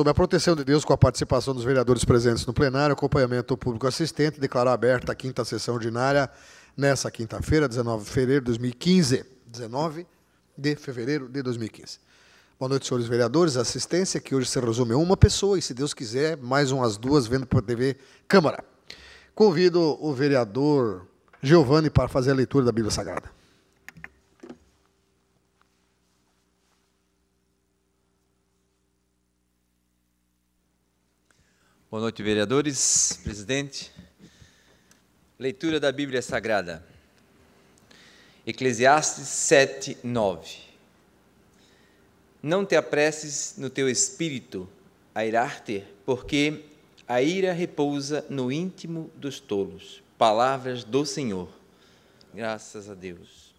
sob a proteção de Deus, com a participação dos vereadores presentes no plenário, acompanhamento do público assistente, declarar aberta a quinta sessão ordinária nessa quinta-feira, 19 de fevereiro de 2015. 19 de fevereiro de 2015. Boa noite, senhores vereadores. assistência que hoje se resume a uma pessoa e, se Deus quiser, mais umas duas vendo por TV Câmara. Convido o vereador Giovanni para fazer a leitura da Bíblia Sagrada. Boa noite, vereadores, presidente. Leitura da Bíblia Sagrada. Eclesiastes 7, 9. Não te apresses no teu espírito a irar-te, porque a ira repousa no íntimo dos tolos. Palavras do Senhor. Graças a Deus.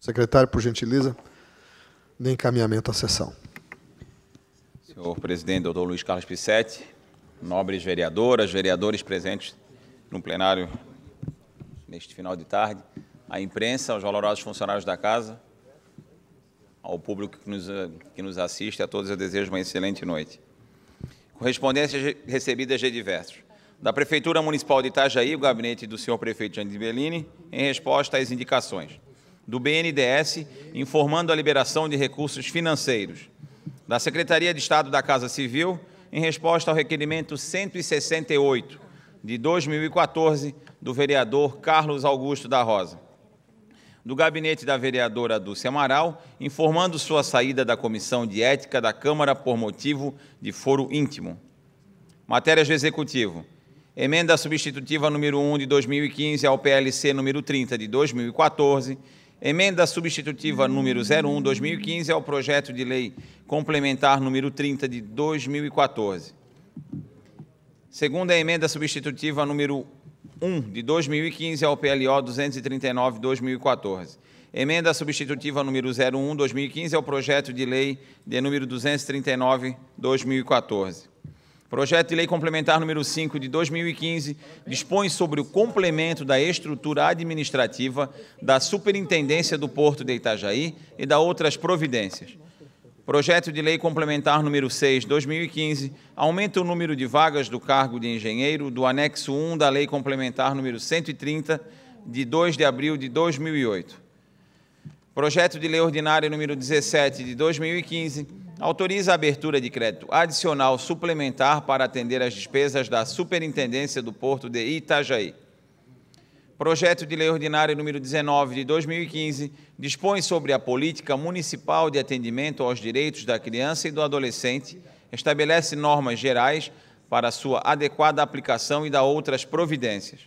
Secretário, por gentileza, de encaminhamento à sessão. Senhor presidente, doutor Luiz Carlos Pissetti, nobres vereadoras, vereadores presentes no plenário neste final de tarde, a imprensa, aos valorosos funcionários da casa, ao público que nos, que nos assiste, a todos eu desejo uma excelente noite. Correspondências recebidas de diversos. Da Prefeitura Municipal de Itajaí, o gabinete do senhor prefeito Jandir Bellini, em resposta às indicações. Do BNDS informando a liberação de recursos financeiros da Secretaria de Estado da Casa Civil em resposta ao requerimento 168 de 2014 do vereador Carlos Augusto da Rosa. Do gabinete da vereadora Dulce Amaral, informando sua saída da Comissão de Ética da Câmara por motivo de foro íntimo. Matérias do Executivo. Emenda substitutiva número 1 de 2015 ao PLC número 30 de 2014 Emenda substitutiva número 01/2015 ao projeto de lei complementar número 30 de 2014. Segunda emenda substitutiva número 1 de 2015 ao PLO 239/2014. Emenda substitutiva número 01/2015 ao projeto de lei de número 239/2014. Projeto de Lei Complementar número 5 de 2015 dispõe sobre o complemento da estrutura administrativa da Superintendência do Porto de Itajaí e da outras providências. Projeto de Lei Complementar número 6 de 2015 aumenta o número de vagas do cargo de engenheiro do anexo 1 da Lei Complementar número 130 de 2 de abril de 2008. Projeto de Lei Ordinária número 17 de 2015 Autoriza a abertura de crédito adicional suplementar para atender às despesas da Superintendência do Porto de Itajaí. Projeto de Lei Ordinária número 19 de 2015 dispõe sobre a política municipal de atendimento aos direitos da criança e do adolescente, estabelece normas gerais para sua adequada aplicação e dá outras providências.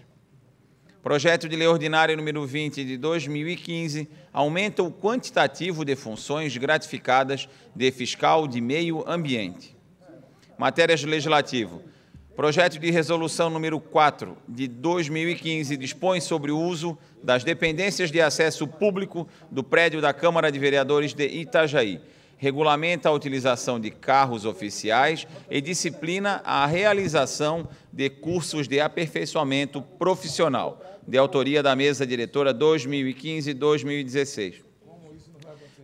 Projeto de Lei Ordinária número 20 de 2015 aumenta o quantitativo de funções gratificadas de fiscal de meio ambiente. Matérias do Legislativo. Projeto de Resolução número 4 de 2015 dispõe sobre o uso das dependências de acesso público do prédio da Câmara de Vereadores de Itajaí regulamenta a utilização de carros oficiais e disciplina a realização de cursos de aperfeiçoamento profissional, de autoria da mesa diretora 2015-2016.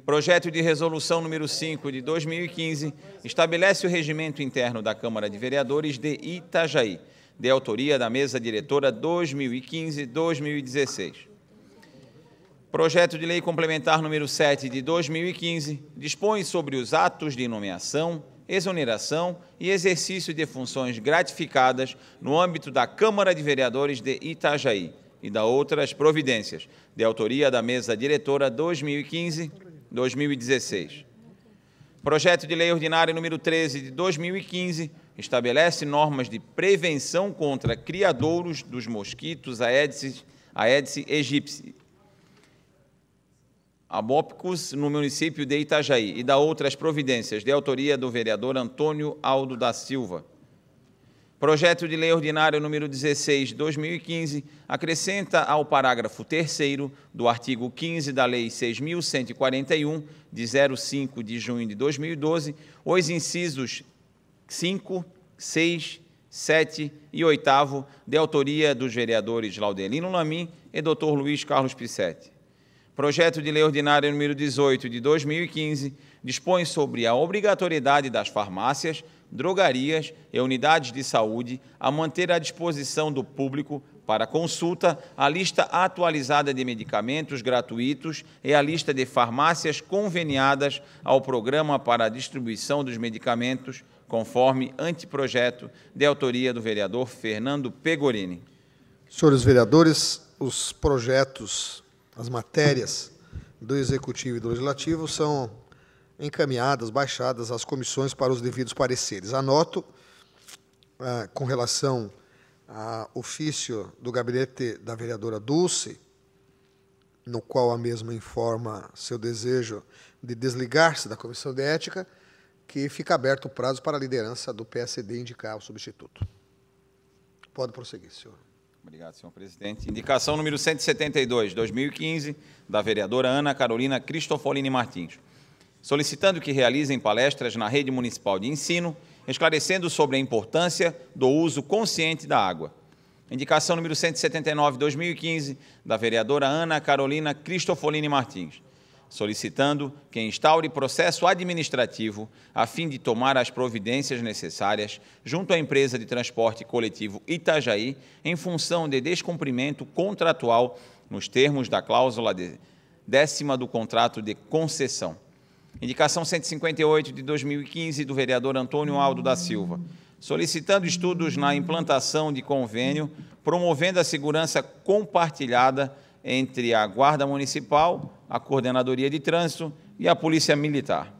Projeto de resolução número 5 de 2015 estabelece o regimento interno da Câmara de Vereadores de Itajaí, de autoria da mesa diretora 2015-2016. Projeto de Lei Complementar número 7 de 2015 dispõe sobre os atos de nomeação, exoneração e exercício de funções gratificadas no âmbito da Câmara de Vereadores de Itajaí e da outras providências, de autoria da mesa diretora 2015-2016. Projeto de Lei Ordinária número 13 de 2015 estabelece normas de prevenção contra criadouros dos mosquitos Aedes, Aedes aegypti Abópicos, no município de Itajaí, e da outras providências, de autoria do vereador Antônio Aldo da Silva. Projeto de Lei Ordinária número 16, 2015, acrescenta ao parágrafo 3 do artigo 15 da Lei 6.141, de 05 de junho de 2012, os incisos 5, 6, 7 e 8, de autoria dos vereadores Laudelino Lamin e Dr. Luiz Carlos Pissetti. Projeto de Lei Ordinária número 18 de 2015 dispõe sobre a obrigatoriedade das farmácias, drogarias e unidades de saúde a manter à disposição do público para consulta a lista atualizada de medicamentos gratuitos e a lista de farmácias conveniadas ao programa para a distribuição dos medicamentos, conforme anteprojeto de autoria do vereador Fernando Pegorini. Senhores vereadores, os projetos as matérias do Executivo e do Legislativo são encaminhadas, baixadas às comissões para os devidos pareceres. Anoto, ah, com relação ao ofício do gabinete da vereadora Dulce, no qual a mesma informa seu desejo de desligar-se da comissão de ética, que fica aberto o prazo para a liderança do PSD indicar o substituto. Pode prosseguir, senhor. Obrigado, senhor presidente. Indicação número 172, 2015, da vereadora Ana Carolina Cristofolini Martins, solicitando que realizem palestras na rede municipal de ensino, esclarecendo sobre a importância do uso consciente da água. Indicação número 179, 2015, da vereadora Ana Carolina Cristofolini Martins, solicitando que instaure processo administrativo a fim de tomar as providências necessárias junto à empresa de transporte coletivo Itajaí em função de descumprimento contratual nos termos da cláusula décima do contrato de concessão. Indicação 158 de 2015 do vereador Antônio Aldo da Silva, solicitando estudos na implantação de convênio promovendo a segurança compartilhada entre a Guarda Municipal, a Coordenadoria de Trânsito e a Polícia Militar.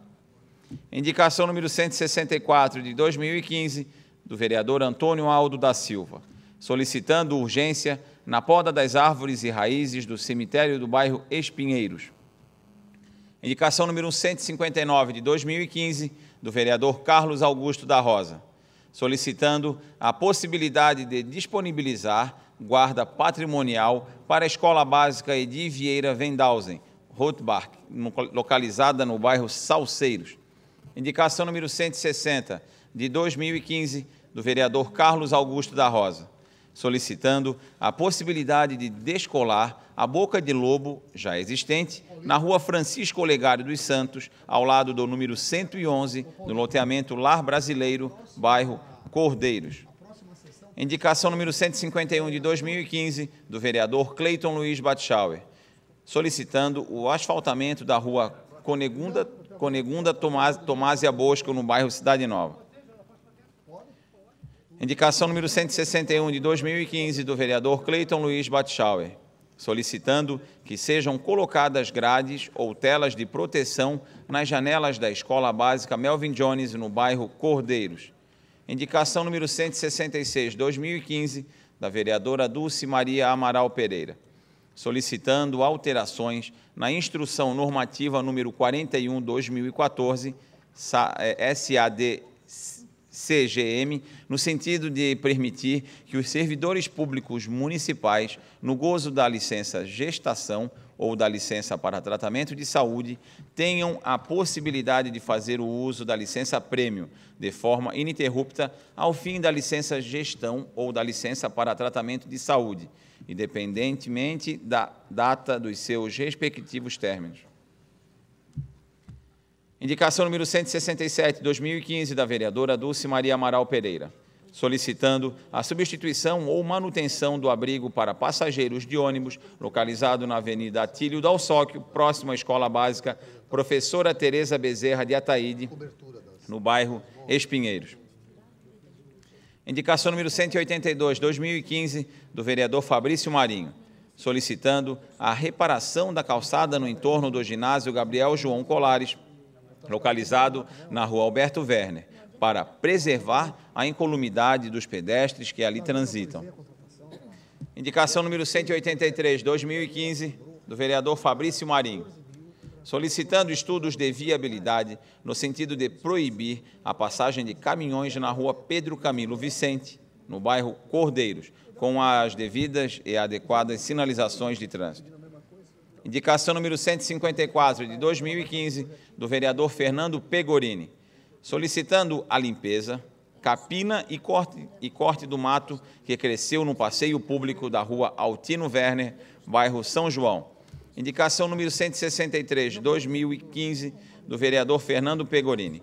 Indicação número 164 de 2015 do vereador Antônio Aldo da Silva, solicitando urgência na poda das árvores e raízes do cemitério do bairro Espinheiros. Indicação número 159 de 2015 do vereador Carlos Augusto da Rosa, solicitando a possibilidade de disponibilizar guarda patrimonial para a Escola Básica Edi Vieira Vendausen, Rothbach, localizada no bairro Salseiros. Indicação número 160, de 2015, do vereador Carlos Augusto da Rosa, solicitando a possibilidade de descolar a boca de lobo já existente na rua Francisco Olegário dos Santos, ao lado do número 111, no loteamento Lar Brasileiro, bairro Cordeiros. Indicação número 151 de 2015, do vereador Cleiton Luiz Batschauer, solicitando o asfaltamento da rua Conegunda, Conegunda Tomásia Bosco, no bairro Cidade Nova. Indicação número 161 de 2015 do vereador Cleiton Luiz Batschauer, solicitando que sejam colocadas grades ou telas de proteção nas janelas da Escola Básica Melvin Jones, no bairro Cordeiros. Indicação número 166, 2015, da vereadora Dulce Maria Amaral Pereira solicitando alterações na Instrução Normativa número 41/2014, SAD CGM, no sentido de permitir que os servidores públicos municipais, no gozo da licença gestação ou da licença para tratamento de saúde, tenham a possibilidade de fazer o uso da licença prêmio de forma ininterrupta ao fim da licença gestão ou da licença para tratamento de saúde independentemente da data dos seus respectivos términos. Indicação número 167, 2015, da vereadora Dulce Maria Amaral Pereira, solicitando a substituição ou manutenção do abrigo para passageiros de ônibus localizado na Avenida Atílio Dalsóquio, próximo à Escola Básica Professora Tereza Bezerra de Ataíde, no bairro Espinheiros. Indicação número 182, 2015, do vereador Fabrício Marinho, solicitando a reparação da calçada no entorno do ginásio Gabriel João Colares, localizado na rua Alberto Werner, para preservar a incolumidade dos pedestres que ali transitam. Indicação número 183, 2015, do vereador Fabrício Marinho solicitando estudos de viabilidade no sentido de proibir a passagem de caminhões na rua Pedro Camilo Vicente, no bairro Cordeiros, com as devidas e adequadas sinalizações de trânsito. Indicação número 154 de 2015 do vereador Fernando Pegorini, solicitando a limpeza, capina e corte, e corte do mato que cresceu no passeio público da rua Altino Werner, bairro São João, Indicação número 163, 2015, do vereador Fernando Pegorini,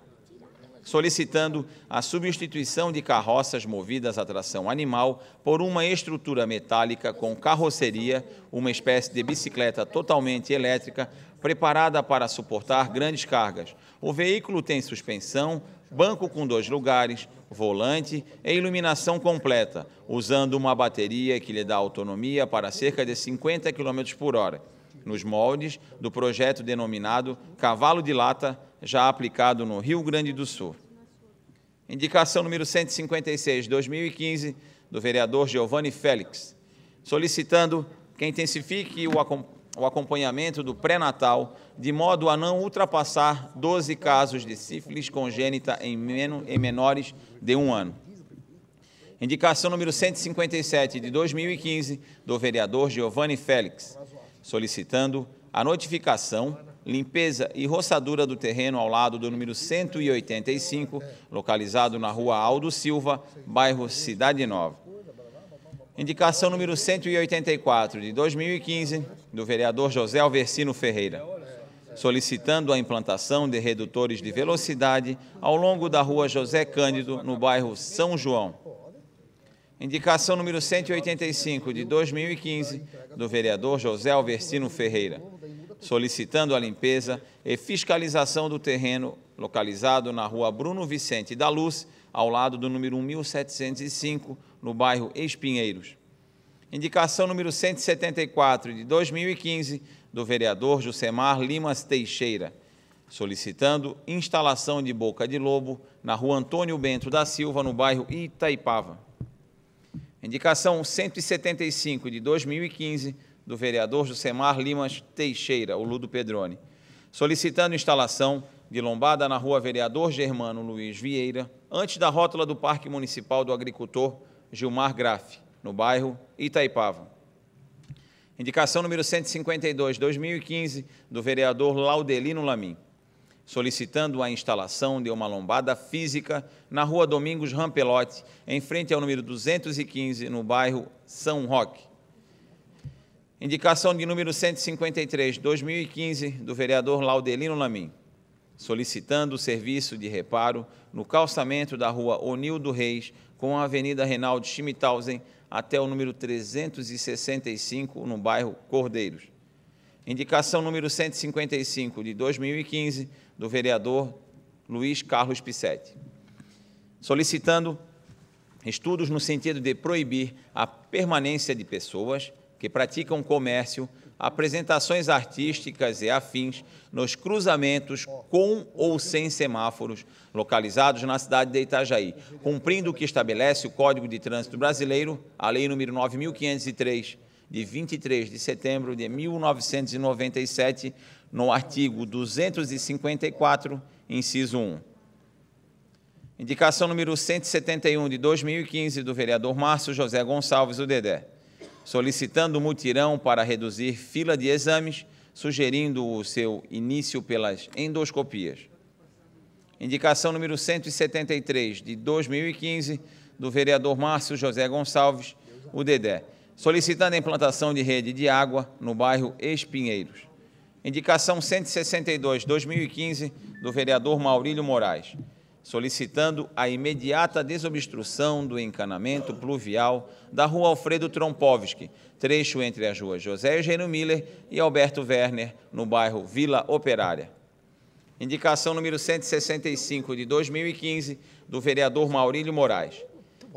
solicitando a substituição de carroças movidas a tração animal por uma estrutura metálica com carroceria, uma espécie de bicicleta totalmente elétrica, preparada para suportar grandes cargas. O veículo tem suspensão, banco com dois lugares, volante e iluminação completa, usando uma bateria que lhe dá autonomia para cerca de 50 km por hora nos moldes do projeto denominado Cavalo de Lata, já aplicado no Rio Grande do Sul. Indicação número 156, 2015, do vereador Giovanni Félix, solicitando que intensifique o acompanhamento do pré-natal, de modo a não ultrapassar 12 casos de sífilis congênita em, em menores de um ano. Indicação número 157, de 2015, do vereador Giovanni Félix, solicitando a notificação, limpeza e roçadura do terreno ao lado do número 185, localizado na rua Aldo Silva, bairro Cidade Nova. Indicação número 184 de 2015, do vereador José Alversino Ferreira, solicitando a implantação de redutores de velocidade ao longo da rua José Cândido, no bairro São João Indicação número 185 de 2015 do vereador José Alvercino Ferreira, solicitando a limpeza e fiscalização do terreno localizado na rua Bruno Vicente da Luz, ao lado do número 1705, no bairro Espinheiros. Indicação número 174 de 2015 do vereador Jusemar Limas Teixeira, solicitando instalação de boca de lobo na rua Antônio Bento da Silva, no bairro Itaipava. Indicação 175 de 2015 do vereador Josemar Limas Teixeira, o Ludo Pedrone, solicitando instalação de lombada na rua Vereador Germano Luiz Vieira, antes da rótula do Parque Municipal do Agricultor Gilmar Graf, no bairro Itaipava. Indicação número 152, 2015, do vereador Laudelino Lamin solicitando a instalação de uma lombada física na rua Domingos Rampelote, em frente ao número 215, no bairro São Roque. Indicação de número 153, 2015, do vereador Laudelino Lamin, solicitando o serviço de reparo no calçamento da rua Onildo Reis com a Avenida Reinaldo Schmidthausen até o número 365, no bairro Cordeiros. Indicação número 155, de 2015, do vereador Luiz Carlos Pissetti, solicitando estudos no sentido de proibir a permanência de pessoas que praticam comércio, apresentações artísticas e afins nos cruzamentos com ou sem semáforos localizados na cidade de Itajaí, cumprindo o que estabelece o Código de Trânsito Brasileiro, a Lei nº 9503 de 23 de setembro de 1997, no artigo 254, inciso 1. Indicação número 171 de 2015 do vereador Márcio José Gonçalves, o Dedé, solicitando mutirão para reduzir fila de exames, sugerindo o seu início pelas endoscopias. Indicação número 173 de 2015 do vereador Márcio José Gonçalves, o Dedé, solicitando a implantação de rede de água no bairro Espinheiros. Indicação 162, 2015, do vereador Maurílio Moraes, solicitando a imediata desobstrução do encanamento pluvial da rua Alfredo Trompovski, trecho entre as ruas José Eugênio Miller e Alberto Werner, no bairro Vila Operária. Indicação número 165, de 2015, do vereador Maurílio Moraes,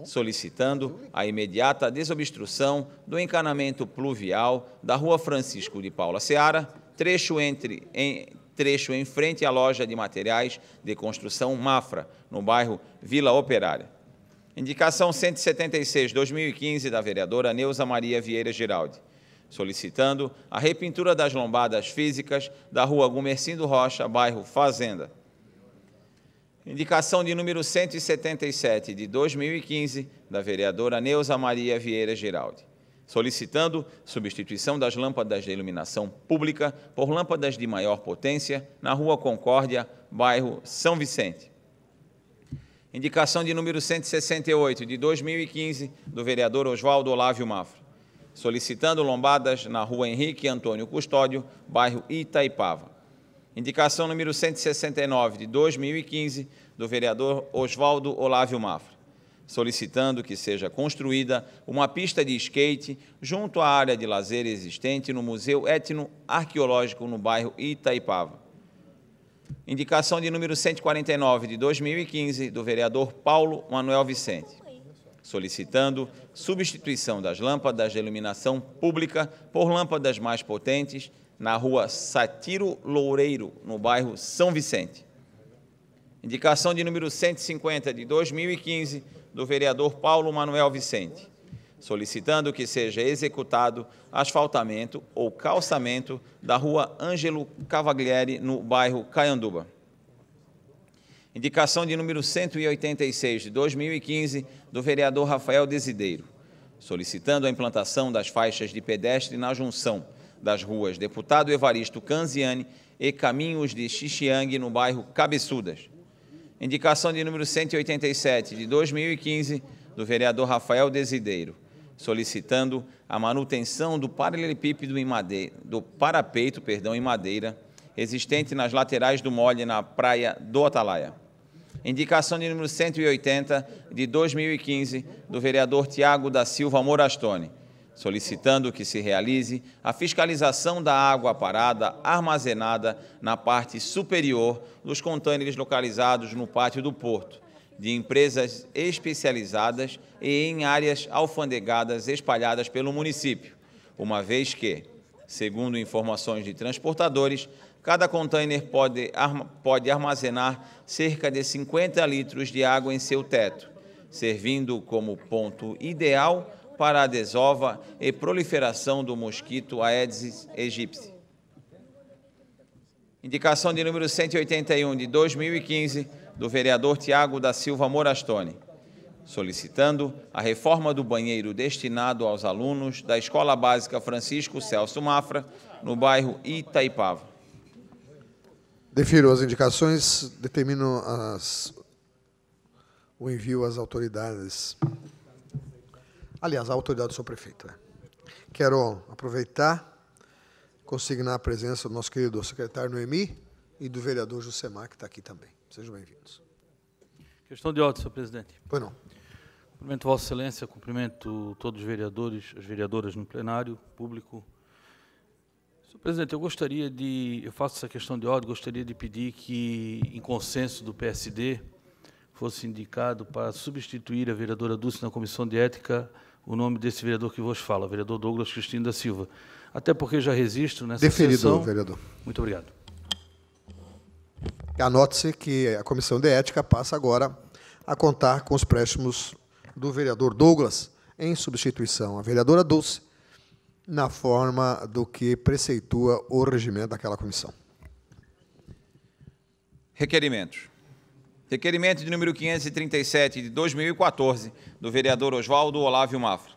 solicitando a imediata desobstrução do encanamento pluvial da rua Francisco de Paula Seara, trecho entre em, trecho em frente à loja de materiais de construção Mafra, no bairro Vila Operária. Indicação 176/2015 da vereadora Neuza Maria Vieira Giraldi, solicitando a repintura das lombadas físicas da Rua Gumercindo Rocha, bairro Fazenda. Indicação de número 177 de 2015 da vereadora Neuza Maria Vieira Giraldi solicitando substituição das lâmpadas de iluminação pública por lâmpadas de maior potência na Rua Concórdia, bairro São Vicente. Indicação de número 168 de 2015 do vereador Oswaldo Olávio Mafra, solicitando lombadas na Rua Henrique Antônio Custódio, bairro Itaipava. Indicação número 169 de 2015 do vereador Oswaldo Olávio Mafra solicitando que seja construída uma pista de skate junto à área de lazer existente no Museu Etno-Arqueológico no bairro Itaipava. Indicação de número 149 de 2015 do vereador Paulo Manuel Vicente, solicitando substituição das lâmpadas de iluminação pública por lâmpadas mais potentes na rua Satiro Loureiro, no bairro São Vicente. Indicação de número 150 de 2015 do vereador Paulo Manuel Vicente, solicitando que seja executado asfaltamento ou calçamento da rua Ângelo Cavaglieri, no bairro Caianduba. Indicação de número 186 de 2015 do vereador Rafael Desideiro, solicitando a implantação das faixas de pedestre na junção das ruas Deputado Evaristo Canziani e Caminhos de Xixiang, no bairro Cabeçudas Indicação de número 187, de 2015, do vereador Rafael Desideiro, solicitando a manutenção do paralelepípedo em madeira, do parapeito, perdão, em madeira, existente nas laterais do molde na praia do Atalaia. Indicação de número 180, de 2015, do vereador Tiago da Silva Morastone, solicitando que se realize a fiscalização da água parada armazenada na parte superior dos contêineres localizados no pátio do porto, de empresas especializadas e em áreas alfandegadas espalhadas pelo município, uma vez que, segundo informações de transportadores, cada contêiner pode, pode armazenar cerca de 50 litros de água em seu teto, servindo como ponto ideal para a desova e proliferação do mosquito Aedes aegypti. Indicação de número 181 de 2015 do vereador Tiago da Silva Morastone, solicitando a reforma do banheiro destinado aos alunos da Escola Básica Francisco Celso Mafra, no bairro Itaipava. Defiro as indicações, determino as, o envio às autoridades aliás, a autoridade do seu prefeito. É. Quero aproveitar, consignar a presença do nosso querido secretário Noemi e do vereador Jussemar, que está aqui também. Sejam bem-vindos. Questão de ordem, senhor presidente. Pois não. Cumprimento Vossa Excelência, cumprimento todos os vereadores, as vereadoras no plenário, público. Senhor presidente, eu gostaria de, eu faço essa questão de ordem, gostaria de pedir que, em consenso do PSD, fosse indicado para substituir a vereadora Dulce na Comissão de Ética o nome desse vereador que vos fala, vereador Douglas Cristina da Silva. Até porque já registro nessa Deferido, sessão. vereador. Muito obrigado. Anote-se que a Comissão de Ética passa agora a contar com os préstimos do vereador Douglas em substituição à vereadora Dulce, na forma do que preceitua o regimento daquela comissão. Requerimentos. Requerimento de número 537 de 2014 do vereador Oswaldo Olávio Mafra.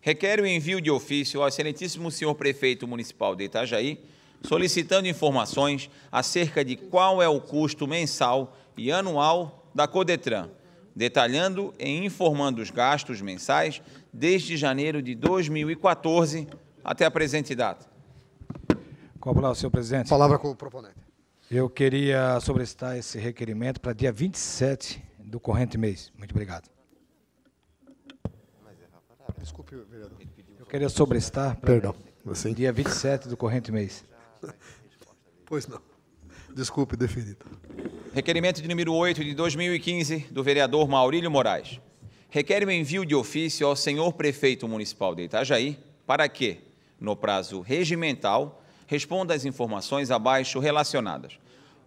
Requer o envio de ofício ao excelentíssimo senhor prefeito municipal de Itajaí, solicitando informações acerca de qual é o custo mensal e anual da Codetran, detalhando e informando os gastos mensais desde janeiro de 2014 até a presente data. Com a palavra, senhor presidente. Palavra com o proponente. Eu queria sobrestar esse requerimento para dia 27 do corrente mês. Muito obrigado. Desculpe, vereador. Eu queria sobrestar para Perdão, dia 27 do corrente mês. Pois não. Desculpe, definido. Requerimento de número 8 de 2015 do vereador Maurílio Moraes. Requer o envio de ofício ao senhor prefeito municipal de Itajaí para que, no prazo regimental, responda às informações abaixo relacionadas.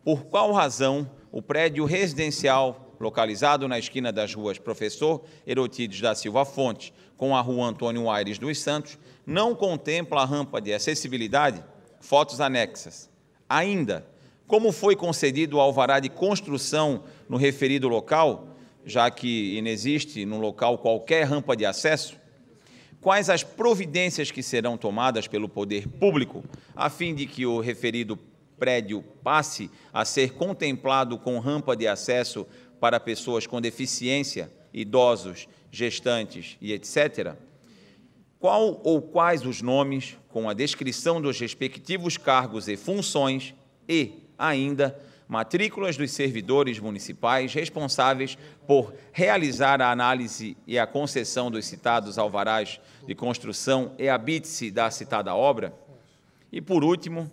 Por qual razão o prédio residencial localizado na esquina das ruas Professor Herotides da Silva Fonte com a rua Antônio Aires dos Santos não contempla a rampa de acessibilidade? Fotos anexas. Ainda, como foi concedido o alvará de construção no referido local, já que inexiste no local qualquer rampa de acesso? quais as providências que serão tomadas pelo poder público a fim de que o referido prédio passe a ser contemplado com rampa de acesso para pessoas com deficiência, idosos, gestantes e etc. Qual ou quais os nomes, com a descrição dos respectivos cargos e funções e, ainda, matrículas dos servidores municipais responsáveis por realizar a análise e a concessão dos citados alvarás de construção e habite-se da citada obra? E, por último,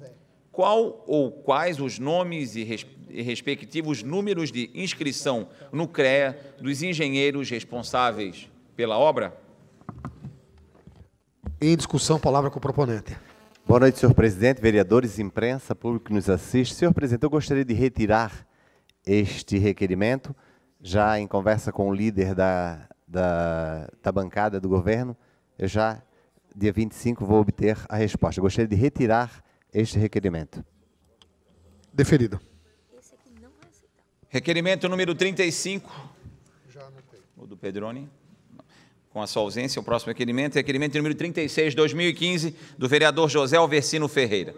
qual ou quais os nomes e respectivos números de inscrição no CREA dos engenheiros responsáveis pela obra? Em discussão, palavra com o proponente. Boa noite, senhor presidente, vereadores, imprensa, público que nos assiste. Senhor presidente, eu gostaria de retirar este requerimento, já em conversa com o líder da, da, da bancada do governo, eu já, dia 25, vou obter a resposta. Eu gostaria de retirar este requerimento. Deferido. Requerimento número 35, o do Pedroni com a sua ausência, o próximo requerimento é o requerimento número 36, 2015, do vereador José Alvesino Ferreira.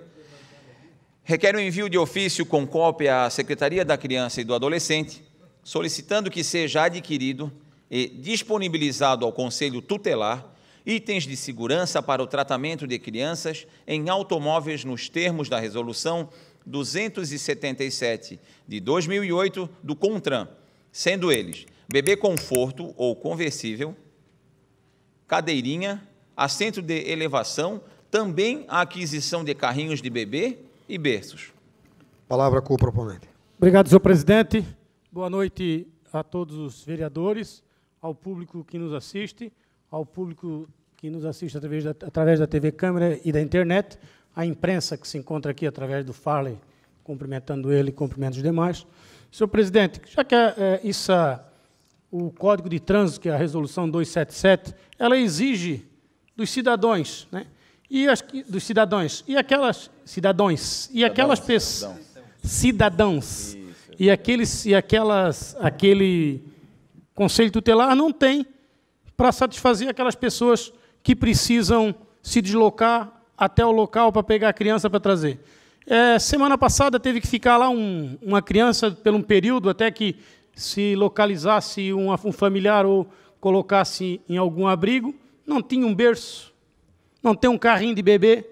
Requer o envio de ofício com cópia à Secretaria da Criança e do Adolescente, solicitando que seja adquirido e disponibilizado ao Conselho Tutelar itens de segurança para o tratamento de crianças em automóveis nos termos da Resolução 277 de 2008 do CONTRAN, sendo eles bebê conforto ou conversível, cadeirinha, assento de elevação, também a aquisição de carrinhos de bebê e berços. Palavra com o proponente. Obrigado, senhor presidente. Boa noite a todos os vereadores, ao público que nos assiste, ao público que nos assiste através da, através da TV Câmara e da internet, à imprensa que se encontra aqui através do Farley, cumprimentando ele e cumprimentando os demais. Senhor presidente, já que é, essa o Código de Trânsito, que é a Resolução 277, ela exige dos cidadãos, né? E as, dos cidadãos e aquelas cidadãos e aquelas pessoas cidadãos Isso, e aqueles e aquelas aquele conselho tutelar não tem para satisfazer aquelas pessoas que precisam se deslocar até o local para pegar a criança para trazer. É, semana passada teve que ficar lá um, uma criança pelo um período até que se localizasse um, familiar ou colocasse em algum abrigo, não tinha um berço, não tem um carrinho de bebê.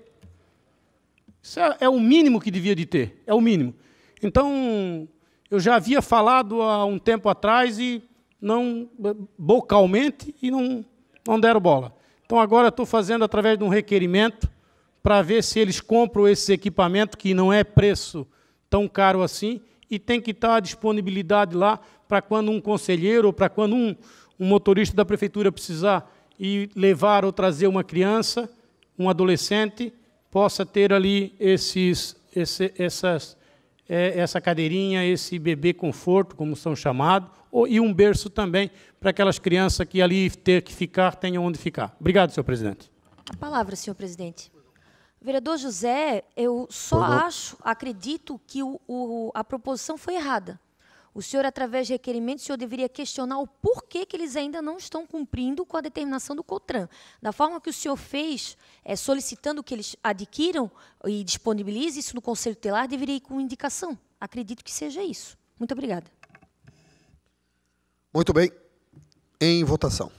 Isso é, é, o mínimo que devia de ter, é o mínimo. Então, eu já havia falado há um tempo atrás e não bocalmente e não, não deram bola. Então agora estou fazendo através de um requerimento para ver se eles compram esse equipamento que não é preço tão caro assim e tem que estar a disponibilidade lá para quando um conselheiro ou para quando um, um motorista da prefeitura precisar e levar ou trazer uma criança, um adolescente, possa ter ali esses, esse, essas, é, essa cadeirinha, esse bebê conforto, como são chamados, ou, e um berço também, para aquelas crianças que ali ter que ficar, tenham onde ficar. Obrigado, senhor presidente. A palavra, senhor presidente. Vereador José, eu só Por... acho, acredito que o, o, a proposição foi errada. O senhor, através de requerimento, o senhor deveria questionar o porquê que eles ainda não estão cumprindo com a determinação do COTRAN. Da forma que o senhor fez, é, solicitando que eles adquiram e disponibilizem isso no Conselho Telar, deveria ir com indicação. Acredito que seja isso. Muito obrigada. Muito bem. Em votação.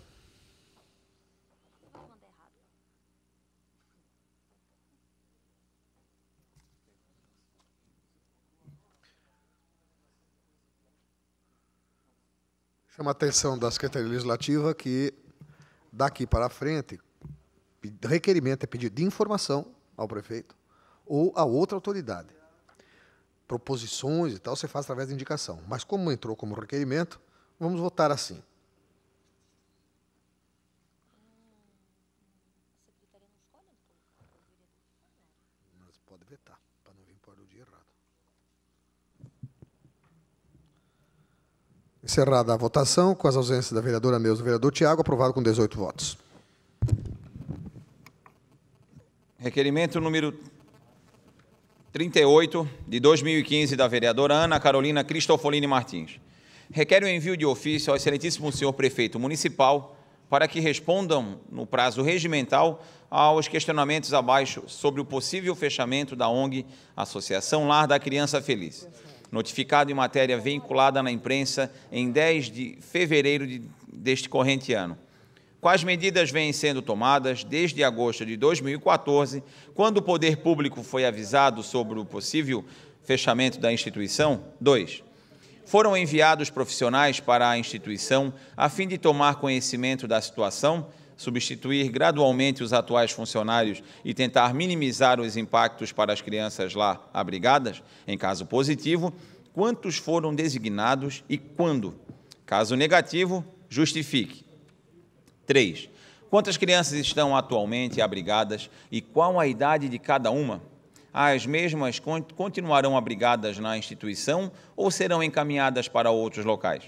Chama a atenção da Secretaria Legislativa que, daqui para frente, requerimento é pedido de informação ao prefeito ou a outra autoridade. Proposições e tal você faz através de indicação. Mas, como entrou como requerimento, vamos votar assim. Mas pode vetar, para não vir para o dia errado. Encerrada a votação, com as ausências da vereadora Neuza e do vereador Tiago, aprovado com 18 votos. Requerimento número 38, de 2015, da vereadora Ana Carolina Cristofolini Martins. Requer o envio de ofício ao excelentíssimo senhor prefeito municipal para que respondam, no prazo regimental, aos questionamentos abaixo sobre o possível fechamento da ONG Associação Lar da Criança Feliz notificado em matéria vinculada na imprensa em 10 de fevereiro de, deste corrente ano. Quais medidas vêm sendo tomadas desde agosto de 2014, quando o poder público foi avisado sobre o possível fechamento da instituição? 2. Foram enviados profissionais para a instituição a fim de tomar conhecimento da situação? substituir gradualmente os atuais funcionários e tentar minimizar os impactos para as crianças lá abrigadas? Em caso positivo, quantos foram designados e quando? Caso negativo, justifique. 3. Quantas crianças estão atualmente abrigadas e qual a idade de cada uma? As mesmas continuarão abrigadas na instituição ou serão encaminhadas para outros locais?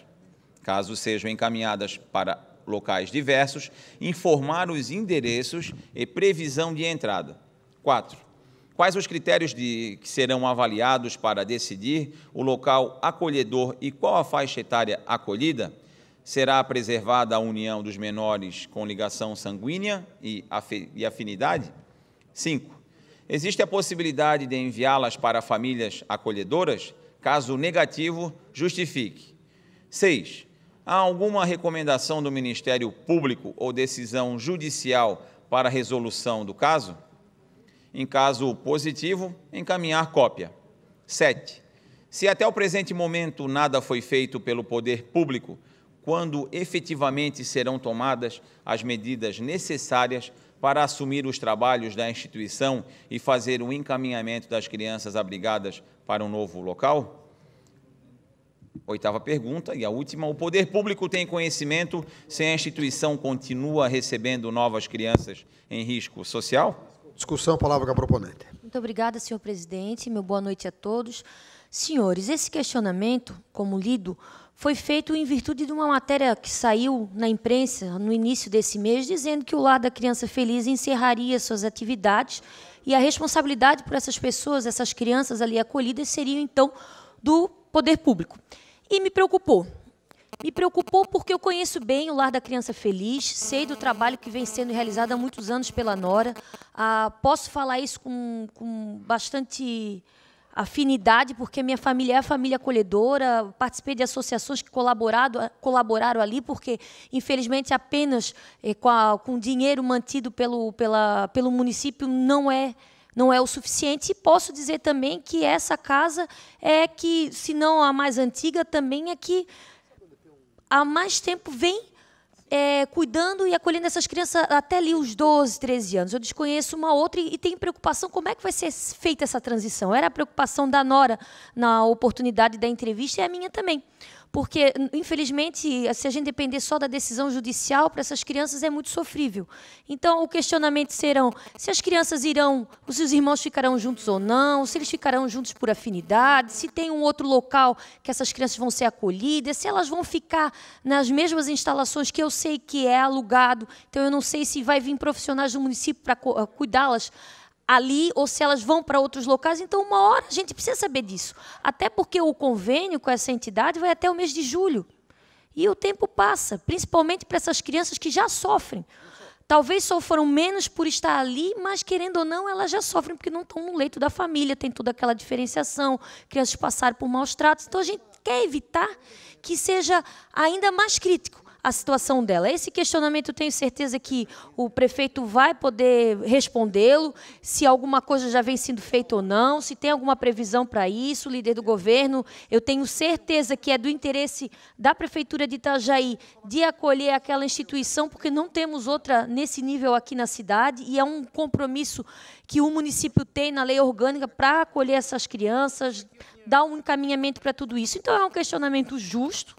Caso sejam encaminhadas para locais diversos, informar os endereços e previsão de entrada. 4. Quais os critérios de, que serão avaliados para decidir o local acolhedor e qual a faixa etária acolhida? Será preservada a união dos menores com ligação sanguínea e, e afinidade? 5. Existe a possibilidade de enviá-las para famílias acolhedoras? Caso negativo, justifique. 6. Há alguma recomendação do Ministério Público ou decisão judicial para resolução do caso? Em caso positivo, encaminhar cópia. 7. Se até o presente momento nada foi feito pelo poder público, quando efetivamente serão tomadas as medidas necessárias para assumir os trabalhos da instituição e fazer o encaminhamento das crianças abrigadas para um novo local? Oitava pergunta e a última: o poder público tem conhecimento se a instituição continua recebendo novas crianças em risco social? Discussão, palavra com a proponente. Muito obrigada, senhor presidente. Meu boa noite a todos. Senhores, esse questionamento, como lido, foi feito em virtude de uma matéria que saiu na imprensa no início desse mês, dizendo que o Lar da Criança Feliz encerraria suas atividades e a responsabilidade por essas pessoas, essas crianças ali acolhidas, seria então do poder público. E me preocupou. Me preocupou porque eu conheço bem o Lar da Criança Feliz, sei do trabalho que vem sendo realizado há muitos anos pela Nora. Ah, posso falar isso com, com bastante afinidade, porque minha família é a família acolhedora, participei de associações que colaborado, colaboraram ali, porque, infelizmente, apenas eh, com, a, com dinheiro mantido pelo, pela, pelo município não é não é o suficiente. E posso dizer também que essa casa é que, se não a mais antiga, também é que há mais tempo vem é, cuidando e acolhendo essas crianças até ali os 12, 13 anos. Eu desconheço uma outra e, e tenho preocupação como é que vai ser feita essa transição. Era a preocupação da Nora na oportunidade da entrevista e a minha também. Porque, infelizmente, se a gente depender só da decisão judicial, para essas crianças é muito sofrível. Então, o questionamento serão se as crianças irão, se os irmãos ficarão juntos ou não, se eles ficarão juntos por afinidade, se tem um outro local que essas crianças vão ser acolhidas, se elas vão ficar nas mesmas instalações que eu sei que é alugado. Então, eu não sei se vai vir profissionais do município para eh, cuidá-las ali ou se elas vão para outros locais. Então, uma hora a gente precisa saber disso. Até porque o convênio com essa entidade vai até o mês de julho. E o tempo passa, principalmente para essas crianças que já sofrem. Talvez sofram menos por estar ali, mas querendo ou não, elas já sofrem porque não estão no leito da família, tem toda aquela diferenciação, crianças passaram por maus tratos. Então a gente quer evitar que seja ainda mais crítico a situação dela. Esse questionamento eu tenho certeza que o prefeito vai poder respondê-lo, se alguma coisa já vem sendo feita ou não, se tem alguma previsão para isso, líder do governo. Eu tenho certeza que é do interesse da prefeitura de Itajaí de acolher aquela instituição, porque não temos outra nesse nível aqui na cidade e é um compromisso que o município tem na lei orgânica para acolher essas crianças, dar um encaminhamento para tudo isso. Então é um questionamento justo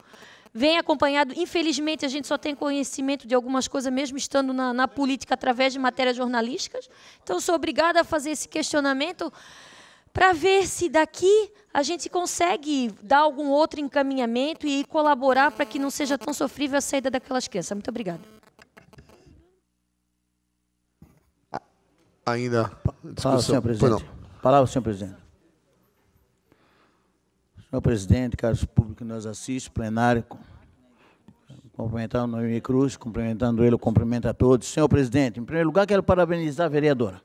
vem acompanhado. Infelizmente, a gente só tem conhecimento de algumas coisas, mesmo estando na, na política, através de matérias jornalísticas. Então, sou obrigada a fazer esse questionamento para ver se daqui a gente consegue dar algum outro encaminhamento e colaborar para que não seja tão sofrível a saída daquelas crianças. Muito obrigada. Ah, ainda. Discussão. senhor presidente. Palavra, senhor presidente. Senhor presidente, caros públicos que nos assistem, plenário, cumprimentando Noemi Cruz, cumprimentando ele, cumprimento a todos. Senhor presidente, em primeiro lugar, quero parabenizar a vereadora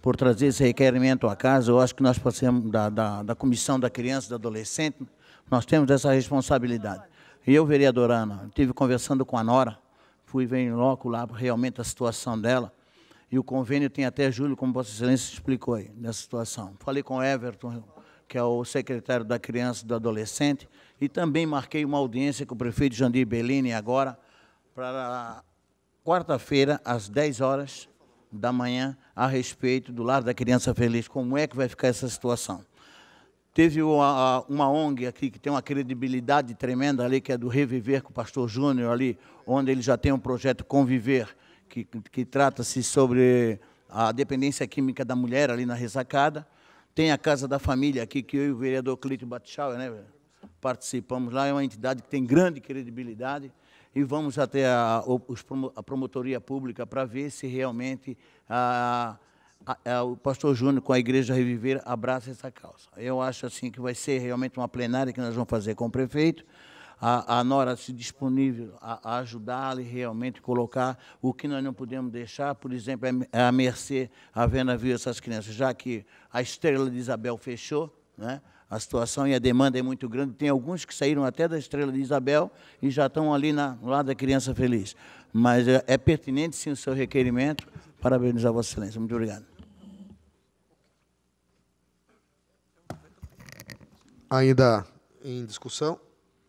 por trazer esse requerimento à casa. Eu acho que nós passamos da, da, da Comissão da Criança e do Adolescente, nós temos essa responsabilidade. E eu, vereadora Ana, estive conversando com a Nora, fui ver em loco lá realmente a situação dela, e o convênio tem até julho, como Vossa Excelência explicou aí, nessa situação. Falei com o Everton, que é o secretário da Criança e do Adolescente, e também marquei uma audiência com o prefeito Jandir Bellini agora, para quarta-feira, às 10 horas da manhã, a respeito do Lar da Criança Feliz. Como é que vai ficar essa situação? Teve uma, uma, ONG aqui que tem uma credibilidade tremenda ali, que é do Reviver com o pastor Júnior ali, onde ele já tem um projeto Conviver, que, que trata-se sobre a dependência química da mulher ali na ressacada. Tem a Casa da Família aqui, que eu e o vereador Clito Batchauer né, participamos lá. É uma entidade que tem grande credibilidade e vamos até a, a promotoria pública para ver se realmente a, a, o pastor Júnior com a Igreja Reviver abraça essa causa. Eu acho assim que vai ser realmente uma plenária que nós vamos fazer com o prefeito, a, a Nora se disponível a, a ajudá-la e realmente colocar o que nós não podemos deixar, por exemplo, é, é a mercê, a Vena viu essas crianças, já que a estrela de Isabel fechou, né? a situação e a demanda é muito grande. Tem alguns que saíram até da estrela de Isabel e já estão ali na, lado da Criança Feliz. Mas é, é pertinente, sim, o seu requerimento. Parabenizar Vossa Excelência. Muito obrigado. Ainda em discussão?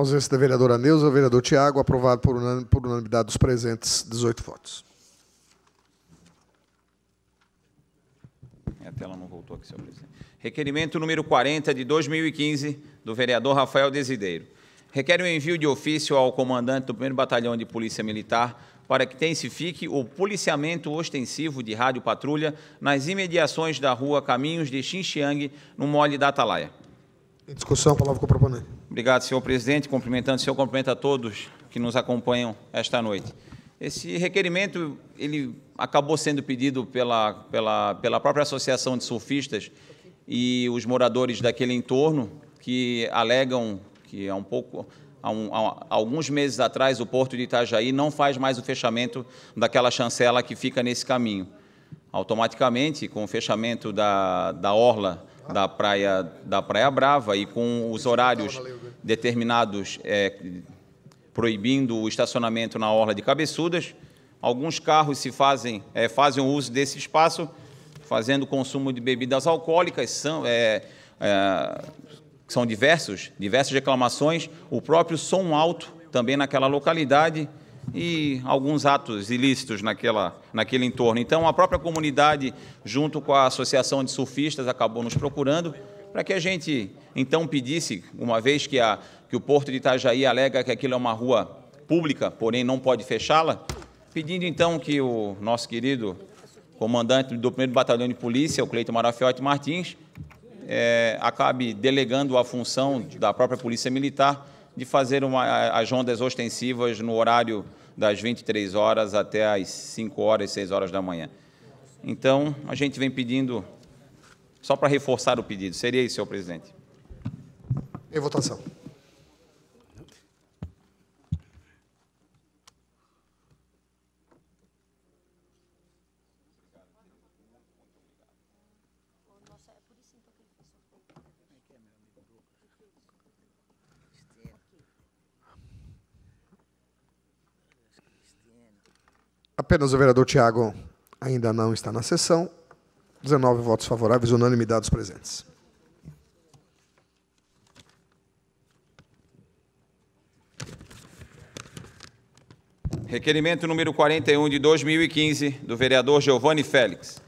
Ausência da vereadora Neuza, vereador Tiago, aprovado por unanimidade dos presentes, 18 votos. A tela não voltou aqui, senhor presidente. Requerimento número 40 de 2015 do vereador Rafael Desideiro. Requer o envio de ofício ao comandante do 1 Batalhão de Polícia Militar para que intensifique o policiamento ostensivo de rádio patrulha nas imediações da rua Caminhos de Xinxiang, no Mole da Atalaia. Em discussão, a palavra com o proponente. Obrigado, senhor presidente. Cumprimentando o senhor, cumprimento a todos que nos acompanham esta noite. Esse requerimento ele acabou sendo pedido pela, pela, pela própria Associação de Surfistas e os moradores daquele entorno, que alegam que há um pouco. Há um, há alguns meses atrás, o porto de Itajaí não faz mais o fechamento daquela chancela que fica nesse caminho. Automaticamente, com o fechamento da, da orla da praia, da praia Brava e com os horários determinados é, proibindo o estacionamento na orla de Cabeçudas, alguns carros se fazem é, fazem uso desse espaço, fazendo consumo de bebidas alcoólicas são é, é, são diversos diversas reclamações, o próprio som alto também naquela localidade e alguns atos ilícitos naquela, naquele entorno. Então, a própria comunidade, junto com a Associação de Surfistas, acabou nos procurando para que a gente então pedisse, uma vez que, a, que o Porto de Itajaí alega que aquilo é uma rua pública, porém não pode fechá-la, pedindo então que o nosso querido comandante do 1 Batalhão de Polícia, o Cleiton Marafiotti Martins, é, acabe delegando a função da própria Polícia Militar de fazer uma, as rondas ostensivas no horário das 23 horas até as 5 horas, 6 horas da manhã. Então, a gente vem pedindo, só para reforçar o pedido, seria isso, senhor presidente. Em votação. Apenas o vereador Tiago ainda não está na sessão. 19 votos favoráveis, unanimidade dos presentes. Requerimento número 41 de 2015, do vereador Giovanni Félix.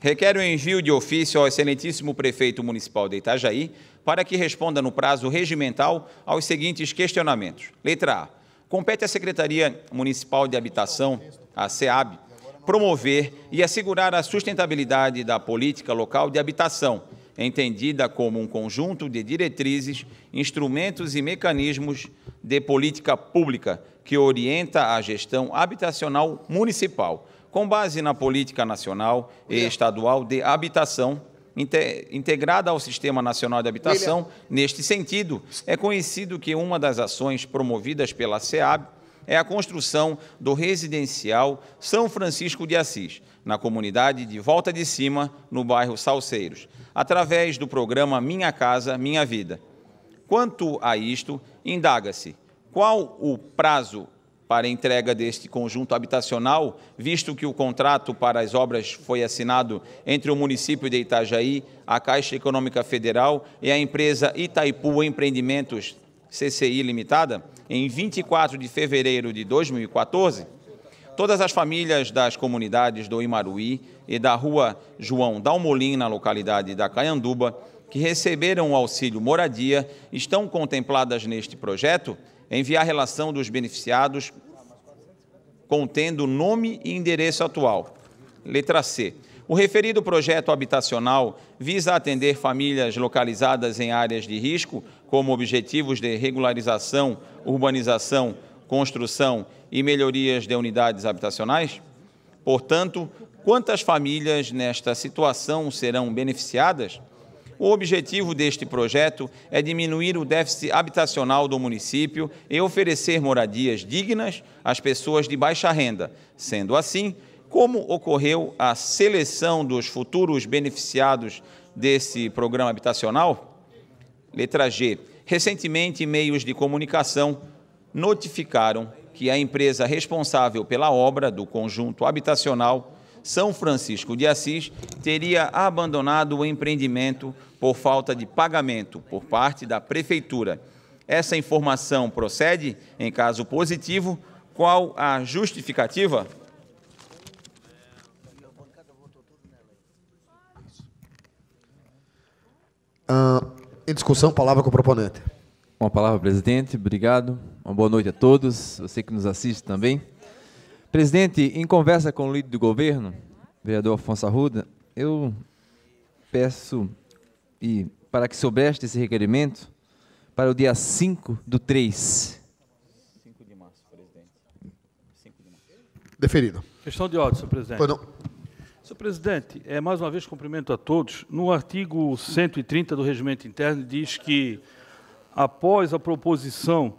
Requer o envio de ofício ao excelentíssimo prefeito municipal de Itajaí para que responda no prazo regimental aos seguintes questionamentos. Letra A Compete à Secretaria Municipal de Habitação, a SEAB, promover e assegurar a sustentabilidade da política local de habitação, entendida como um conjunto de diretrizes, instrumentos e mecanismos de política pública que orienta a gestão habitacional municipal, com base na política nacional e estadual de habitação integrada ao Sistema Nacional de Habitação. William. Neste sentido, é conhecido que uma das ações promovidas pela SEAB é a construção do residencial São Francisco de Assis, na comunidade de Volta de Cima, no bairro Salseiros, através do programa Minha Casa Minha Vida. Quanto a isto, indaga-se qual o prazo para entrega deste conjunto habitacional, visto que o contrato para as obras foi assinado entre o município de Itajaí, a Caixa Econômica Federal e a empresa Itaipu Empreendimentos CCI Limitada, em 24 de fevereiro de 2014, todas as famílias das comunidades do Imaruí e da rua João Dalmolim, na localidade da Caianduba, que receberam o auxílio moradia, estão contempladas neste projeto enviar relação dos beneficiados contendo nome e endereço atual. Letra C. O referido projeto habitacional visa atender famílias localizadas em áreas de risco, como objetivos de regularização, urbanização, construção e melhorias de unidades habitacionais? Portanto, quantas famílias nesta situação serão beneficiadas? O objetivo deste projeto é diminuir o déficit habitacional do município e oferecer moradias dignas às pessoas de baixa renda. Sendo assim, como ocorreu a seleção dos futuros beneficiados desse programa habitacional? Letra G. Recentemente, meios de comunicação notificaram que a empresa responsável pela obra do conjunto habitacional são Francisco de Assis teria abandonado o empreendimento por falta de pagamento por parte da Prefeitura. Essa informação procede? Em caso positivo, qual a justificativa? Uh, em discussão, palavra com o proponente. Uma palavra, presidente. Obrigado. Uma boa noite a todos, você que nos assiste também. Presidente, em conversa com o líder do governo, vereador Afonso Arruda, eu peço e para que sobreste esse requerimento para o dia 5 do 3. 5 de março, presidente. 5 de março. Deferido. Questão de ordem, senhor presidente. Senhor presidente, é, mais uma vez cumprimento a todos. No artigo 130 do Regimento Interno diz que, após a proposição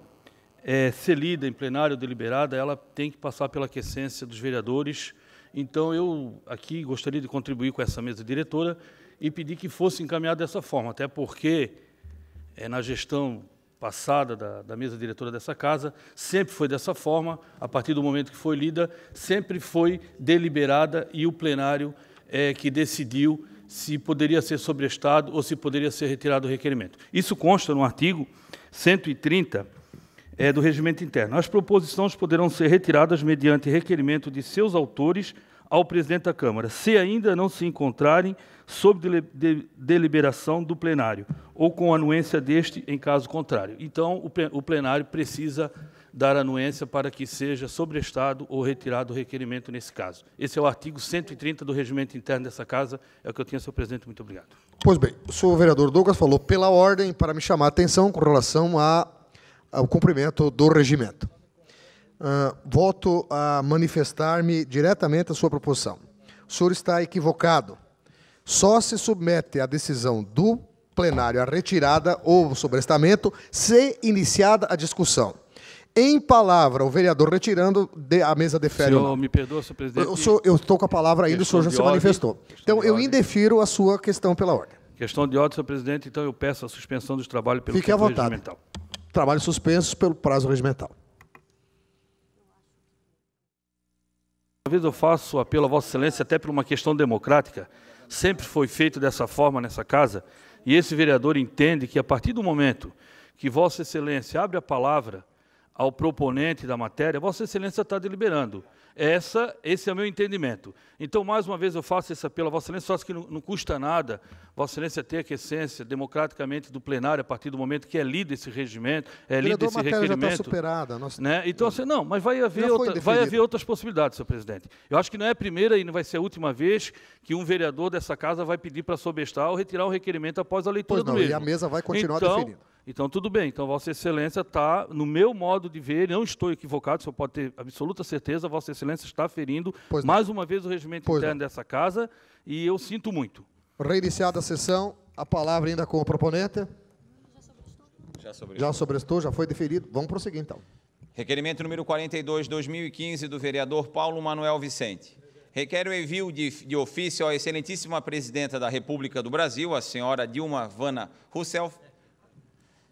é, ser lida em plenário deliberada, ela tem que passar pela aquiescência dos vereadores. Então, eu aqui gostaria de contribuir com essa mesa diretora e pedir que fosse encaminhada dessa forma, até porque é, na gestão passada da, da, mesa diretora dessa casa, sempre foi dessa forma, a partir do momento que foi lida, sempre foi deliberada e o plenário é que decidiu se poderia ser sobrestado ou se poderia ser retirado o requerimento. Isso consta no artigo 130 é, do Regimento Interno. As proposições poderão ser retiradas mediante requerimento de seus autores ao presidente da Câmara, se ainda não se encontrarem sob de, deliberação do plenário, ou com anuência deste, em caso contrário. Então, o plenário precisa dar anuência para que seja sobrestado ou retirado o requerimento nesse caso. Esse é o artigo 130 do regimento interno dessa Casa, é o que eu tinha, senhor presidente. Muito obrigado. Pois bem, o senhor vereador Douglas falou pela ordem para me chamar a atenção com relação a o cumprimento do regimento. Uh, volto a manifestar-me diretamente à sua proposição. O senhor está equivocado. Só se submete à decisão do plenário a retirada ou sobrestamento se iniciada a discussão. Em palavra, o vereador retirando, a mesa defere. Senhor, me perdoa, senhor presidente. Eu, senhor, eu estou com a palavra ainda, o senhor já se ordem, manifestou. Então, eu indefiro a sua questão pela ordem. Questão de ordem, senhor presidente, então eu peço a suspensão dos trabalhos pelo Fique à vontade. regimental. Então trabalhos suspensos pelo prazo regimental. Uma vez eu faço apelo a Vossa Excelência até por uma questão democrática. Sempre foi feito dessa forma nessa casa, e esse vereador entende que a partir do momento que Vossa Excelência abre a palavra ao proponente da matéria, Vossa Excelência está deliberando. Essa, esse é o meu entendimento. Então, mais uma vez, eu faço esse apelo a Vossa Excelência, só que não, não custa nada Vossa Excelência ter a essência democraticamente do plenário a partir do momento que é lido esse regimento, é lido esse requerimento. Já tá superada, nossa... né? Então, assim, não, mas vai haver, outra, vai haver outras possibilidades, senhor presidente. Eu acho que não é a primeira e não vai ser a última vez que um vereador dessa casa vai pedir para sobestar ou retirar o requerimento após a leitura pois não, do mesmo. E a mesa vai continuar então, definindo. Então, tudo bem. Então, Vossa Excelência está, no meu modo de ver, não estou equivocado, o senhor pode ter absoluta certeza, Vossa Excelência está ferindo pois mais uma vez o regimento pois interno não. dessa casa e eu sinto muito. Reiniciada a sessão, a palavra ainda com o proponente. Já sobrestou, já, sobrestou, já foi deferido. Vamos prosseguir, então. Requerimento número 42, 2015, do vereador Paulo Manuel Vicente. Requer o envio de, de ofício à excelentíssima presidenta da República do Brasil, a senhora Dilma Vana Rousseff,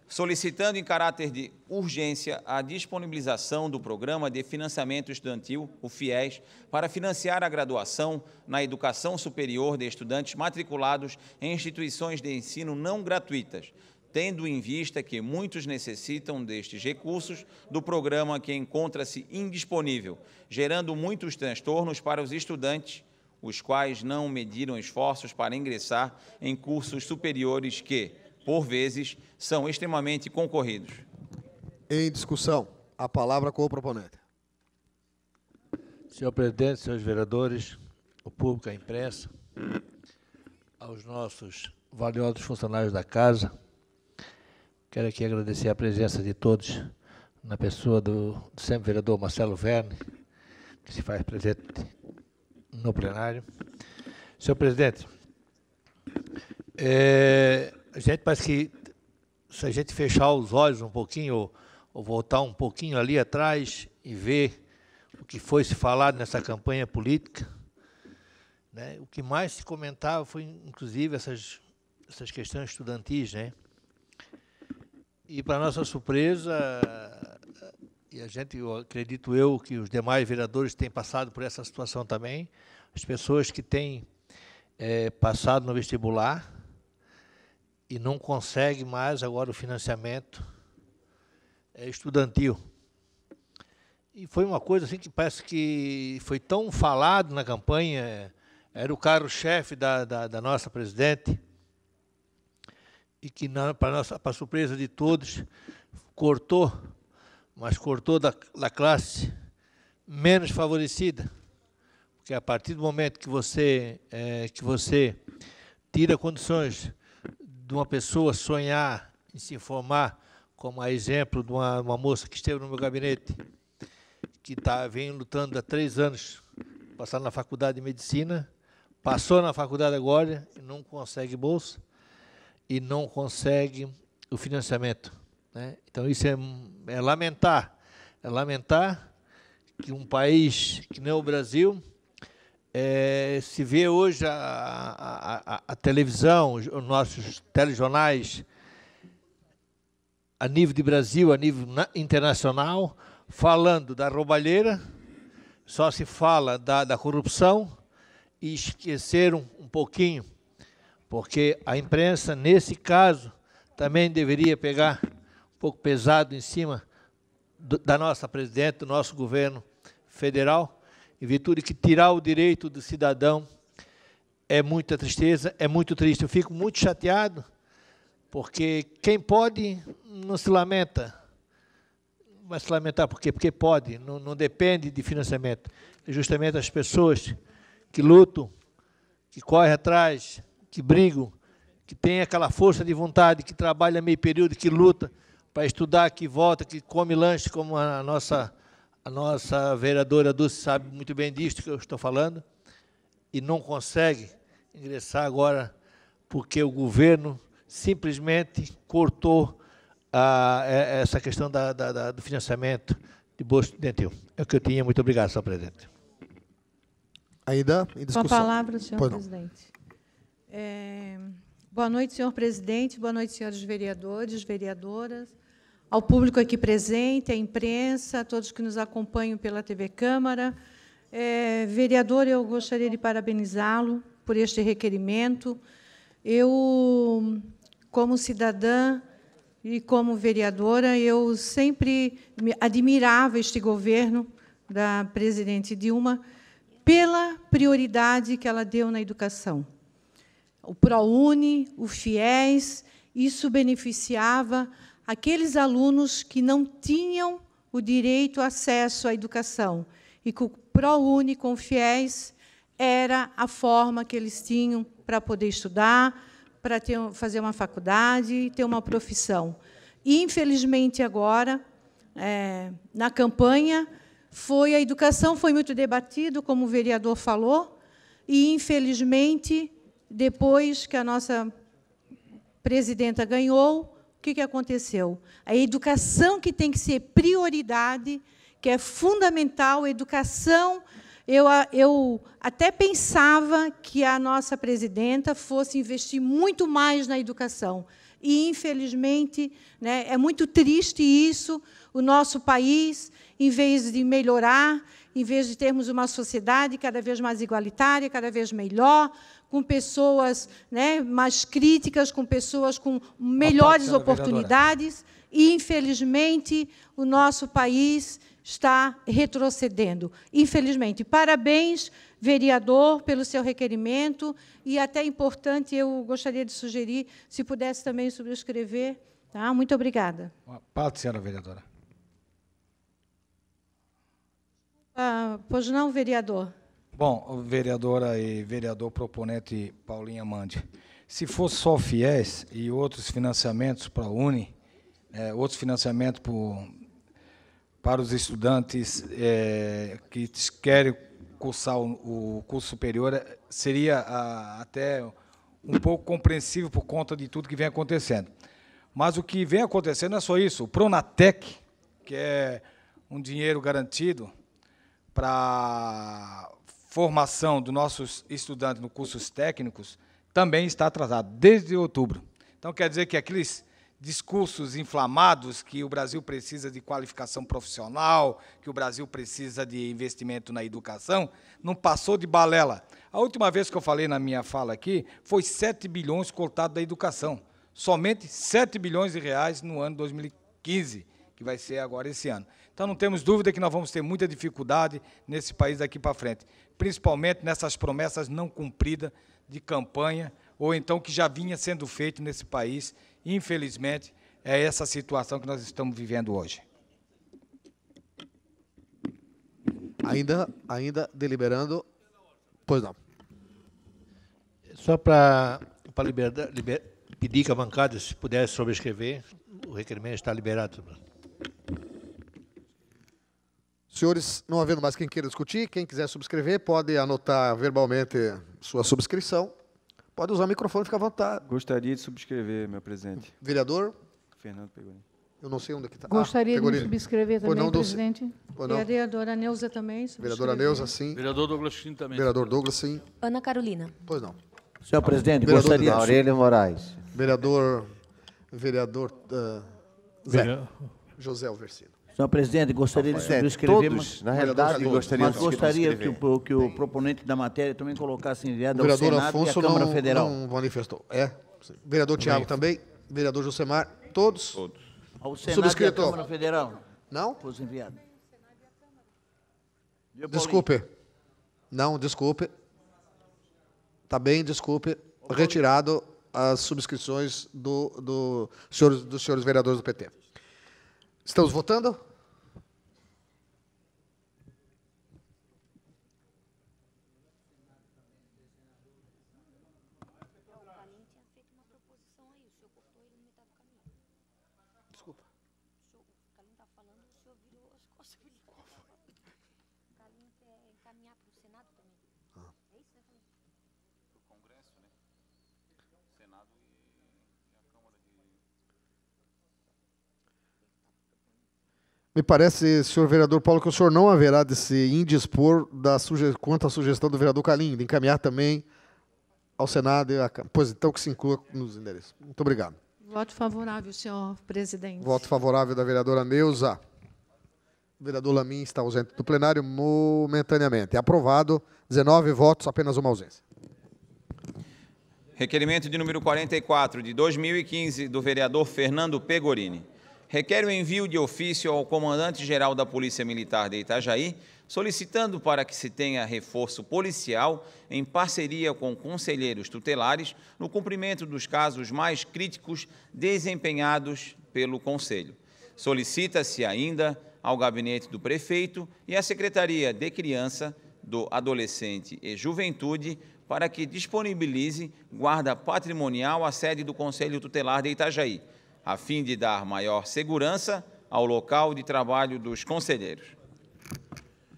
solicitando em caráter de urgência a disponibilização do Programa de Financiamento Estudantil, o FIES, para financiar a graduação na educação superior de estudantes matriculados em instituições de ensino não gratuitas, tendo em vista que muitos necessitam destes recursos do programa que encontra-se indisponível, gerando muitos transtornos para os estudantes, os quais não mediram esforços para ingressar em cursos superiores que, por vezes, são extremamente concorridos. Em discussão, a palavra com o proponente. Senhor presidente, senhores vereadores, o público, a imprensa, aos nossos valiosos funcionários da casa, quero aqui agradecer a presença de todos, na pessoa do, do sempre vereador Marcelo Verne, que se faz presente no plenário. Senhor presidente, é, a gente parece que se a gente fechar os olhos um pouquinho, ou, ou voltar um pouquinho ali atrás e ver o que foi se falado nessa campanha política, né? o que mais se comentava foi, inclusive, essas, essas questões estudantis. Né? E, para nossa surpresa, e a gente, eu acredito eu, que os demais vereadores têm passado por essa situação também, as pessoas que têm é, passado no vestibular, e não consegue mais agora o financiamento é estudantil. E foi uma coisa assim que parece que foi tão falado na campanha, era o carro-chefe da, da, da, nossa presidente, e que, para, nossa, para surpresa de todos, cortou, mas cortou da, da classe menos favorecida. Porque a partir do momento que você, é, que você tira condições de uma pessoa sonhar em se informar, como a exemplo de uma, uma moça que esteve no meu gabinete, que tá, vem lutando há três anos, passando na faculdade de medicina, passou na faculdade agora e não consegue bolsa e não consegue o financiamento. Né? Então isso é, é lamentar, é lamentar que um país que nem é o Brasil é, se vê hoje a, a, a, a, televisão, os nossos telejornais, a nível de Brasil, a nível internacional, falando da roubalheira, só se fala da, da corrupção e esqueceram um pouquinho, porque a imprensa, nesse caso, também deveria pegar um pouco pesado em cima do, da nossa presidente, do nosso governo federal em virtude que tirar o direito do cidadão é muita tristeza, é muito triste. Eu fico muito chateado, porque quem pode não se lamenta. Vai se lamentar por quê? Porque pode, não, não depende de financiamento. É justamente as pessoas que lutam, que correm atrás, que brigam, que têm aquela força de vontade, que trabalha meio período, que luta para estudar, que volta, que come lanche, como a nossa a nossa vereadora Dulce sabe muito bem disto que eu estou falando e não consegue ingressar agora porque o governo simplesmente cortou a, é, essa questão da, da, da, do financiamento de bolsa estudantil. É o que eu tinha. Muito obrigado, senhor presidente. Ainda em discussão. Com a palavra, senhor pois presidente. É, boa noite, senhor presidente. Boa noite, senhores vereadores, vereadoras ao público aqui presente, à imprensa, a todos que nos acompanham pela TV Câmara. É, vereador, eu gostaria de parabenizá-lo por este requerimento. Eu, como cidadã e como vereadora, eu sempre admirava este governo da presidente Dilma pela prioridade que ela deu na educação. O ProUni, o FIES, isso beneficiava aqueles alunos que não tinham o direito acesso à educação e que o ProUni com fiéis era a forma que eles tinham para poder estudar, para ter, fazer uma faculdade e ter uma profissão. E, infelizmente, agora, é, na campanha, foi a educação foi muito debatido, como o vereador falou, e, infelizmente, depois que a nossa presidenta ganhou, o que, que aconteceu? A educação que tem que ser prioridade, que é fundamental, a educação. Eu, eu até pensava que a nossa presidenta fosse investir muito mais na educação. E, infelizmente, né, é muito triste isso. O nosso país, em vez de melhorar, em vez de termos uma sociedade cada vez mais igualitária, cada vez melhor, com pessoas né, mais críticas, com pessoas com melhores oportunidades. E, infelizmente, o nosso país está retrocedendo. Infelizmente. Parabéns, vereador, pelo seu requerimento. E até importante, eu gostaria de sugerir, se pudesse também subscrever. Tá? Muito obrigada. Pato, senhora vereadora. Ah, pois não, vereador. Bom, vereadora e vereador proponente Paulinha Mande, se fosse só o FIES e outros financiamentos para a Uni, é, outros financiamentos por, para os estudantes é, que querem cursar o, o curso superior, seria a, até um pouco compreensível por conta de tudo que vem acontecendo. Mas o que vem acontecendo é só isso. O Pronatec, que é um dinheiro garantido para formação dos nossos estudantes no cursos técnicos também está atrasado, desde outubro. Então, quer dizer que aqueles discursos inflamados que o Brasil precisa de qualificação profissional, que o Brasil precisa de investimento na educação, não passou de balela. A última vez que eu falei na minha fala aqui foi 7 bilhões cortado da educação. Somente 7 bilhões de reais no ano 2015, que vai ser agora esse ano. Então não temos dúvida que nós vamos ter muita dificuldade nesse país daqui para frente principalmente nessas promessas não cumpridas de campanha, ou então que já vinha sendo feito nesse país. Infelizmente, é essa situação que nós estamos vivendo hoje. Ainda, ainda deliberando. Pois não. Só para liber, pedir que a bancada, se pudesse sobrescrever, o requerimento está liberado. Senhores, não havendo mais quem queira discutir, quem quiser subscrever, pode anotar verbalmente sua subscrição. Pode usar o microfone, fica à vontade. Gostaria de subscrever, meu presidente. Vereador? Fernando Pegolini. Eu não sei onde é que está. Ah, gostaria ah, de subscrever também, não, presidente. Não. Vereadora Neuza também. Vereadora Neuza, sim. Vereador Douglas Sim também. Vereador Douglas, sim. Ana Carolina. Pois não. Senhor presidente, vereador gostaria... Aurelio Moraes. Vereador... Vereador... Uh, Zé. Vereador. José Alversino. Senhor presidente, gostaria de subscrever, é, todos, mas, na realidade, gostaria mas gostaria que o, que o proponente da matéria também colocasse em ao Senado Afonso e à Câmara não, Federal. não manifestou. É. Vereador Tiago também, vereador Josemar, todos. Todos. Ao Senado e à Câmara Federal. Não? Os enviados. Desculpe. Não, desculpe. Está bem, desculpe. Retirado as subscrições do, do, senhor, dos senhores vereadores do PT. Estamos votando? possibilidade. Qual foi? quer encaminhar para o Senado também. Ah. É isso, né? Congresso, né? Senado e, a Câmara de. Me parece, senhor vereador Paulo, que o senhor não haverá de se indispor da suge... quanto à sugestão do vereador Calim, de encaminhar também ao Senado e à Câmara. Pois então, que se inclua nos endereços. Muito obrigado. Voto favorável, senhor presidente. Voto favorável da vereadora Neuza. O vereador Lamin está ausente do plenário momentaneamente. Aprovado. 19 votos, apenas uma ausência. Requerimento de número 44, de 2015, do vereador Fernando Pegorini. Requer o envio de ofício ao comandante-geral da Polícia Militar de Itajaí, solicitando para que se tenha reforço policial em parceria com conselheiros tutelares no cumprimento dos casos mais críticos desempenhados pelo Conselho. Solicita-se ainda ao gabinete do prefeito e à Secretaria de Criança, do Adolescente e Juventude para que disponibilize guarda patrimonial à sede do Conselho Tutelar de Itajaí, a fim de dar maior segurança ao local de trabalho dos conselheiros.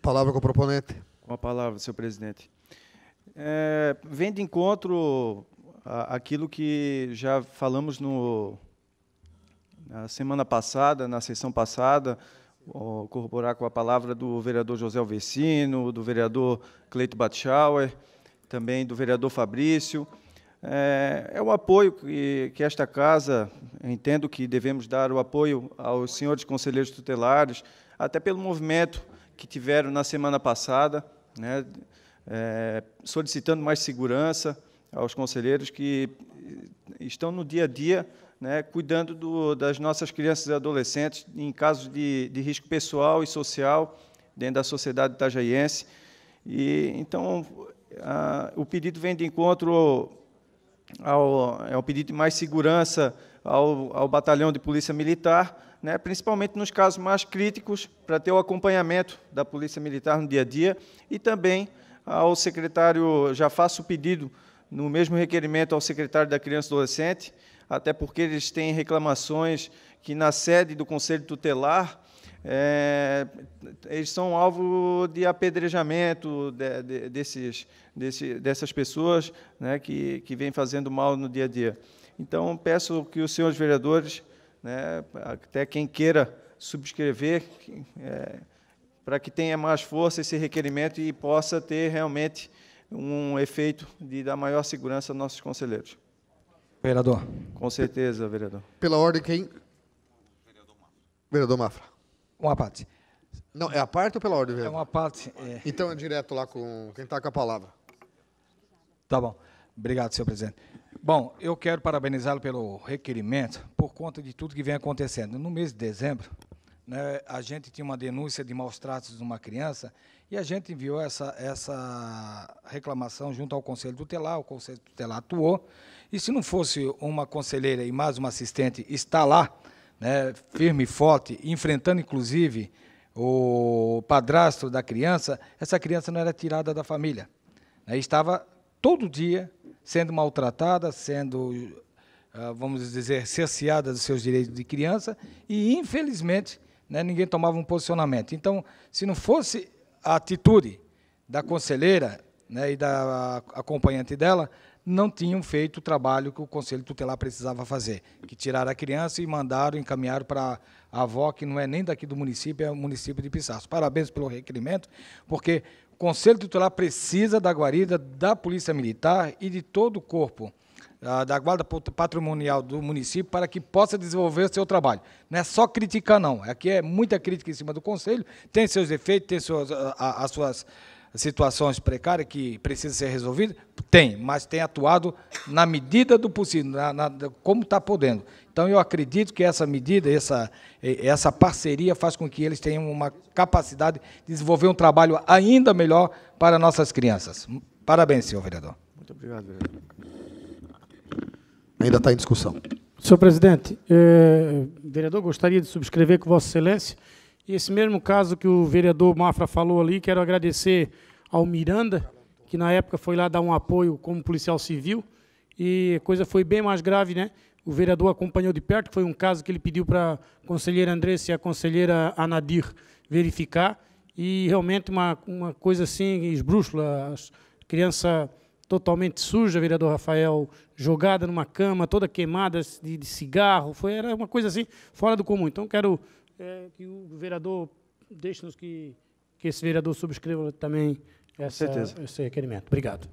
Palavra com o proponente. Com a palavra, senhor presidente. É, vem de encontro aquilo que já falamos no, na semana passada, na sessão passada, corroborar com a palavra do vereador José Alvecino, do vereador Cleito Batschauer, também do vereador Fabrício. É, é o apoio que, que esta casa, entendo que devemos dar o apoio aos senhores conselheiros tutelares, até pelo movimento que tiveram na semana passada, né, é, solicitando mais segurança aos conselheiros que eh, estão no dia a dia né, cuidando do, das nossas crianças e adolescentes em casos de, de risco pessoal e social dentro da sociedade itajaiense. E, então, a, o pedido vem de encontro ao, é um pedido de mais segurança ao, ao batalhão de polícia militar, né, principalmente nos casos mais críticos, para ter o acompanhamento da polícia militar no dia a dia, e também ao secretário, já faço o pedido no mesmo requerimento ao secretário da Criança e Adolescente, até porque eles têm reclamações que na sede do Conselho Tutelar é, eles são alvo de apedrejamento de, de, desses, desse, dessas pessoas né, que, que vêm fazendo mal no dia a dia. Então, peço que os senhores vereadores, né, até quem queira subscrever, é, para que tenha mais força esse requerimento e possa ter realmente um efeito de dar maior segurança aos nossos conselheiros. Vereador. Com certeza, vereador. Pela ordem, quem? Vereador Mafra. Vereador Mafra. Uma parte. Não, é a parte ou pela ordem, vereador? É uma parte. É... Então é direto lá com quem está com a palavra. Tá bom. Obrigado, senhor presidente. Bom, eu quero parabenizá-lo pelo requerimento, por conta de tudo que vem acontecendo. No mês de dezembro, né, a gente tinha uma denúncia de maus tratos de uma criança e a gente enviou essa, essa reclamação junto ao Conselho Tutelar, o Conselho Tutelar atuou e se não fosse uma conselheira e mais uma assistente estar lá, né, firme e forte, enfrentando inclusive o padrasto da criança, essa criança não era tirada da família. Né, estava todo dia sendo maltratada, sendo, ah, vamos dizer, cerceada dos seus direitos de criança e, infelizmente, né, ninguém tomava um posicionamento. Então, se não fosse a atitude da conselheira né, e da acompanhante dela, não tinham feito o trabalho que o Conselho Tutelar precisava fazer, que tiraram a criança e mandaram, encaminharam para a avó, que não é nem daqui do município, é o município de Pissaço. Parabéns pelo requerimento, porque o Conselho Tutelar precisa da guarida, da Polícia Militar e de todo o corpo ah, da Guarda Patrimonial do município para que possa desenvolver o seu trabalho. Não é só criticar, não. Aqui é muita crítica em cima do Conselho, tem seus defeitos, tem suas, ah, ah, as suas situações precárias que precisam ser resolvidas? Tem, mas tem atuado na medida do possível, na, na, como está podendo. Então, eu acredito que essa medida, essa, essa parceria faz com que eles tenham uma capacidade de desenvolver um trabalho ainda melhor para nossas crianças. Parabéns, senhor vereador. Muito obrigado, vereador. Ainda está em discussão. Senhor presidente, eh, vereador, gostaria de subscrever com Vossa Excelência esse mesmo caso que o vereador Mafra falou ali, quero agradecer ao Miranda, que na época foi lá dar um apoio como policial civil, e a coisa foi bem mais grave, né? O vereador acompanhou de perto, foi um caso que ele pediu para a conselheira Andressa e a conselheira Anadir verificar, e realmente uma, uma coisa assim, esbrúxula, criança totalmente suja, vereador Rafael, jogada numa cama, toda queimada de, de cigarro, foi, era uma coisa assim, fora do comum. Então, quero é, que o vereador, deixe-nos que, que esse vereador subscreva também essa, esse requerimento. Obrigado.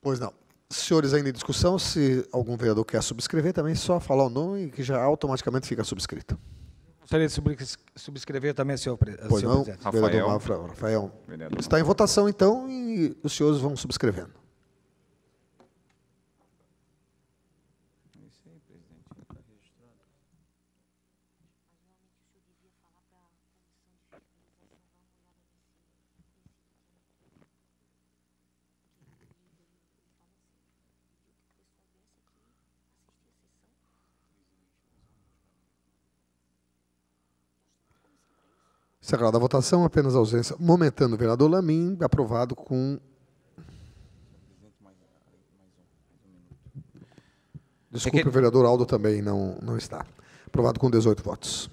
Pois não. Senhores, ainda em discussão, se algum vereador quer subscrever, também é só falar o nome que já automaticamente fica subscrito. Gostaria de subscrever também, senhor, pois senhor não, presidente. Rafael, vereador Rafael. Rafael. Está em votação, então, e os senhores vão subscrevendo. Sagrada votação, apenas ausência Momentando vereador Lamin, aprovado com. Desculpe, é que... o vereador Aldo também não, não está. Aprovado com 18 votos.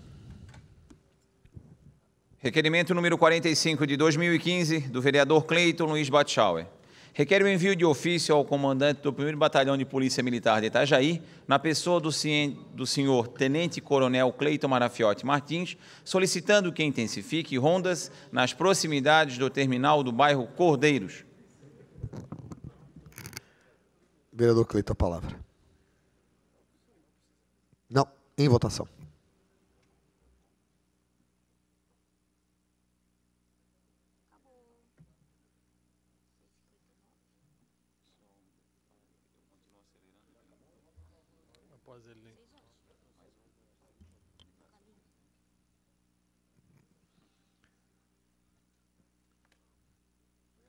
Requerimento número 45 de 2015, do vereador Cleiton Luiz Batschauer requer o envio de ofício ao comandante do 1 Batalhão de Polícia Militar de Itajaí, na pessoa do, do senhor Tenente Coronel Cleiton Marafiotti Martins, solicitando que intensifique rondas nas proximidades do terminal do bairro Cordeiros. Vereador Cleiton, a palavra. Não, em votação.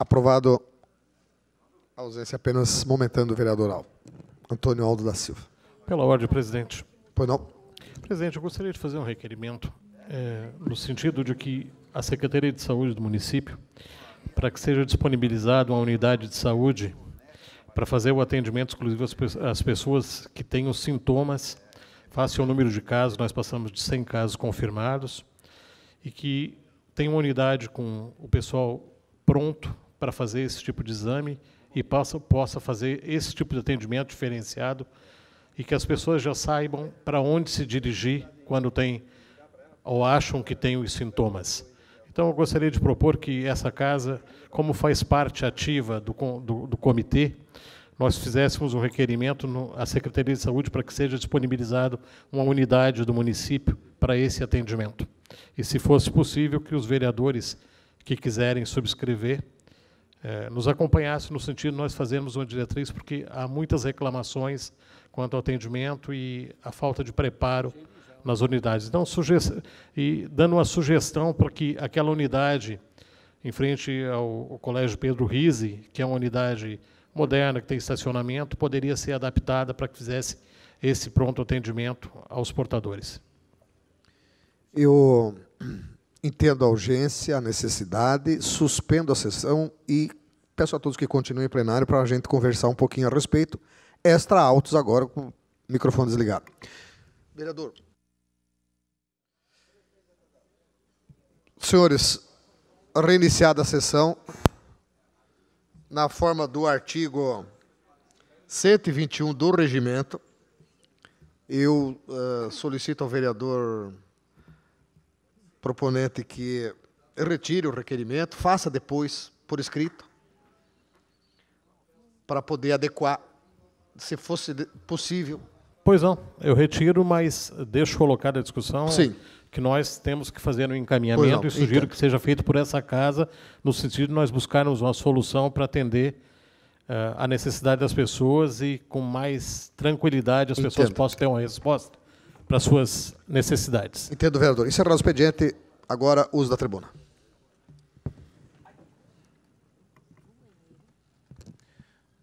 Aprovado a ausência apenas momentânea do vereador Al. Antônio Aldo da Silva. Pela ordem, presidente. Pois não. Presidente, eu gostaria de fazer um requerimento é, no sentido de que a Secretaria de Saúde do município, para que seja disponibilizada uma unidade de saúde para fazer o atendimento exclusivo às pessoas que tenham sintomas, face ao número de casos, nós passamos de 100 casos confirmados, e que tem uma unidade com o pessoal pronto para fazer esse tipo de exame e possa, possa fazer esse tipo de atendimento diferenciado e que as pessoas já saibam para onde se dirigir quando tem ou acham que tem os sintomas. Então, eu gostaria de propor que essa casa, como faz parte ativa do, do, do comitê, nós fizéssemos um requerimento no, à Secretaria de Saúde para que seja disponibilizado uma unidade do município para esse atendimento. E, se fosse possível, que os vereadores que quiserem subscrever eh, nos acompanhasse no sentido de nós fazermos uma diretriz, porque há muitas reclamações quanto ao atendimento e a falta de preparo nas unidades. Então, e dando uma sugestão para que aquela unidade, em frente ao, ao Colégio Pedro Rize, que é uma unidade moderna, que tem estacionamento, poderia ser adaptada para que fizesse esse pronto atendimento aos portadores. Eu Entendo a urgência, a necessidade, suspendo a sessão e peço a todos que continuem em plenário para a gente conversar um pouquinho a respeito. Extra autos agora com o microfone desligado. Vereador. Senhores, reiniciada a sessão, na forma do artigo 121 do regimento, eu uh, solicito ao vereador proponente que retire o requerimento, faça depois por escrito, para poder adequar, se fosse possível. Pois não, eu retiro, mas deixo colocada a discussão Sim. que nós temos que fazer um encaminhamento e sugiro Entendo. que seja feito por essa casa, no sentido de nós buscarmos uma solução para atender uh, a necessidade das pessoas e com mais tranquilidade as Entendo. pessoas possam ter uma resposta para suas necessidades. Entendo, vereador. Encerrado o expediente, agora uso da tribuna.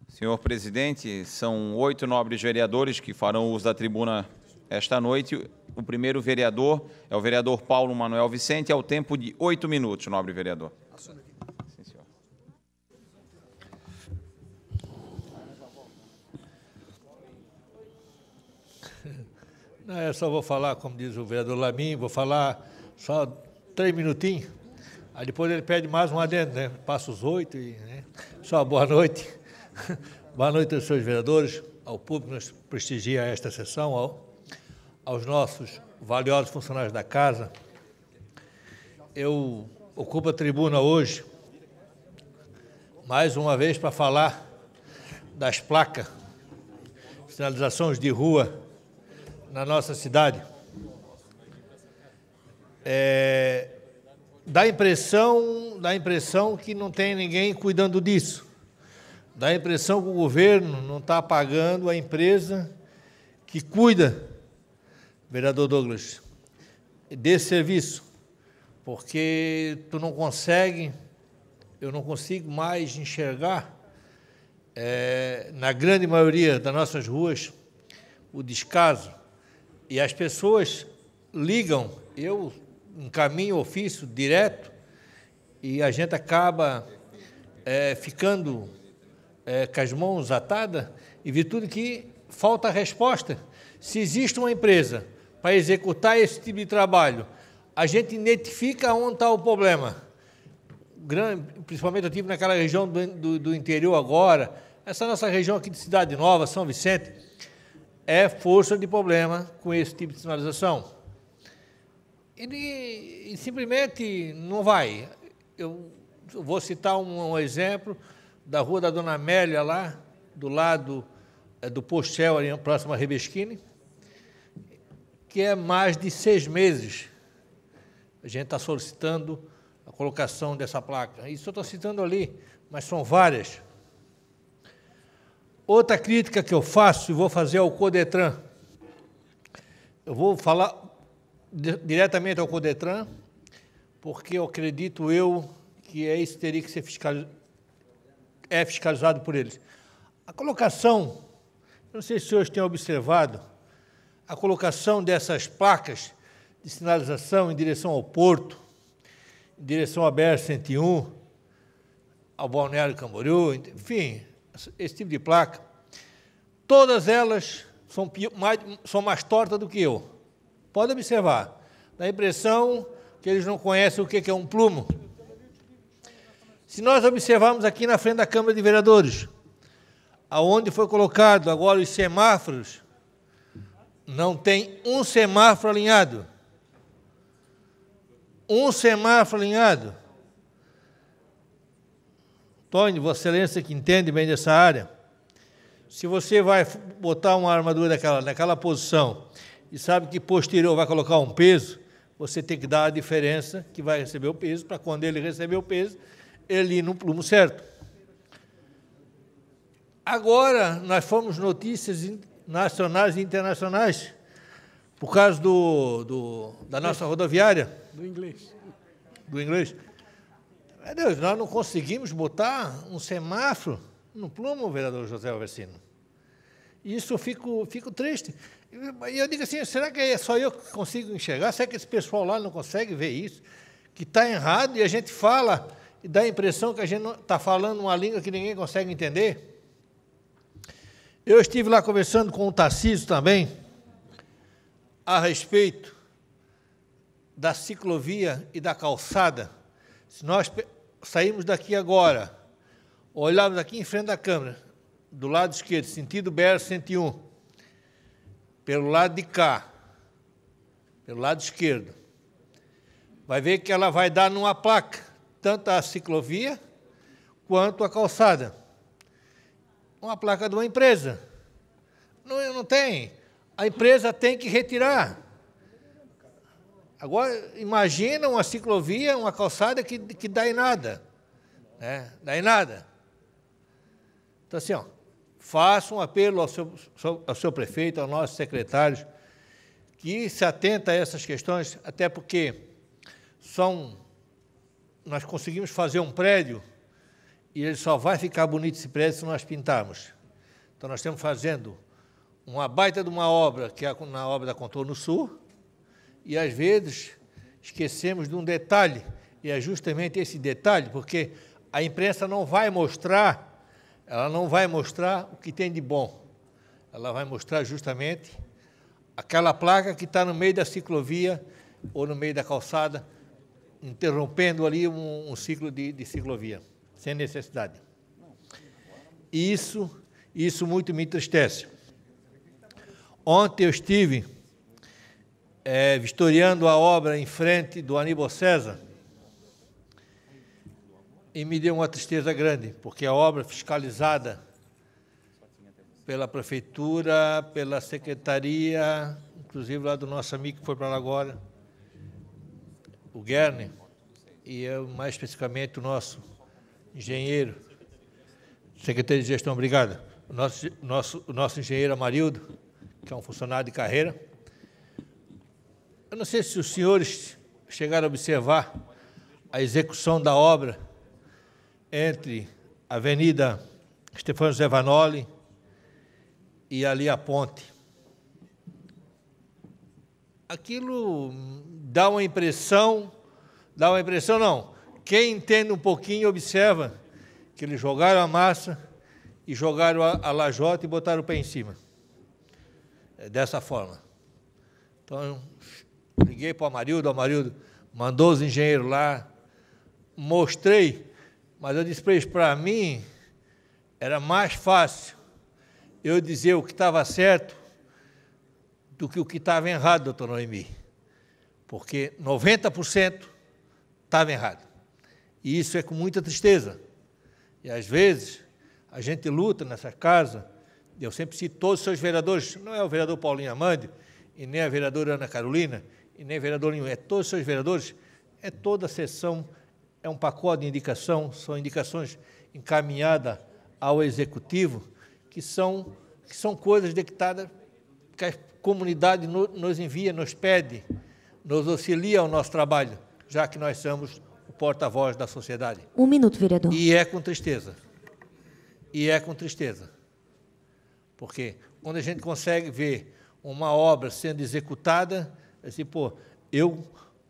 Senhor presidente, são oito nobres vereadores que farão uso da tribuna esta noite. O primeiro vereador é o vereador Paulo Manuel Vicente, ao é tempo de oito minutos, nobre vereador. Ah, eu só vou falar, como diz o vereador Lamin, vou falar só três minutinhos. Aí depois ele pede mais um adendo, né? Passa os oito e. Né? Só boa noite. boa noite aos seus vereadores, ao público que nos prestigia esta sessão, ao, aos nossos valiosos funcionários da casa. Eu ocupo a tribuna hoje, mais uma vez, para falar das placas, sinalizações de rua na nossa cidade é, dá impressão dá impressão que não tem ninguém cuidando disso dá a impressão que o governo não está pagando a empresa que cuida vereador Douglas desse serviço porque tu não consegue eu não consigo mais enxergar é, na grande maioria das nossas ruas o descaso e as pessoas ligam, eu encaminho ofício direto e a gente acaba é, ficando é, com as mãos atadas, em virtude que falta a resposta. Se existe uma empresa para executar esse tipo de trabalho, a gente identifica onde está o problema. Principalmente eu tive naquela região do, do, do interior agora, essa nossa região aqui de Cidade Nova, São Vicente é força de problema com esse tipo de sinalização. Ele simplesmente não vai. Eu vou citar um, um exemplo da rua da Dona Amélia, lá, do lado é, do Postel, ali próximo à Rebesquini, que é mais de seis meses. A gente está solicitando a colocação dessa placa. Isso eu estou citando ali, mas são várias. Outra crítica que eu faço e vou fazer ao Codetran. Eu vou falar diretamente ao Codetran, porque eu acredito eu que é isso teria que ser fiscalizado, é fiscalizado por eles. A colocação, não sei se os senhores têm observado, a colocação dessas placas de sinalização em direção ao porto, em direção à BR-101, ao Balneário Camboriú, enfim, esse tipo de placa, todas elas são mais, são mais tortas do que eu. Pode observar. Dá a impressão que eles não conhecem o que é um plumo. Se nós observarmos aqui na frente da Câmara de Vereadores, aonde foi colocado agora os semáforos, não tem um semáforo alinhado. Um semáforo alinhado. Tony, Vossa Excelência, que entende bem dessa área, se você vai botar uma armadura naquela, naquela posição e sabe que posterior vai colocar um peso, você tem que dar a diferença que vai receber o peso, para quando ele receber o peso, ele ir no plumo certo. Agora, nós fomos notícias nacionais e internacionais, por causa do, do da nossa rodoviária. Do inglês. Do inglês. É Deus, nós não conseguimos botar um semáforo no plumo, vereador José E Isso eu fico, fico triste. E eu digo assim, será que é só eu que consigo enxergar? Será que esse pessoal lá não consegue ver isso? Que está errado e a gente fala e dá a impressão que a gente está falando uma língua que ninguém consegue entender? Eu estive lá conversando com o Tarcísio também a respeito da ciclovia e da calçada. Se nós saímos daqui agora, olhamos aqui em frente da câmera, do lado esquerdo, sentido BR-101, pelo lado de cá, pelo lado esquerdo, vai ver que ela vai dar numa placa, tanto a ciclovia quanto a calçada. Uma placa de uma empresa. Não, não tem. A empresa tem que retirar. Agora, imagina uma ciclovia, uma calçada que, que dá em nada. Né? Dá em nada. Então, assim, ó, faça um apelo ao seu, ao seu prefeito, ao nosso secretário, que se atenta a essas questões, até porque são nós conseguimos fazer um prédio e ele só vai ficar bonito esse prédio se nós pintarmos. Então, nós estamos fazendo uma baita de uma obra, que é na obra da Contorno Sul, e às vezes esquecemos de um detalhe, e é justamente esse detalhe, porque a imprensa não vai mostrar, ela não vai mostrar o que tem de bom. Ela vai mostrar justamente aquela placa que está no meio da ciclovia ou no meio da calçada, interrompendo ali um, um ciclo de, de, ciclovia, sem necessidade. Isso, isso muito me entristece. Ontem eu estive é, vistoriando a obra em frente do Aníbal César. E me deu uma tristeza grande, porque a obra fiscalizada pela prefeitura, pela secretaria, inclusive lá do nosso amigo que foi para lá agora, o Guerne, e eu, mais especificamente o nosso engenheiro, secretário de gestão, obrigado, o nosso, nosso, o nosso engenheiro Amarildo, que é um funcionário de carreira, eu não sei se os senhores chegaram a observar a execução da obra entre a Avenida Stefano Zevanoli e ali a ponte. Aquilo dá uma impressão, dá uma impressão não. Quem entende um pouquinho observa que eles jogaram a massa e jogaram a, a lajota e botaram o pé em cima. É dessa forma. Então, Liguei para o Amarildo, o Amarildo mandou os engenheiros lá, mostrei, mas eu disse para eles, para mim era mais fácil eu dizer o que estava certo do que o que estava errado, doutor Noemi. Porque 90% estava errado. E isso é com muita tristeza. E às vezes a gente luta nessa casa, eu sempre cito todos os seus vereadores, não é o vereador Paulinho Amandi e nem a vereadora Ana Carolina, e nem vereador nenhum, é todos os seus vereadores, é toda a sessão, é um pacote de indicação, são indicações encaminhadas ao executivo, que são, que são coisas dictadas, que a comunidade no, nos envia, nos pede, nos auxilia ao nosso trabalho, já que nós somos o porta-voz da sociedade. Um minuto, vereador. E é com tristeza. E é com tristeza. Porque quando a gente consegue ver uma obra sendo executada Assim, pô, eu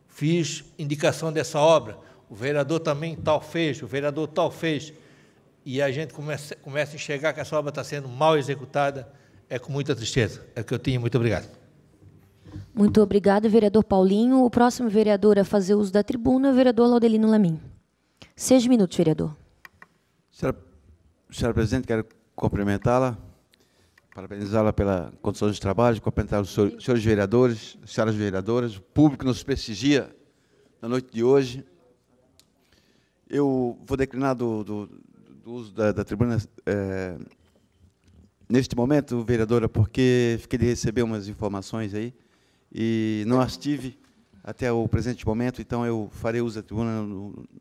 fiz indicação dessa obra, o vereador também tal fez, o vereador tal fez. E a gente começa, começa a enxergar que essa obra está sendo mal executada, é com muita tristeza. É o que eu tinha. Muito obrigado. Muito obrigado, vereador Paulinho. O próximo vereador a fazer uso da tribuna é o vereador Laudelino Lamin. Seis minutos, vereador. Senhora, senhora presidente, quero cumprimentá-la parabenizá-la pela condição de trabalho, cumprimentar os senhores, senhores vereadores, senhoras vereadoras, o público que nos prestigia na noite de hoje. Eu vou declinar do, do, do uso da, da tribuna é, neste momento, vereadora, porque fiquei de receber umas informações aí e não as tive até o presente momento, então eu farei uso da tribuna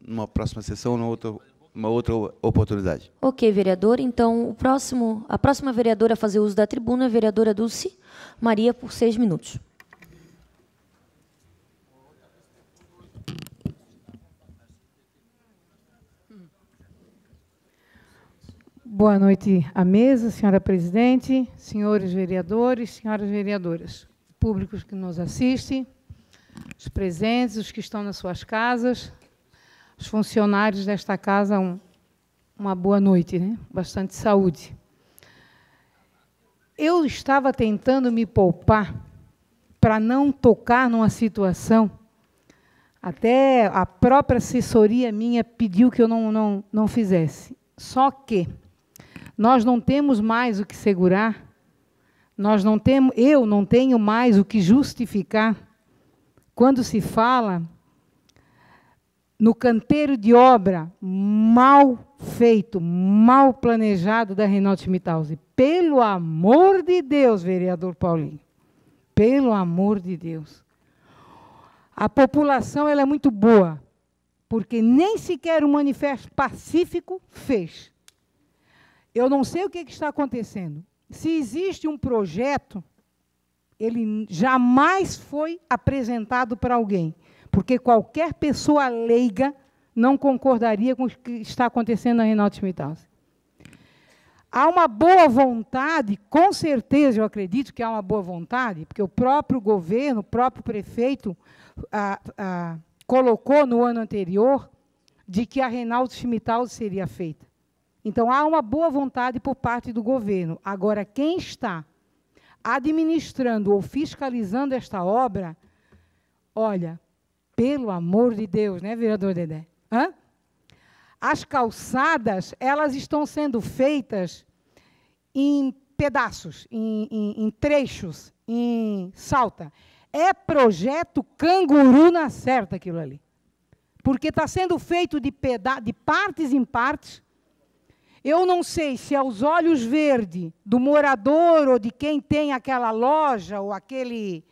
numa próxima sessão, numa outra uma outra oportunidade. Ok, vereador. Então, o próximo, a próxima vereadora a fazer uso da tribuna é a vereadora Dulce Maria, por seis minutos. Boa noite à mesa, senhora presidente, senhores vereadores, senhoras vereadoras, públicos que nos assistem, os presentes, os que estão nas suas casas, os funcionários desta casa um, uma boa noite, né? bastante saúde. Eu estava tentando me poupar para não tocar numa situação. Até a própria assessoria minha pediu que eu não, não, não fizesse. Só que nós não temos mais o que segurar, nós não temos, eu não tenho mais o que justificar quando se fala no canteiro de obra mal feito, mal planejado da Renato Schmidhausen. Pelo amor de Deus, vereador Paulinho. Pelo amor de Deus. A população ela é muito boa, porque nem sequer um manifesto pacífico fez. Eu não sei o que, é que está acontecendo. Se existe um projeto, ele jamais foi apresentado para alguém porque qualquer pessoa leiga não concordaria com o que está acontecendo na Renault dismitase. Há uma boa vontade, com certeza eu acredito que há uma boa vontade, porque o próprio governo, o próprio prefeito ah, ah, colocou no ano anterior de que a renal dismitase seria feita. Então há uma boa vontade por parte do governo. Agora quem está administrando ou fiscalizando esta obra, olha, pelo amor de Deus, né, vereador Dedé? Hã? As calçadas, elas estão sendo feitas em pedaços, em, em, em trechos, em salta. É projeto canguru na certa aquilo ali. Porque está sendo feito de, peda de partes em partes. Eu não sei se aos é olhos verdes do morador ou de quem tem aquela loja ou aquele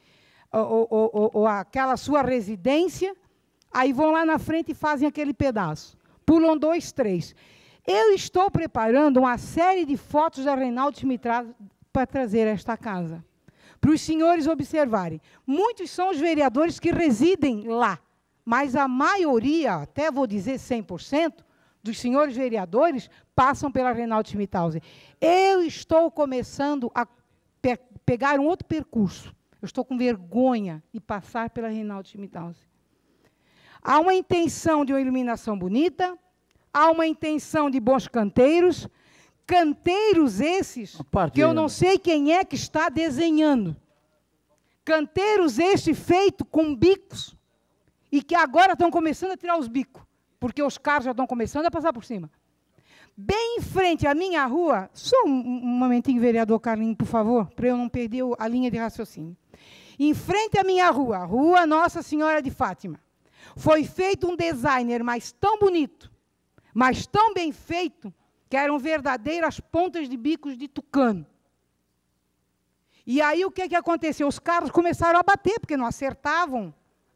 ou, ou, ou, ou aquela sua residência, aí vão lá na frente e fazem aquele pedaço. Pulam dois, três. Eu estou preparando uma série de fotos da Reinaldo Schmidt para trazer a esta casa. Para os senhores observarem. Muitos são os vereadores que residem lá, mas a maioria, até vou dizer 100%, dos senhores vereadores passam pela Reinaldo Schmidthausen. Eu estou começando a pe pegar um outro percurso. Eu estou com vergonha de passar pela Reinaldo Schmidhausen. Há uma intenção de uma iluminação bonita, há uma intenção de bons canteiros, canteiros esses que eu não sei quem é que está desenhando. Canteiros este feito com bicos e que agora estão começando a tirar os bicos, porque os carros já estão começando a passar por cima. Bem em frente à minha rua, só um, um momentinho, vereador Carlinhos, por favor, para eu não perder a linha de raciocínio. Em frente à minha rua, Rua Nossa Senhora de Fátima, foi feito um designer, mas tão bonito, mas tão bem feito, que eram verdadeiras pontas de bicos de tucano. E aí o que, que aconteceu? Os carros começaram a bater, porque não acertavam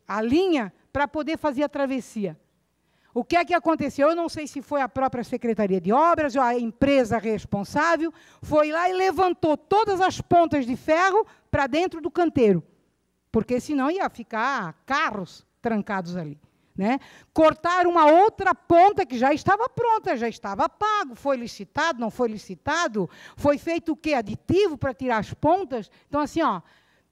a linha para poder fazer a travessia. O que é que aconteceu? Eu não sei se foi a própria Secretaria de Obras ou a empresa responsável, foi lá e levantou todas as pontas de ferro para dentro do canteiro porque senão ia ficar carros trancados ali. Né? Cortar uma outra ponta que já estava pronta, já estava pago, foi licitado, não foi licitado, foi feito o quê? Aditivo para tirar as pontas. Então, assim, ó,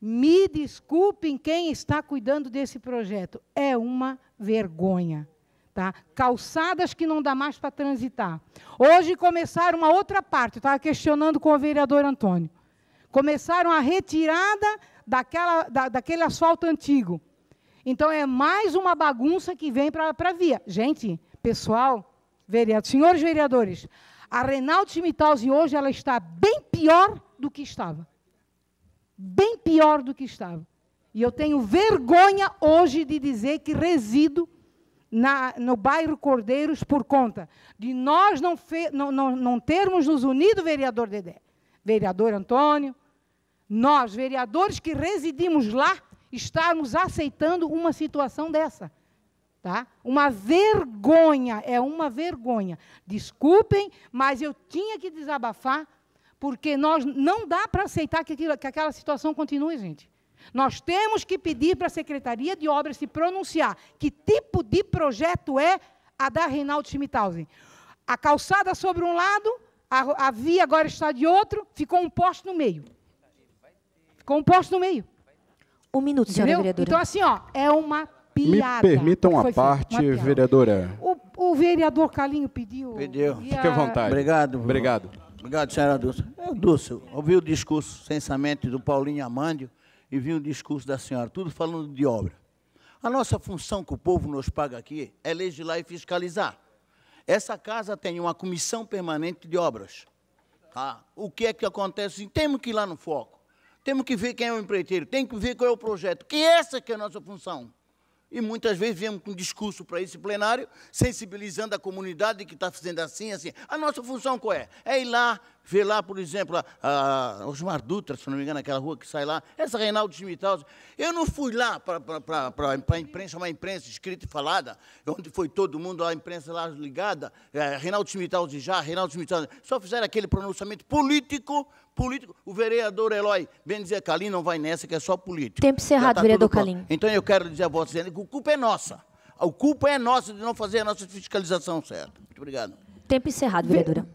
me desculpem quem está cuidando desse projeto. É uma vergonha. Tá? Calçadas que não dá mais para transitar. Hoje começaram uma outra parte, estava questionando com o vereador Antônio. Começaram a retirada daquela, da, daquele asfalto antigo. Então é mais uma bagunça que vem para a via. Gente, pessoal, vereador, senhores vereadores, a Reinaldo Schmidtausen hoje ela está bem pior do que estava. Bem pior do que estava. E eu tenho vergonha hoje de dizer que resido na, no bairro Cordeiros por conta de nós não, fe, não, não, não termos nos unido, vereador Dedé, vereador Antônio, nós, vereadores que residimos lá, estarmos aceitando uma situação dessa. Tá? Uma vergonha, é uma vergonha. Desculpem, mas eu tinha que desabafar, porque nós não dá para aceitar que, aquilo, que aquela situação continue, gente. Nós temos que pedir para a Secretaria de Obras se pronunciar que tipo de projeto é a da Reinaldo Schmidhausen. A calçada sobre um lado, a, a via agora está de outro, ficou um poste no meio com um posto no meio. Um minuto, senhora Entendeu? vereadora. Então, assim, ó, é uma piada. Me permitam a parte, uma vereadora. O, o, vereador Calinho pediu. Pediu. Fique à vontade. Obrigado. Obrigado. Obrigado, senhora Dulce. Eu, é, Dulce, ouvi o discurso sensamente do Paulinho Amândio e vi o discurso da senhora, tudo falando de obra. A nossa função que o povo nos paga aqui é legislar e fiscalizar. Essa casa tem uma comissão permanente de obras. Tá? O que é que acontece? Temos que ir lá no foco. Temos que ver quem é o empreiteiro, tem que ver qual é o projeto, que é essa que é a nossa função. E muitas vezes viemos com um discurso para esse plenário, sensibilizando a comunidade que está fazendo assim, assim. A nossa função qual é? É ir lá, Vê lá, por exemplo, a, a Osmar Dutra, se não me engano, aquela rua que sai lá, essa Reinaldo Schmidthaus. Eu não fui lá para a imprensa, uma imprensa escrita e falada, onde foi todo mundo, a imprensa lá ligada, é, Reinaldo Schmidthaus já, Reinaldo Schmidthaus, só fizeram aquele pronunciamento político, político. O vereador Eloy Bendizer Calim não vai nessa, que é só político. Tempo tá encerrado, tá vereador Calim. Então eu quero dizer a vocês que o culpa é nossa. O culpa é nossa de não fazer a nossa fiscalização certa. Muito obrigado. Tempo encerrado, vereadora.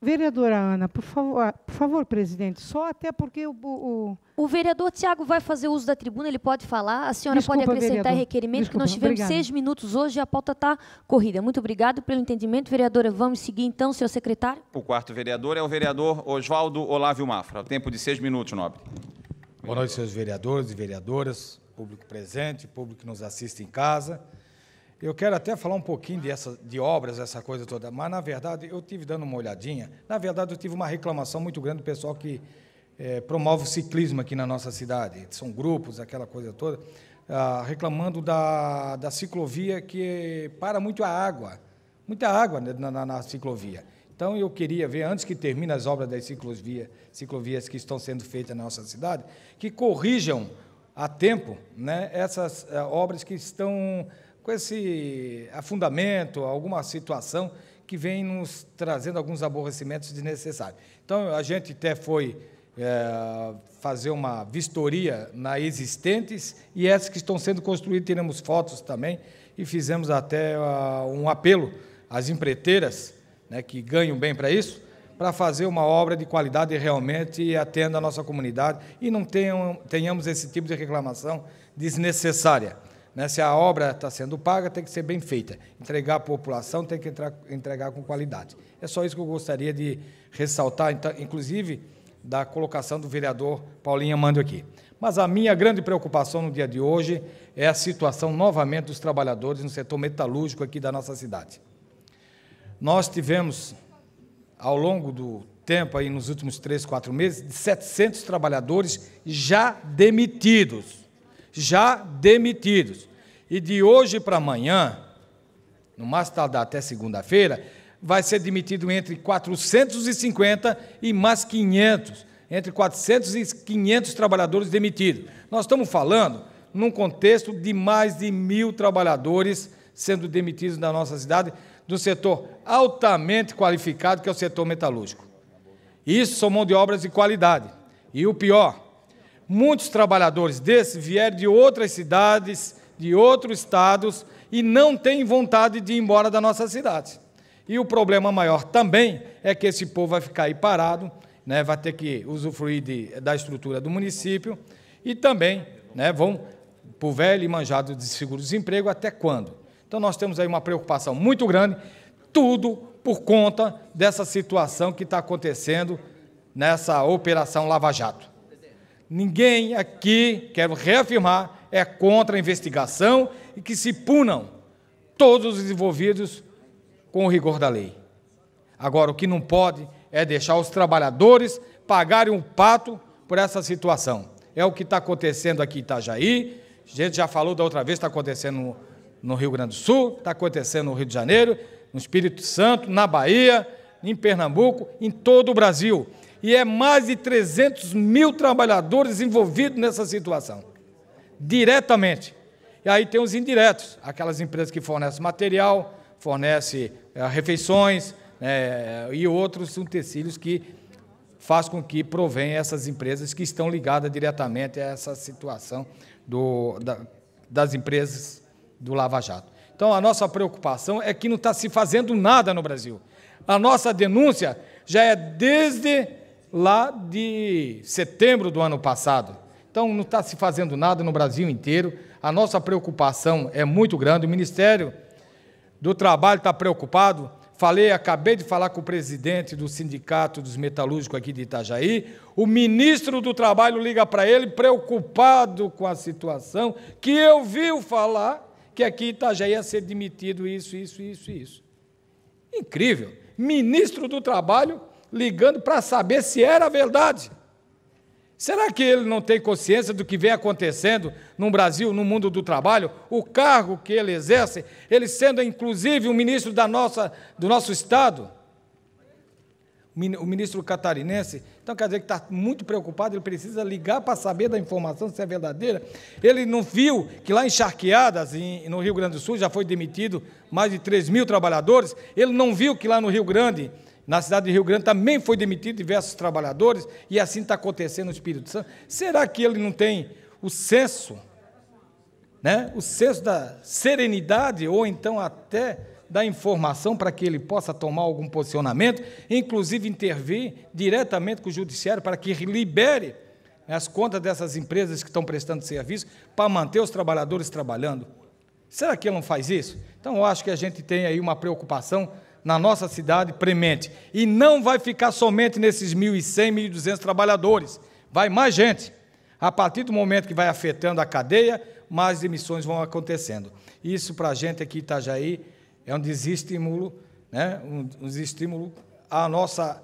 Vereadora Ana, por favor, por favor, presidente, só até porque o, o... o vereador Tiago vai fazer uso da tribuna, ele pode falar, a senhora Desculpa, pode acrescentar vereador. requerimento, Desculpa, que nós tivemos obrigado. seis minutos hoje e a pauta está corrida. Muito obrigado pelo entendimento, vereadora. Vamos seguir então, senhor secretário. O quarto vereador é o vereador Oswaldo Olávio Mafra. Tempo de seis minutos, nobre. Boa noite, seus vereadores e vereadoras, público presente, público que nos assiste em casa. Eu quero até falar um pouquinho de obras, essa coisa toda, mas na verdade eu tive dando uma olhadinha. Na verdade, eu tive uma reclamação muito grande do pessoal que é, promove o ciclismo aqui na nossa cidade. São grupos, aquela coisa toda, ah, reclamando da, da ciclovia que para muito a água, muita água né, na, na, na ciclovia. Então eu queria ver, antes que termine as obras das ciclovia, ciclovias que estão sendo feitas na nossa cidade, que corrijam a tempo né, essas eh, obras que estão com esse afundamento, alguma situação que vem nos trazendo alguns aborrecimentos desnecessários. Então, a gente até foi é, fazer uma vistoria na existentes e essas que estão sendo construídas, tiramos fotos também e fizemos até uh, um apelo às empreiteiras né, que ganham bem para isso, para fazer uma obra de qualidade realmente e atenda a nossa comunidade e não tenham, tenhamos esse tipo de reclamação desnecessária. Né? Se a obra está sendo paga, tem que ser bem feita. Entregar à população tem que entrar, entregar com qualidade. É só isso que eu gostaria de ressaltar, então, inclusive da colocação do vereador Paulinho Amando aqui. Mas a minha grande preocupação no dia de hoje é a situação novamente dos trabalhadores no setor metalúrgico aqui da nossa cidade. Nós tivemos, ao longo do tempo, aí nos últimos três, quatro meses, de 700 trabalhadores já demitidos. Já demitidos e de hoje para amanhã, no mais tardar até segunda-feira, vai ser demitido entre 450 e mais 500, entre 400 e 500 trabalhadores demitidos. Nós estamos falando num contexto de mais de mil trabalhadores sendo demitidos na nossa cidade, do setor altamente qualificado, que é o setor metalúrgico. Isso são mão de obras de qualidade. E o pior, muitos trabalhadores desses vieram de outras cidades de outros estados e não têm vontade de ir embora da nossa cidade. E o problema maior também é que esse povo vai ficar aí parado, né, vai ter que usufruir de, da estrutura do município e também né, vão por velho e manjado de seguro-desemprego até quando? Então nós temos aí uma preocupação muito grande, tudo por conta dessa situação que está acontecendo nessa operação Lava Jato. Ninguém aqui, quero reafirmar, é contra a investigação e que se punam todos os envolvidos com o rigor da lei. Agora, o que não pode é deixar os trabalhadores pagarem um pato por essa situação. É o que está acontecendo aqui em Itajaí, a gente já falou da outra vez, está acontecendo no Rio Grande do Sul, está acontecendo no Rio de Janeiro, no Espírito Santo, na Bahia, em Pernambuco, em todo o Brasil. E é mais de 300 mil trabalhadores envolvidos nessa situação diretamente. E aí tem os indiretos, aquelas empresas que fornecem material, fornecem é, refeições é, e outros utensílios que faz com que provenham essas empresas que estão ligadas diretamente a essa situação do, da, das empresas do Lava Jato. Então, a nossa preocupação é que não está se fazendo nada no Brasil. A nossa denúncia já é desde lá de setembro do ano passado. Então, não está se fazendo nada no Brasil inteiro. A nossa preocupação é muito grande. O Ministério do Trabalho está preocupado. Falei, acabei de falar com o presidente do Sindicato dos Metalúrgicos aqui de Itajaí. O ministro do Trabalho liga para ele, preocupado com a situação, que eu viu falar que aqui em Itajaí ia ser demitido isso, isso, isso, isso. Incrível. Ministro do Trabalho ligando para saber se era verdade. Será que ele não tem consciência do que vem acontecendo no Brasil, no mundo do trabalho? O cargo que ele exerce, ele sendo inclusive o ministro da nossa, do nosso Estado, o ministro catarinense, então quer dizer que está muito preocupado, ele precisa ligar para saber da informação se é verdadeira. Ele não viu que lá em Charqueadas, no Rio Grande do Sul, já foi demitido mais de 3 mil trabalhadores, ele não viu que lá no Rio Grande na cidade de Rio Grande também foi demitido diversos trabalhadores, e assim está acontecendo no Espírito Santo. Será que ele não tem o senso, né? o senso da serenidade, ou então até da informação para que ele possa tomar algum posicionamento, inclusive intervir diretamente com o judiciário para que libere as contas dessas empresas que estão prestando serviço para manter os trabalhadores trabalhando. Será que ele não faz isso? Então, eu acho que a gente tem aí uma preocupação na nossa cidade premente. E não vai ficar somente nesses 1.100, 1.200 trabalhadores. Vai mais gente. A partir do momento que vai afetando a cadeia, mais emissões vão acontecendo. Isso para a gente aqui em Itajaí é um desestímulo, né? um desestímulo à nossa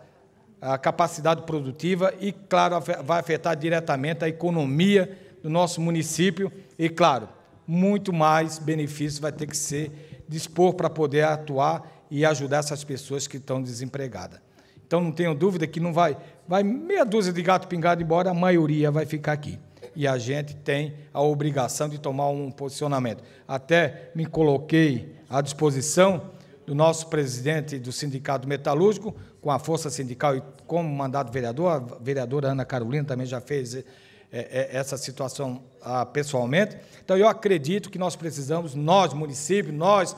à capacidade produtiva e, claro, vai afetar diretamente a economia do nosso município e, claro, muito mais benefícios vai ter que ser dispor para poder atuar e ajudar essas pessoas que estão desempregadas. Então não tenho dúvida que não vai, vai meia dúzia de gato pingado embora, a maioria vai ficar aqui. E a gente tem a obrigação de tomar um posicionamento. Até me coloquei à disposição do nosso presidente do Sindicato Metalúrgico, com a Força Sindical e como mandado vereador, a vereadora Ana Carolina também já fez eh, eh, essa situação ah, pessoalmente. Então, eu acredito que nós precisamos, nós, município, nós,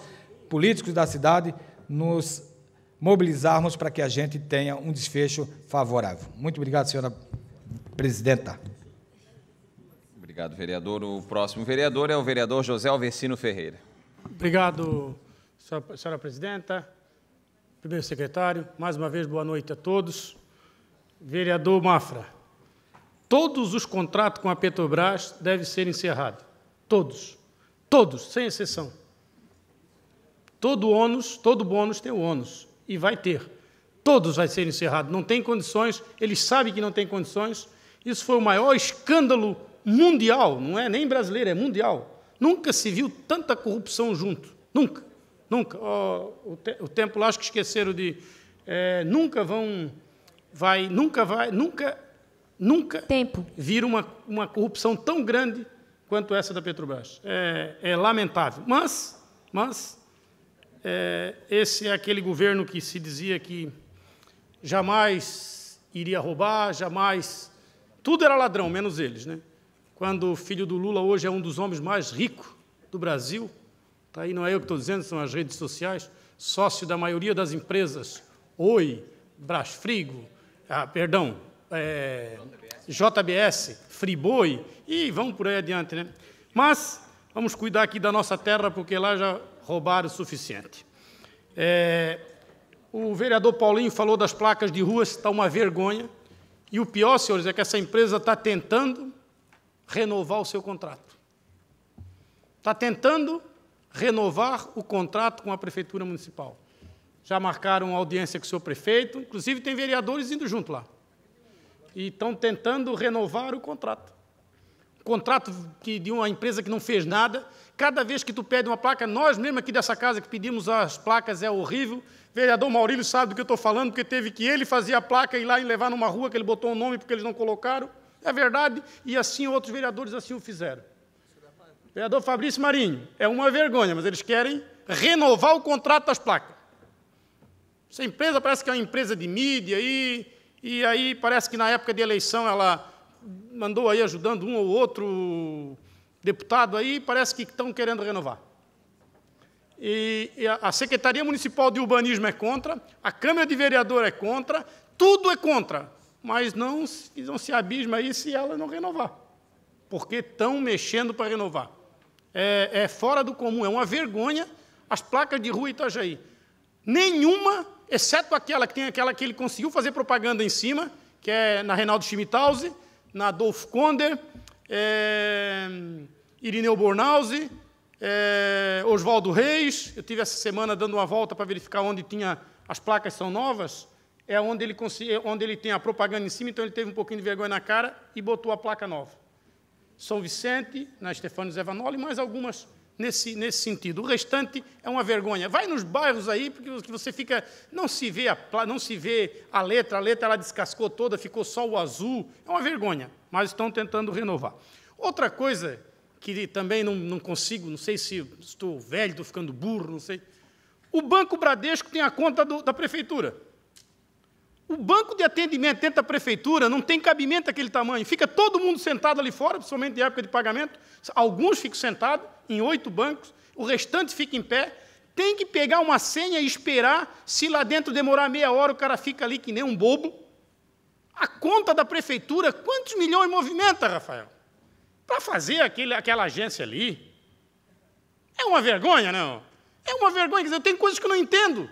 políticos da cidade, nos mobilizarmos para que a gente tenha um desfecho favorável. Muito obrigado, senhora presidenta. Obrigado, vereador. O próximo vereador é o vereador José Alvecino Ferreira. Obrigado, senhora presidenta. Primeiro secretário, mais uma vez, boa noite a todos. Vereador Mafra, todos os contratos com a Petrobras devem ser encerrados. Todos. Todos, sem exceção. Todo ônus, todo bônus tem o ônus e vai ter. Todos vai ser encerrado, não tem condições, ele sabe que não tem condições. Isso foi o maior escândalo mundial, não é nem brasileiro, é mundial. Nunca se viu tanta corrupção junto, nunca, nunca. Oh, o, te, o tempo lá acho que esqueceram de é, nunca vão vai, nunca vai, nunca nunca tempo. vira uma, uma corrupção tão grande quanto essa da Petrobras. É, é lamentável, mas mas é, esse é aquele governo que se dizia que jamais iria roubar, jamais. Tudo era ladrão, menos eles. Né? Quando o filho do Lula hoje é um dos homens mais ricos do Brasil, tá aí, não é eu que estou dizendo, são as redes sociais, sócio da maioria das empresas, Oi, Brasfrigo, ah, perdão, é, JBS, Friboi, e vamos por aí adiante. Né? Mas vamos cuidar aqui da nossa terra, porque lá já roubar o suficiente. É, o vereador Paulinho falou das placas de ruas, está uma vergonha. E o pior, senhores, é que essa empresa está tentando renovar o seu contrato. Está tentando renovar o contrato com a Prefeitura Municipal. Já marcaram audiência com o seu prefeito, inclusive tem vereadores indo junto lá. E estão tentando renovar o contrato. Um contrato que, de uma empresa que não fez nada, Cada vez que tu pede uma placa, nós mesmo aqui dessa casa que pedimos as placas é horrível. Vereador Maurílio sabe do que eu estou falando, porque teve que ele fazer a placa e ir lá e levar numa rua que ele botou o um nome porque eles não colocaram. É verdade, e assim outros vereadores assim o fizeram. Vereador Fabrício Marinho, é uma vergonha, mas eles querem renovar o contrato das placas. Essa empresa parece que é uma empresa de mídia e, e aí parece que na época de eleição ela mandou aí ajudando um ou outro deputado aí, parece que estão querendo renovar. E, e a Secretaria Municipal de Urbanismo é contra, a Câmara de Vereador é contra, tudo é contra, mas não, não se abisma aí se ela não renovar, porque estão mexendo para renovar. É, é fora do comum, é uma vergonha as placas de rua Itajaí. Nenhuma, exceto aquela que tem aquela que ele conseguiu fazer propaganda em cima, que é na Reinaldo Schmidtause, na Adolfo Konder, é, Irineu Bornause, é, eh, Oswaldo Reis. Eu tive essa semana dando uma volta para verificar onde tinha as placas são novas. É onde ele, é onde ele tem a propaganda em cima, então ele teve um pouquinho de vergonha na cara e botou a placa nova. São Vicente, na Stefano Zevanoli, mais algumas nesse, nesse sentido. O restante é uma vergonha. Vai nos bairros aí, porque você fica. Não se vê a, não se vê a letra, a letra ela descascou toda, ficou só o azul. É uma vergonha, mas estão tentando renovar. Outra coisa que também não, não consigo, não sei se estou velho, estou ficando burro, não sei. O Banco Bradesco tem a conta do, da prefeitura. O banco de atendimento dentro da prefeitura não tem cabimento daquele tamanho. Fica todo mundo sentado ali fora, principalmente em época de pagamento. Alguns ficam sentados em oito bancos, o restante fica em pé. Tem que pegar uma senha e esperar. Se lá dentro demorar meia hora, o cara fica ali que nem um bobo. A conta da prefeitura, quantos milhões movimenta, Rafael? para fazer aquele, aquela agência ali. É uma vergonha, não? É uma vergonha, quer dizer, eu tenho coisas que eu não entendo.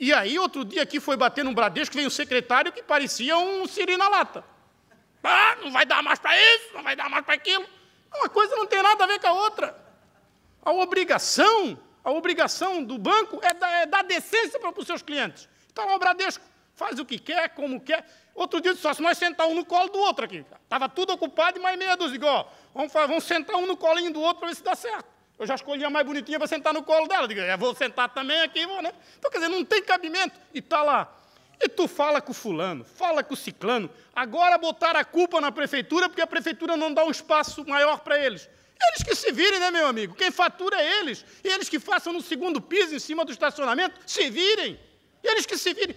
E aí, outro dia aqui foi bater no Bradesco, veio um secretário que parecia um siri na lata. Ah, não vai dar mais para isso, não vai dar mais para aquilo. É uma coisa não tem nada a ver com a outra. A obrigação, a obrigação do banco é dar, é dar decência para os seus clientes. Então, o Bradesco faz o que quer, como quer. Outro dia disse, só se nós sentar um no colo do outro aqui. Estava tudo ocupado e mais meia dúzia. Digo, ó, vamos, vamos sentar um no colinho do outro para ver se dá certo. Eu já escolhi a mais bonitinha para sentar no colo dela. Digo, eu é, vou sentar também aqui, vou, né? Então, quer dizer, não tem cabimento. E está lá. E tu fala com o fulano, fala com o ciclano. Agora botar a culpa na prefeitura porque a prefeitura não dá um espaço maior para eles. Eles que se virem, né, meu amigo? Quem fatura é eles. E eles que façam no segundo piso, em cima do estacionamento, se virem. E eles que se virem.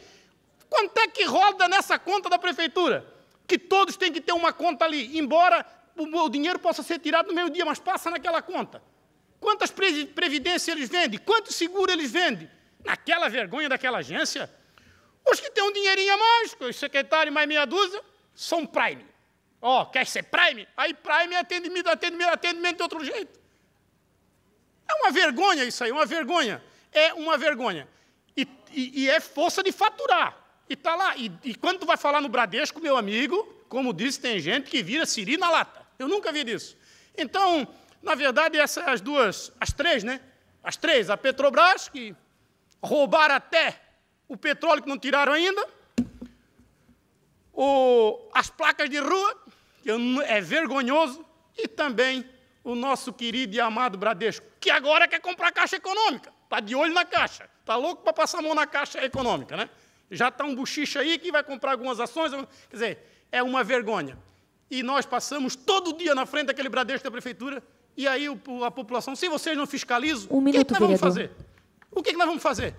Quanto é que roda nessa conta da prefeitura? Que todos têm que ter uma conta ali, embora o dinheiro possa ser tirado no meio dia, mas passa naquela conta. Quantas previdências eles vendem? Quanto seguro eles vendem? Naquela vergonha daquela agência? Os que têm um dinheirinho a mais, os secretários mais meia dúzia, são prime. Ó, oh, quer ser prime? Aí prime é atendimento, atendimento, atendimento de outro jeito. É uma vergonha isso aí, uma vergonha. É uma vergonha. E, e, e é força de faturar. E está lá. E, e, quando tu vai falar no Bradesco, meu amigo, como disse, tem gente que vira siri na lata. Eu nunca vi disso. Então, na verdade, essas as duas, as três, né? As três, a Petrobras, que roubaram até o petróleo que não tiraram ainda, o, as placas de rua, que é vergonhoso, e também o nosso querido e amado Bradesco, que agora quer comprar caixa econômica. Está de olho na caixa. Está louco para passar a mão na caixa econômica, né? Já está um buchicho aí que vai comprar algumas ações. Quer dizer, é uma vergonha. E nós passamos todo dia na frente daquele Bradesco da prefeitura e aí a população, se vocês não fiscalizam, um o que, é que nós vamos fazer? O que, é que nós vamos fazer?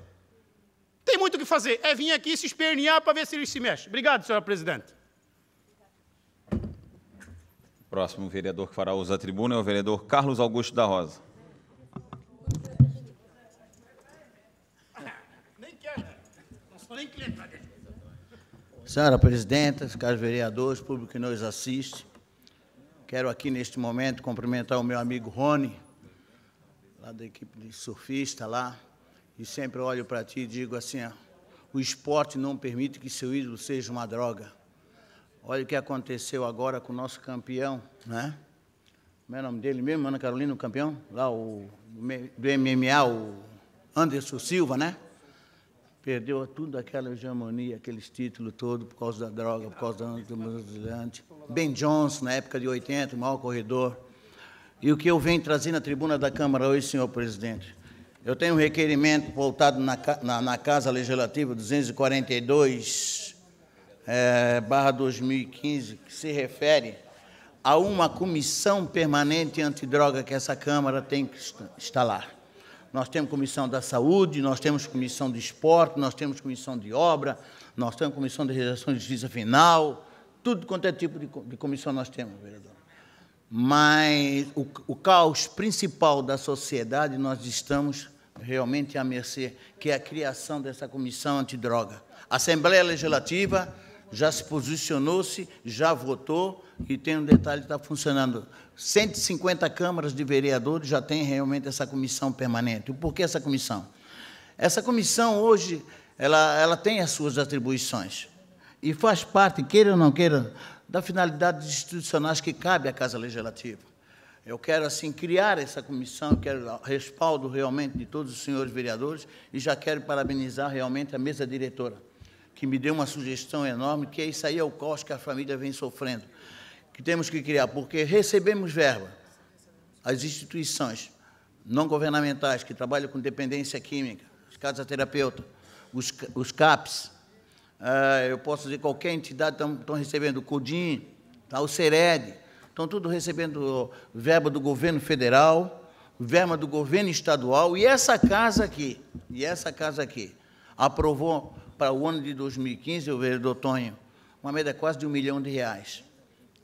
Tem muito o que fazer. É vir aqui se espernear para ver se eles se mexem. Obrigado, senhora presidente. Próximo vereador que fará uso da tribuna é o vereador Carlos Augusto da Rosa. nem que Senhora Presidenta, caros vereadores, público que nos assiste, quero aqui neste momento cumprimentar o meu amigo Rony, lá da equipe de surfista lá, e sempre olho para ti e digo assim, ó, o esporte não permite que seu ídolo seja uma droga. Olha o que aconteceu agora com o nosso campeão, né? Como é o nome dele mesmo, Ana Carolina, o campeão? Lá o do MMA, o Anderson Silva, né? perdeu tudo aquela hegemonia, aqueles títulos todos, por causa da droga, por causa da antimusilante. Ben Johnson, na época de 80, o maior corredor. E o que eu venho trazer na tribuna da Câmara hoje, senhor presidente? Eu tenho um requerimento voltado na, na, na Casa Legislativa 242, é, barra 2015, que se refere a uma comissão permanente antidroga que essa Câmara tem que instalar. Nós temos comissão da saúde, nós temos comissão de esporte, nós temos comissão de obra, nós temos comissão de realização de justiça final, tudo quanto é tipo de comissão nós temos, vereador. Mas o, o caos principal da sociedade nós estamos realmente à mercê, que é a criação dessa comissão antidroga. Assembleia Legislativa já se posicionou-se, já votou e tem um detalhe está funcionando. 150 câmaras de vereadores já tem realmente essa comissão permanente. Por que essa comissão? Essa comissão hoje ela, ela tem as suas atribuições e faz parte, queira ou não queira, da finalidade institucionais que cabe à Casa Legislativa. Eu quero, assim, criar essa comissão, quero respaldo realmente de todos os senhores vereadores e já quero parabenizar realmente a mesa diretora que me deu uma sugestão enorme, que é isso aí é o corte que a família vem sofrendo, que temos que criar, porque recebemos verba, as instituições não governamentais que trabalham com dependência química, os casas terapeuta, os, os CAPs, ah, eu posso dizer qualquer entidade estão recebendo, o CODIM, tá, o Sered, estão tudo recebendo verba do governo federal, verba do governo estadual, e essa casa aqui, e essa casa aqui, aprovou para o ano de 2015, o vereador Tonho, uma média quase de um milhão de reais.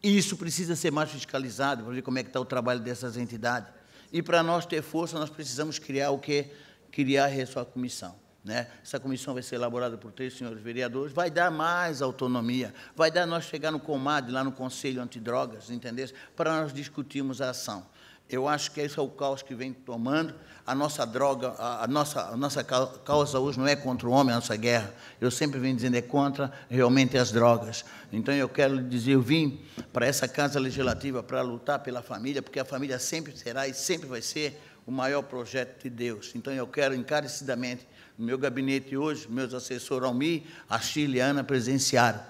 E isso precisa ser mais fiscalizado, para ver como é que está o trabalho dessas entidades. E para nós ter força, nós precisamos criar o quê? Criar a sua comissão. Né? Essa comissão vai ser elaborada por três senhores vereadores, vai dar mais autonomia, vai dar nós chegar no COMAD, lá no Conselho Antidrogas, entendeu? para nós discutirmos a ação. Eu acho que esse é, é o caos que vem tomando. A nossa droga, a, nossa, a nossa causa hoje não é contra o homem, a nossa guerra. Eu sempre venho dizendo é contra realmente as drogas. Então eu quero dizer, eu vim para essa casa legislativa para lutar pela família, porque a família sempre será e sempre vai ser o maior projeto de Deus. Então eu quero encarecidamente, no meu gabinete hoje, meus assessores Almi, a Chile e a Ana presenciaram.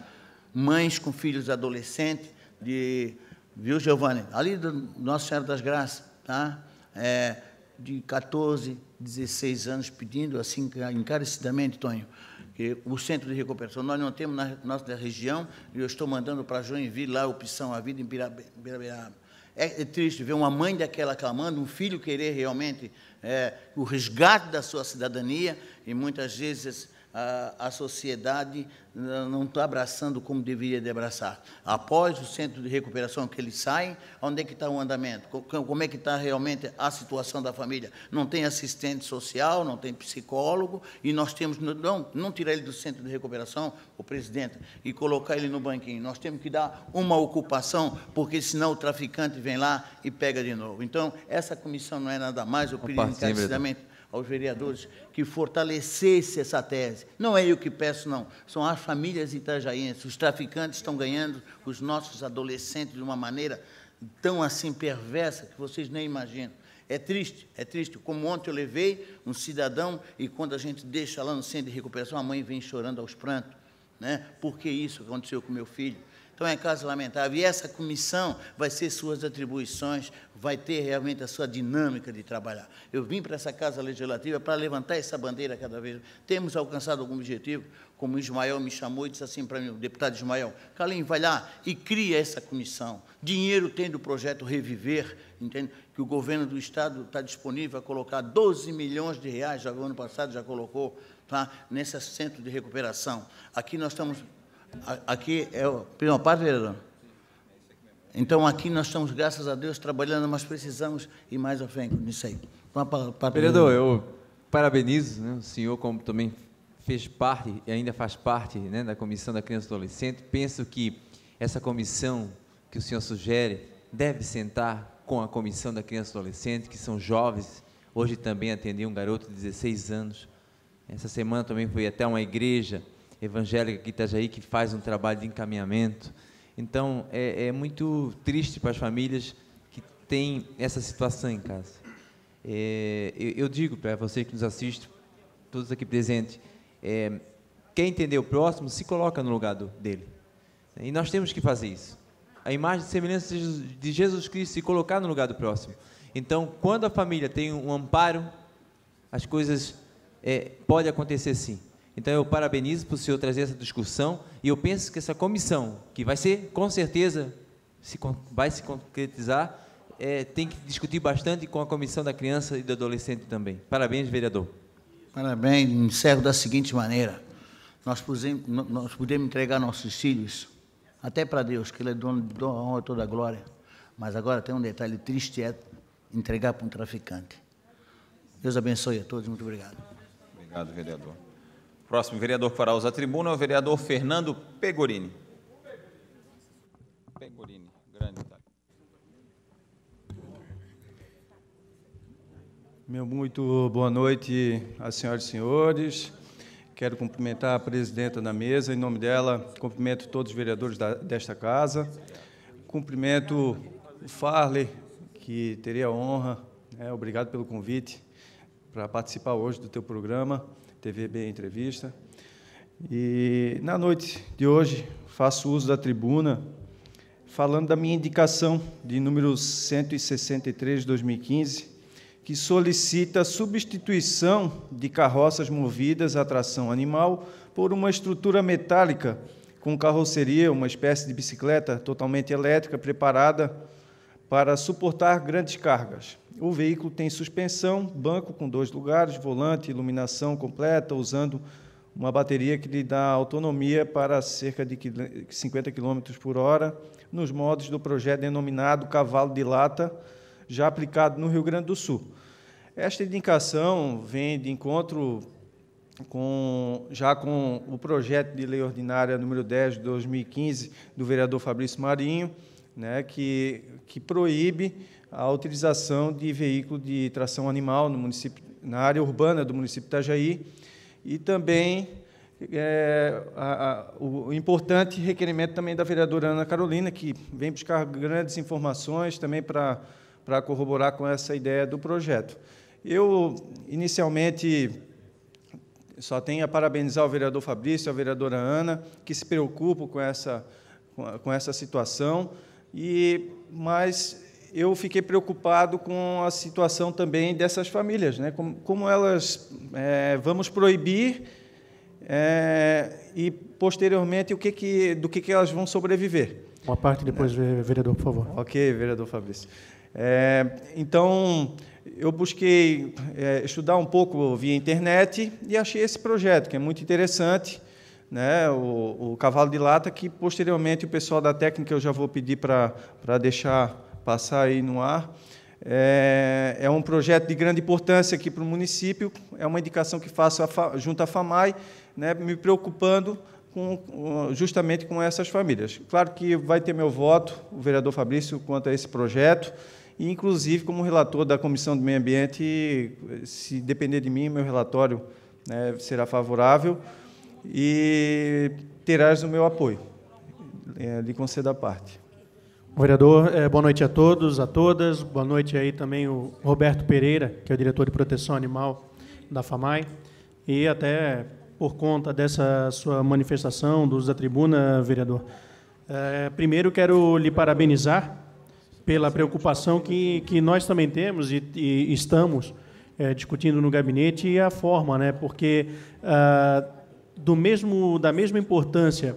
Mães com filhos adolescentes de Viu, Giovanni? Ali do Nossa Senhora das Graças, tá? É, de 14, 16 anos, pedindo assim encarecidamente, Tonho, que o centro de recuperação nós não temos na nossa região, e eu estou mandando para Joinville lá a opção A Vida em Biraberaba. É, é, triste ver uma mãe daquela clamando, um filho querer realmente é, o resgate da sua cidadania, e muitas vezes a, a sociedade não está abraçando como deveria de abraçar. Após o centro de recuperação que eles saem, onde é que está o andamento? Como é que está realmente a situação da família? Não tem assistente social, não tem psicólogo, e nós temos, não, não tirar ele do centro de recuperação, o presidente, e colocar ele no banquinho. Nós temos que dar uma ocupação, porque senão o traficante vem lá e pega de novo. Então, essa comissão não é nada mais, eu queria encarecidamente aos vereadores que fortalecesse essa tese. Não é eu que peço, não. São as famílias itajaienses. Os traficantes estão ganhando os nossos adolescentes de uma maneira tão assim perversa que vocês nem imaginam. É triste, é triste. Como ontem eu levei um cidadão e quando a gente deixa lá no centro de recuperação, a mãe vem chorando aos prantos. Né? Por que isso aconteceu com meu filho? Então é caso lamentável. E essa comissão vai ser suas atribuições, vai ter realmente a sua dinâmica de trabalhar. Eu vim para essa casa legislativa para levantar essa bandeira cada vez. Temos alcançado algum objetivo, como o Ismael me chamou e disse assim para mim, o deputado Ismael, Calim, vai lá e cria essa comissão. Dinheiro tem do projeto Reviver, entende? que o governo do Estado está disponível a colocar 12 milhões de reais, já no ano passado já colocou, tá? nesse centro de recuperação. Aqui nós estamos Aqui é o Prima Padre Então aqui nós estamos, graças a Deus, trabalhando, mas precisamos ir mais a frente nisso aí. Vereador, eu parabenizo né, o senhor, como também fez parte e ainda faz parte né, da Comissão da Criança e Adolescente. Penso que essa comissão que o senhor sugere deve sentar com a Comissão da Criança e Adolescente, que são jovens. Hoje também atendi um garoto de 16 anos. Essa semana também fui até uma igreja evangélica aqui aí, que faz um trabalho de encaminhamento. Então, é, é muito triste para as famílias que têm essa situação em casa. É, eu, eu, digo para você que nos assiste, todos aqui presentes, é, entender o próximo, se coloca no lugar do, dele. E nós temos que fazer isso. A imagem e semelhança de Jesus Cristo se colocar no lugar do próximo. Então, quando a família tem um amparo, as coisas é, podem acontecer sim. Então eu parabenizo por o senhor trazer essa discussão e eu penso que essa comissão, que vai ser com certeza se, vai se concretizar, é, tem que discutir bastante com a comissão da criança e do adolescente também. Parabéns, vereador. Parabéns. Encerro da seguinte maneira: nós, podemos nós podemos entregar nossos filhos até para Deus, que Ele é dono de honra e toda a glória. Mas agora tem um detalhe triste: é entregar para um traficante. Deus abençoe a todos. Muito obrigado. Obrigado, vereador. Próximo vereador que fará uso da tribuna é o vereador Fernando Pegorini. Pegorini, grande Meu muito boa noite às senhoras e senhores. Quero cumprimentar a presidenta da mesa. Em nome dela, cumprimento todos os vereadores da, desta casa. Cumprimento o Farley, que teria a honra. Né? Obrigado pelo convite para participar hoje do teu programa. TVB Entrevista. E na noite de hoje faço uso da tribuna falando da minha indicação de número 163 de 2015, que solicita a substituição de carroças movidas a tração animal por uma estrutura metálica com carroceria, uma espécie de bicicleta totalmente elétrica preparada para suportar grandes cargas. O veículo tem suspensão, banco com dois lugares, volante, iluminação completa, usando uma bateria que lhe dá autonomia para cerca de 50 km por hora, nos modos do projeto denominado cavalo de lata, já aplicado no Rio Grande do Sul. Esta indicação vem de encontro com, já com o projeto de lei ordinária número 10 de 2015 do vereador Fabrício Marinho, né, que, que proíbe a utilização de veículo de tração animal no município, na área urbana do município de Itajaí, e também é, a, a, o importante requerimento também da vereadora Ana Carolina, que vem buscar grandes informações também para, para corroborar com essa ideia do projeto. Eu, inicialmente, só tenho a parabenizar o vereador Fabrício e a vereadora Ana, que se preocupam com essa, com essa situação. E mas eu fiquei preocupado com a situação também dessas famílias, né? Como, como elas é, vamos proibir é, e posteriormente o que que do que que elas vão sobreviver? Uma parte depois, né? vereador, por favor. Ok, vereador Fabrício. É, então eu busquei é, estudar um pouco via internet e achei esse projeto que é muito interessante né, o, o cavalo de lata, que posteriormente o pessoal da técnica eu já vou pedir para deixar passar aí no ar. É, é, um projeto de grande importância aqui para o município, é uma indicação que faço a, junto à FAMAI, né, me preocupando com, justamente com essas famílias. Claro que vai ter meu voto, o vereador Fabrício, quanto a esse projeto, e, inclusive, como relator da Comissão do Meio Ambiente, se depender de mim, meu relatório né, será favorável e terás o meu apoio. É, lhe concedo a parte. Vereador, é, boa noite a todos, a todas. Boa noite aí também o Roberto Pereira, que é o diretor de proteção animal da FAMAI. E até por conta dessa sua manifestação do uso da tribuna, vereador. É, primeiro, quero lhe parabenizar pela preocupação que, que nós também temos e, e estamos é, discutindo no gabinete e a forma, né? porque. Ah, do mesmo, da mesma importância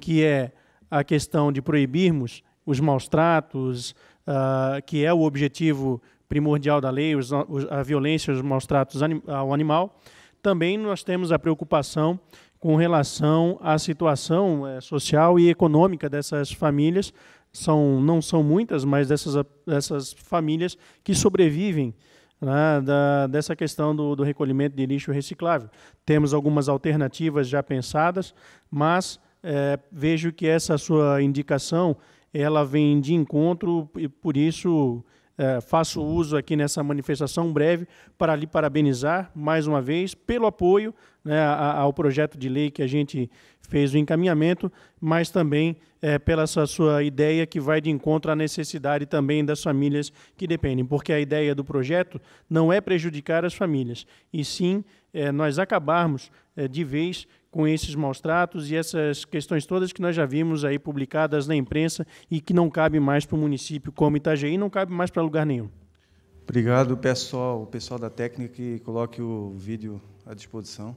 que é a questão de proibirmos os maus tratos, uh, que é o objetivo primordial da lei, os, a violência, os maus tratos ao animal, também nós temos a preocupação com relação à situação é, social e econômica dessas famílias. São, não são muitas, mas dessas, dessas famílias que sobrevivem né, da, dessa questão do, do recolhimento de lixo reciclável. Temos algumas alternativas já pensadas, mas é, vejo que essa sua indicação ela vem de encontro e por isso é, faço uso aqui nessa manifestação breve para lhe parabenizar mais uma vez pelo apoio né, ao projeto de lei que a gente fez o encaminhamento, mas também é, pela sua, sua, ideia que vai de encontro à necessidade também das famílias que dependem, porque a ideia do projeto não é prejudicar as famílias, e sim é, nós acabarmos é, de vez com esses maus tratos e essas questões todas que nós já vimos aí publicadas na imprensa e que não cabe mais para o município como Itajaí, não cabe mais para lugar nenhum. Obrigado, pessoal, o pessoal da técnica que coloque o vídeo à disposição.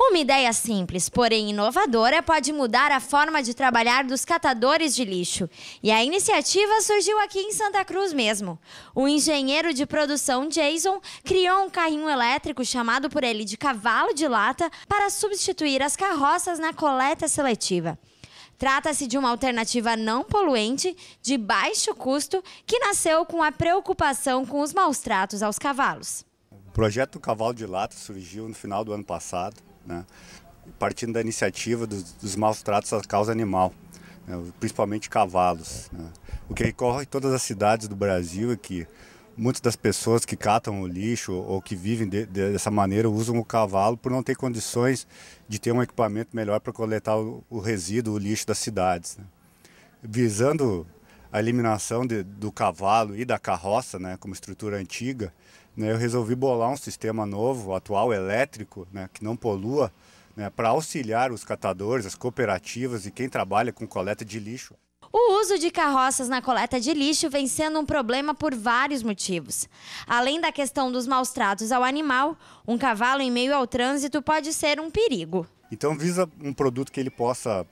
Uma ideia simples, porém inovadora, pode mudar a forma de trabalhar dos catadores de lixo. E a iniciativa surgiu aqui em Santa Cruz mesmo. O engenheiro de produção Jason criou um carrinho elétrico chamado por ele de cavalo de lata para substituir as carroças na coleta seletiva. Trata-se de uma alternativa não poluente, de baixo custo, que nasceu com a preocupação com os maus tratos aos cavalos. O projeto Cavalo de Lata surgiu no final do ano passado, né, partindo da iniciativa dos, dos maus tratos à causa animal, né, principalmente cavalos. Né. O que ocorre em todas as cidades do Brasil é que muitas das pessoas que catam o lixo ou que vivem de, de, dessa maneira usam o cavalo por não ter condições de ter um equipamento melhor para coletar o, o, resíduo, o lixo das cidades. Né. Visando a eliminação de, do cavalo e da carroça, né, como estrutura antiga, né, eu resolvi bolar um sistema novo, atual elétrico, né, que não polua, né, para auxiliar os catadores, as cooperativas e quem trabalha com coleta de lixo. O uso de carroças na coleta de lixo vem sendo um problema por vários motivos. Além da questão dos maus tratos ao animal, um cavalo em meio ao trânsito pode ser um perigo. Então visa um produto que ele possa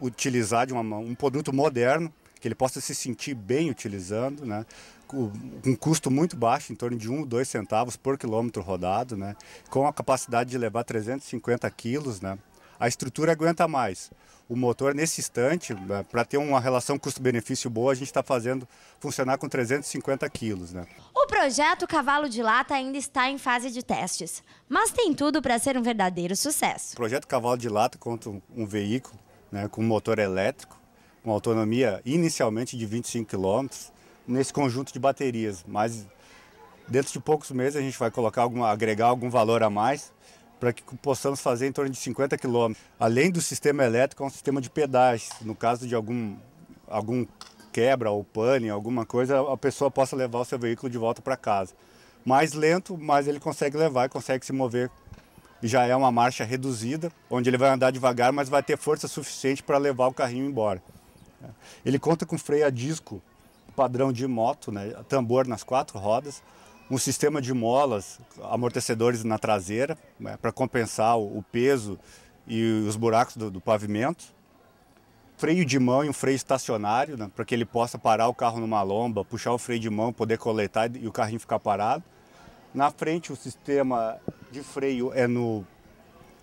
utilizar de uma, um produto moderno, que ele possa se sentir bem utilizando, né? Com um custo muito baixo, em torno de 1, 2 centavos por quilômetro rodado, né? Com a capacidade de levar 350 quilos, né? a estrutura aguenta mais. O motor, nesse instante, né, para ter uma relação custo-benefício boa, a gente está fazendo funcionar com 350 quilos. Né? O projeto Cavalo de Lata ainda está em fase de testes, mas tem tudo para ser um verdadeiro sucesso. O projeto Cavalo de Lata conta um veículo né, com motor elétrico, com autonomia inicialmente de 25 km, nesse conjunto de baterias. Mas dentro de poucos meses a gente vai colocar alguma, agregar algum valor a mais para que possamos fazer em torno de 50 km. Além do sistema elétrico, é um sistema de pedais. No caso de algum, algum quebra ou pane, alguma coisa, a pessoa possa levar o seu veículo de volta para casa. Mais lento, mas ele consegue levar e consegue se mover. Já é uma marcha reduzida, onde ele vai andar devagar, mas vai ter força suficiente para levar o carrinho embora. É. Ele conta com freio a disco padrão de moto, né? tambor nas quatro rodas, um sistema de molas, amortecedores na traseira né? para compensar o, peso e os buracos do, do, pavimento, freio de mão e um freio estacionário né? para que ele possa parar o carro numa lomba, puxar o freio de mão, poder coletar e o carrinho ficar parado. Na frente o sistema de freio é no,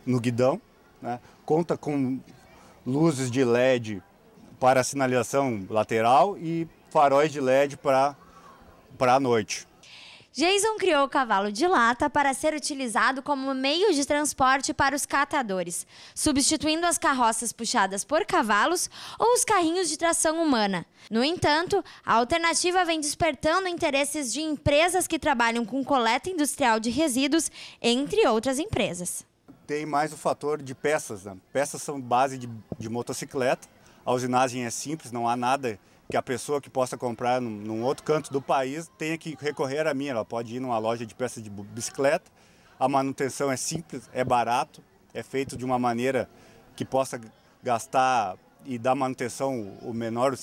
no guidão, né? conta com luzes de LED para sinalização lateral e faróis de LED para a noite. Jason criou o cavalo de lata para ser utilizado como meio de transporte para os catadores, substituindo as carroças puxadas por cavalos ou os carrinhos de tração humana. No entanto, a alternativa vem despertando interesses de empresas que trabalham com coleta industrial de resíduos, entre outras empresas. Tem mais o fator de peças. Né? Peças são base de, de motocicleta a usinagem é simples, não há nada que a pessoa que possa comprar num, num outro canto do país tenha que recorrer a mim. Ela pode ir numa loja de peças de bicicleta. A manutenção é simples, é barato, é feito de uma maneira que possa gastar e dar manutenção o menor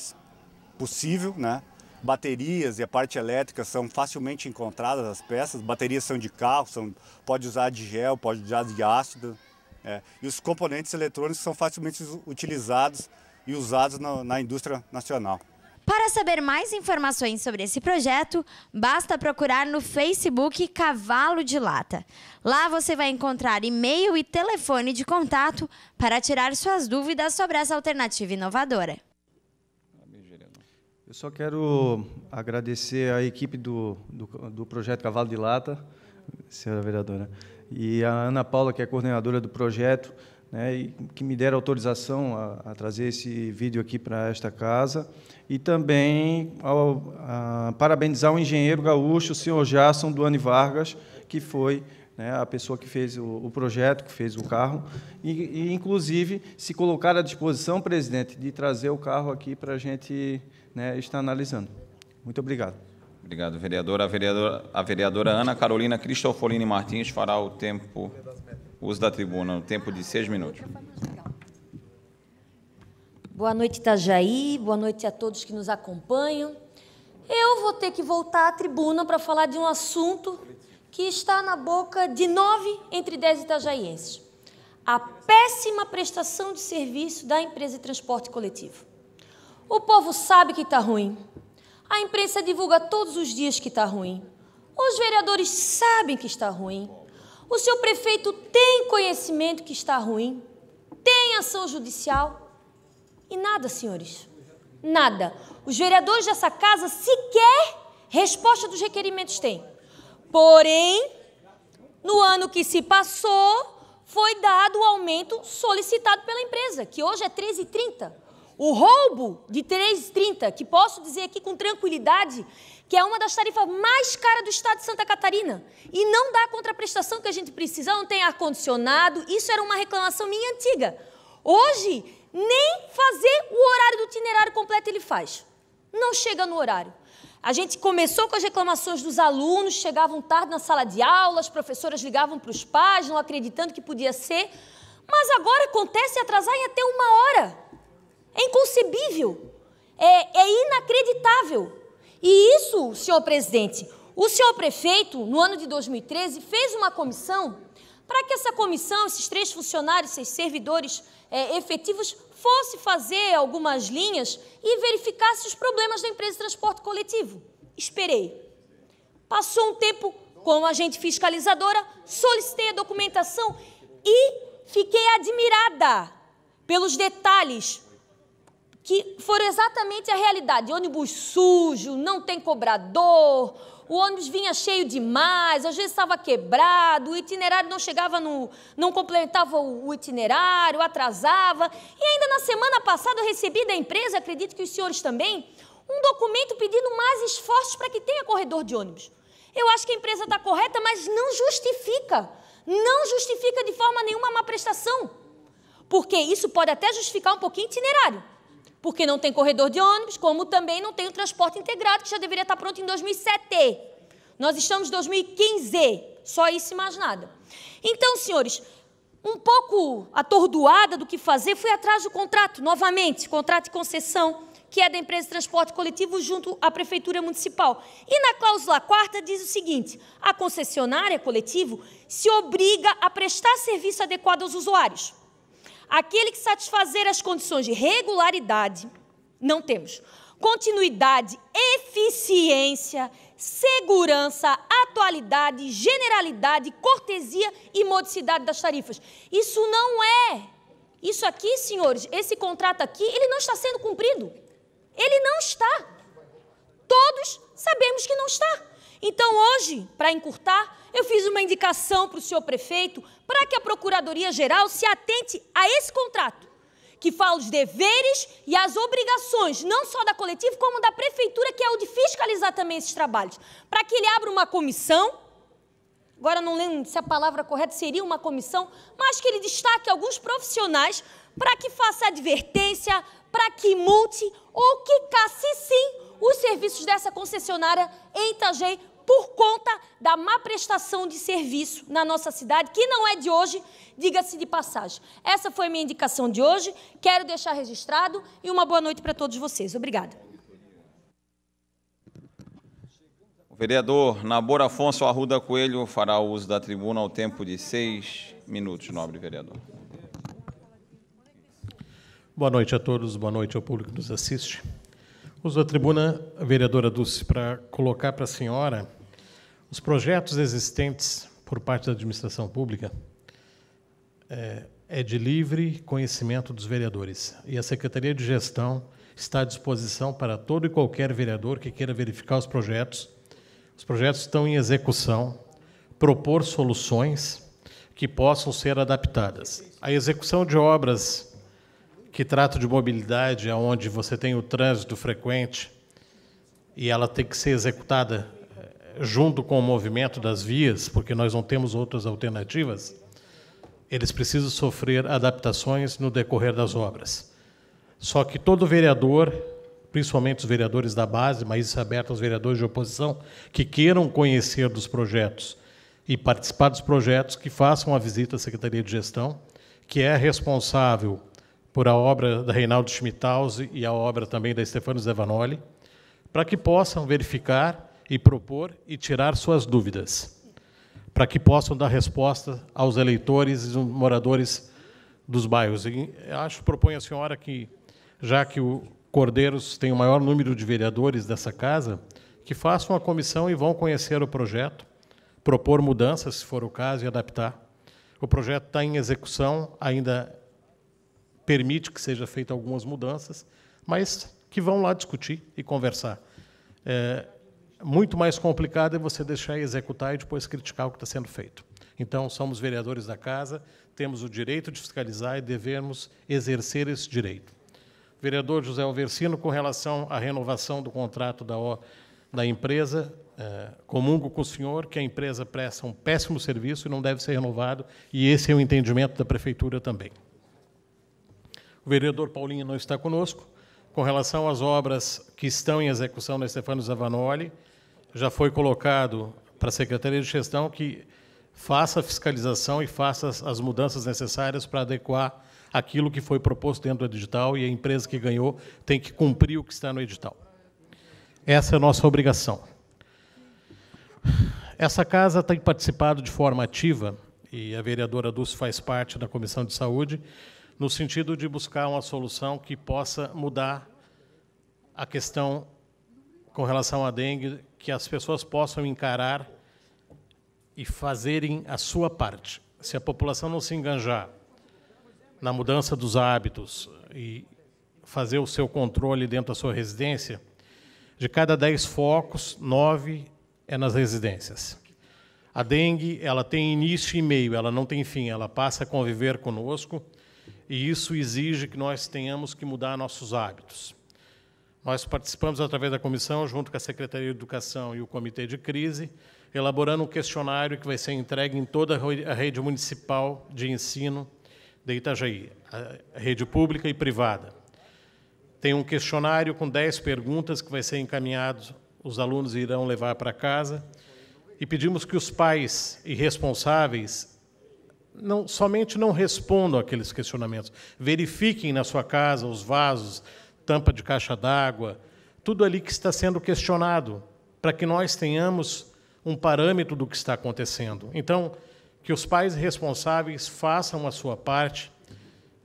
possível, né? Baterias e a parte elétrica são facilmente encontradas as peças. Baterias são de carro, são pode usar de gel, pode usar de ácido. É. E os componentes eletrônicos são facilmente utilizados e usados na, na indústria nacional. Para saber mais informações sobre esse projeto, basta procurar no Facebook Cavalo de Lata. Lá você vai encontrar e-mail e telefone de contato para tirar suas dúvidas sobre essa alternativa inovadora. Eu só quero agradecer à equipe do, do, do projeto Cavalo de Lata, senhora vereadora, e a Ana Paula, que é coordenadora do projeto né, e que me deram autorização a, a trazer esse vídeo aqui para esta casa. E também ao, a, parabenizar o engenheiro gaúcho, o senhor Jasson Duane Vargas, que foi né, a pessoa que fez o, o, projeto, que fez o carro, e, e, inclusive se colocar à disposição, presidente, de trazer o carro aqui para a gente né, estar analisando. Muito obrigado. Obrigado, vereador. A vereadora, a vereadora Ana Carolina Cristofolini Martins fará o tempo uso da tribuna no tempo de seis minutos. Boa noite, Itajaí. Boa noite a todos que nos acompanham. Eu vou ter que voltar à tribuna para falar de um assunto que está na boca de nove entre dez itajaíenses: a péssima prestação de serviço da empresa de transporte coletivo. O povo sabe que está ruim. A imprensa divulga todos os dias que está ruim. Os vereadores sabem que está ruim. O seu prefeito tem conhecimento que está ruim, tem ação judicial e nada, senhores. Nada. Os vereadores dessa casa sequer resposta dos requerimentos têm. Porém, no ano que se passou, foi dado o aumento solicitado pela empresa, que hoje é 13,30. O roubo de 3,30, que posso dizer aqui com tranquilidade, que é uma das tarifas mais caras do estado de Santa Catarina. E não dá a contraprestação que a gente precisa, não tem ar-condicionado. Isso era uma reclamação minha antiga. Hoje, nem fazer o horário do itinerário completo ele faz. Não chega no horário. A gente começou com as reclamações dos alunos, chegavam tarde na sala de aula, as professoras ligavam para os pais, não acreditando que podia ser. Mas agora acontece atrasar em até uma hora. É inconcebível. É, é inacreditável. E isso, senhor presidente, o senhor prefeito, no ano de 2013, fez uma comissão para que essa comissão, esses três funcionários, esses servidores é, efetivos, fosse fazer algumas linhas e verificasse os problemas da empresa de transporte coletivo. Esperei. Passou um tempo com a agente fiscalizadora, solicitei a documentação e fiquei admirada pelos detalhes que foram exatamente a realidade. Ônibus sujo, não tem cobrador, o ônibus vinha cheio demais, às vezes estava quebrado, o itinerário não chegava no. não completava o itinerário, atrasava. E ainda na semana passada eu recebi da empresa, acredito que os senhores também, um documento pedindo mais esforços para que tenha corredor de ônibus. Eu acho que a empresa está correta, mas não justifica. Não justifica de forma nenhuma a má prestação. Porque isso pode até justificar um pouquinho itinerário porque não tem corredor de ônibus, como também não tem o transporte integrado, que já deveria estar pronto em 2007. Nós estamos em 2015, só isso e mais nada. Então, senhores, um pouco atordoada do que fazer, fui atrás do contrato, novamente, contrato de concessão, que é da empresa de transporte coletivo junto à prefeitura municipal. E na cláusula quarta diz o seguinte: a concessionária coletivo se obriga a prestar serviço adequado aos usuários. Aquele que satisfazer as condições de regularidade, não temos. Continuidade, eficiência, segurança, atualidade, generalidade, cortesia e modicidade das tarifas. Isso não é. Isso aqui, senhores, esse contrato aqui, ele não está sendo cumprido. Ele não está. Todos sabemos que não está. Então, hoje, para encurtar, eu fiz uma indicação para o senhor prefeito para que a Procuradoria-Geral se atente a esse contrato, que fala os deveres e as obrigações, não só da coletiva, como da prefeitura, que é o de fiscalizar também esses trabalhos, para que ele abra uma comissão. Agora não lembro se a palavra correta seria uma comissão, mas que ele destaque alguns profissionais para que faça advertência, para que multe ou que casse sim os serviços dessa concessionária em Itajaí por conta da má prestação de serviço na nossa cidade, que não é de hoje, diga-se de passagem. Essa foi a minha indicação de hoje, quero deixar registrado e uma boa noite para todos vocês. Obrigada. O vereador Nabor Afonso Arruda Coelho fará uso da tribuna ao tempo de seis minutos, nobre vereador. Boa noite a todos, boa noite ao público que nos assiste. Uso a tribuna, vereadora Dulce, para colocar para a senhora os projetos existentes por parte da administração pública é, é de livre conhecimento dos vereadores. E a Secretaria de Gestão está à disposição para todo e qualquer vereador que queira verificar os projetos. Os projetos estão em execução, propor soluções que possam ser adaptadas. A execução de obras que trata de mobilidade, onde você tem o trânsito frequente e ela tem que ser executada eh, junto com o movimento das vias, porque nós não temos outras alternativas, eles precisam sofrer adaptações no decorrer das obras. Só que todo vereador, principalmente os vereadores da base, mas isso é aberto aos vereadores de oposição, que queiram conhecer dos projetos e participar dos projetos, que façam a visita à Secretaria de Gestão, que é responsável por a obra da Reinaldo Schmidtaus e a obra também da Stefano Zevanoli, para que possam verificar e propor e tirar suas dúvidas, para que possam dar resposta aos eleitores e moradores dos bairros. E acho, proponho à senhora que, já que o Cordeiros tem o maior número de vereadores dessa casa, que façam uma comissão e vão conhecer o projeto, propor mudanças, se for o caso, e adaptar. O projeto está em execução, ainda permite que seja feita algumas mudanças, mas que vão lá discutir e conversar. É, muito mais complicado é você deixar executar e depois criticar o que está sendo feito. Então, somos vereadores da casa, temos o direito de fiscalizar e devemos exercer esse direito. Vereador José Alversino, com relação à renovação do contrato da, o, da empresa, é, comungo com o senhor que a empresa presta um péssimo serviço e não deve ser renovado, e esse é o entendimento da prefeitura também. O vereador Paulinho não está conosco. Com relação às obras que estão em execução na Stefano Zavanoli, já foi colocado para a Secretaria de Gestão que faça a fiscalização e faça as mudanças necessárias para adequar aquilo que foi proposto dentro do edital e a empresa que ganhou tem que cumprir o que está no edital. Essa é a nossa obrigação. Essa casa tem participado de forma ativa, e a vereadora Dulce faz parte da Comissão de Saúde, no sentido de buscar uma solução que possa mudar a questão com relação à dengue, que as pessoas possam encarar e fazerem a sua parte. Se a população não se enganjar na mudança dos hábitos e fazer o seu controle dentro da sua residência, de cada dez focos, nove é nas residências. A dengue, ela tem início e meio, ela não tem fim, ela passa a conviver conosco e isso exige que nós tenhamos que mudar nossos hábitos. Nós participamos através da comissão, junto com a Secretaria de Educação e o Comitê de Crise, elaborando um questionário que vai ser entregue em toda a rede municipal de ensino de Itajaí, a rede pública e privada. Tem um questionário com 10 perguntas que vai ser encaminhado, os alunos irão levar para casa, e pedimos que os pais e responsáveis não, somente não respondam aqueles questionamentos. Verifiquem na sua casa os vasos, tampa de caixa d'água, tudo ali que está sendo questionado, para que nós tenhamos um parâmetro do que está acontecendo. Então, que os pais responsáveis façam a sua parte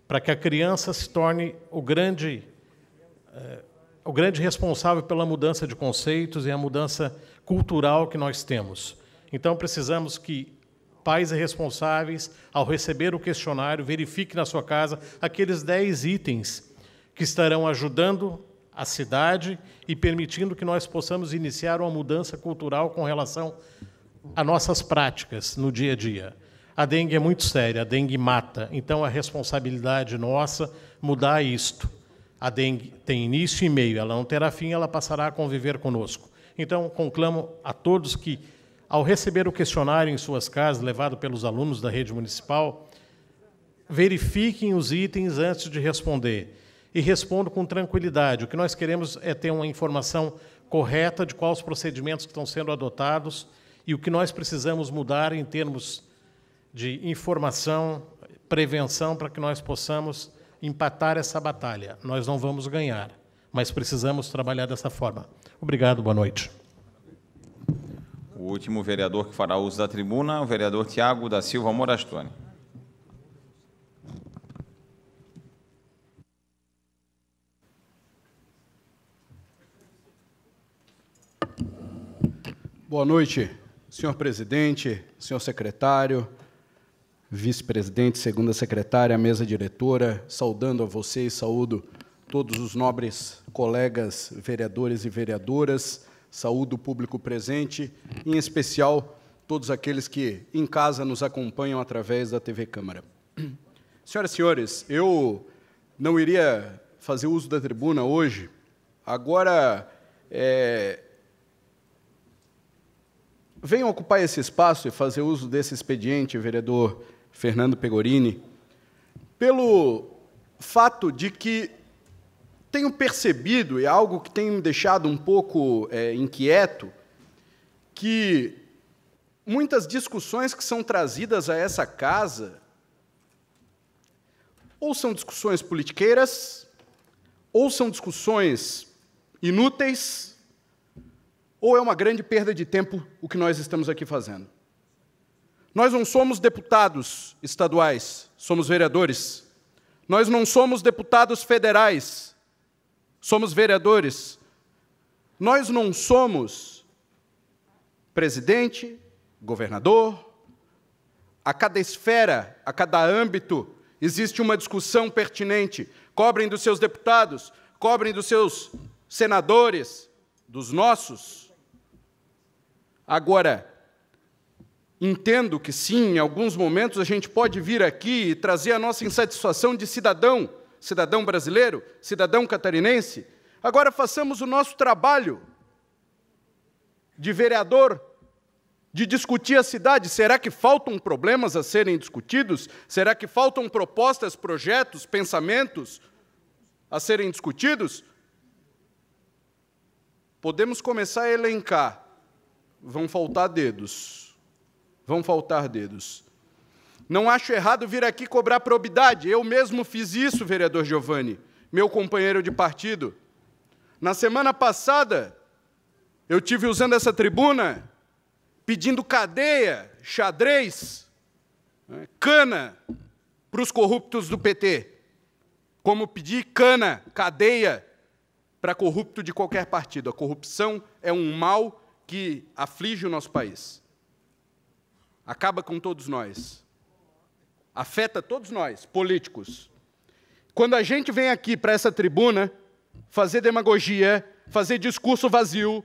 para que a criança se torne o grande, eh, o grande responsável pela mudança de conceitos e a mudança cultural que nós temos. Então, precisamos que Pais responsáveis, ao receber o questionário, verifique na sua casa aqueles 10 itens que estarão ajudando a cidade e permitindo que nós possamos iniciar uma mudança cultural com relação a nossas práticas no dia a dia. A dengue é muito séria, a dengue mata, então a responsabilidade nossa mudar isto. A dengue tem início e meio, ela não terá fim, ela passará a conviver conosco. Então, conclamo a todos que ao receber o questionário em suas casas, levado pelos alunos da rede municipal, verifiquem os itens antes de responder e respondam com tranquilidade. O que nós queremos é ter uma informação correta de quais procedimentos estão sendo adotados e o que nós precisamos mudar em termos de informação, prevenção, para que nós possamos empatar essa batalha. Nós não vamos ganhar, mas precisamos trabalhar dessa forma. Obrigado, boa noite. O último vereador que fará uso da tribuna, o vereador Tiago da Silva Morastone. Boa noite, senhor presidente, senhor secretário, vice-presidente, segunda secretária, mesa diretora, saudando a vocês, saúdo todos os nobres colegas vereadores e vereadoras Saúdo o público presente, em especial todos aqueles que em casa nos acompanham através da TV Câmara. Senhoras e senhores, eu não iria fazer uso da tribuna hoje. Agora, é... ocupar esse espaço e fazer uso desse expediente, vereador Fernando Pegorini, pelo fato de que tenho percebido, e é algo que tem me deixado um pouco é, inquieto, que muitas discussões que são trazidas a essa casa ou são discussões politiqueiras, ou são discussões inúteis, ou é uma grande perda de tempo o que nós estamos aqui fazendo. Nós não somos deputados estaduais, somos vereadores. Nós não somos deputados federais, somos vereadores. Nós não somos presidente, governador. A cada esfera, a cada âmbito, existe uma discussão pertinente. Cobrem dos seus deputados, cobrem dos seus senadores, dos nossos. Agora, entendo que sim, em alguns momentos a gente pode vir aqui e trazer a nossa insatisfação de cidadão cidadão brasileiro, cidadão catarinense. Agora façamos o nosso trabalho de vereador, de discutir a cidade. Será que faltam problemas a serem discutidos? Será que faltam propostas, projetos, pensamentos a serem discutidos? Podemos começar a elencar. Vão faltar dedos. Vão faltar dedos. Não acho errado vir aqui cobrar probidade. Eu mesmo fiz isso, vereador Giovanni, meu companheiro de partido. Na semana passada, eu tive usando essa tribuna pedindo cadeia, xadrez, né, cana para os corruptos do PT. Como pedir cana, cadeia para corrupto de qualquer partido. A corrupção é um mal que aflige o nosso país. Acaba com todos nós afeta todos nós, políticos. Quando a gente vem aqui para essa tribuna fazer demagogia, fazer discurso vazio,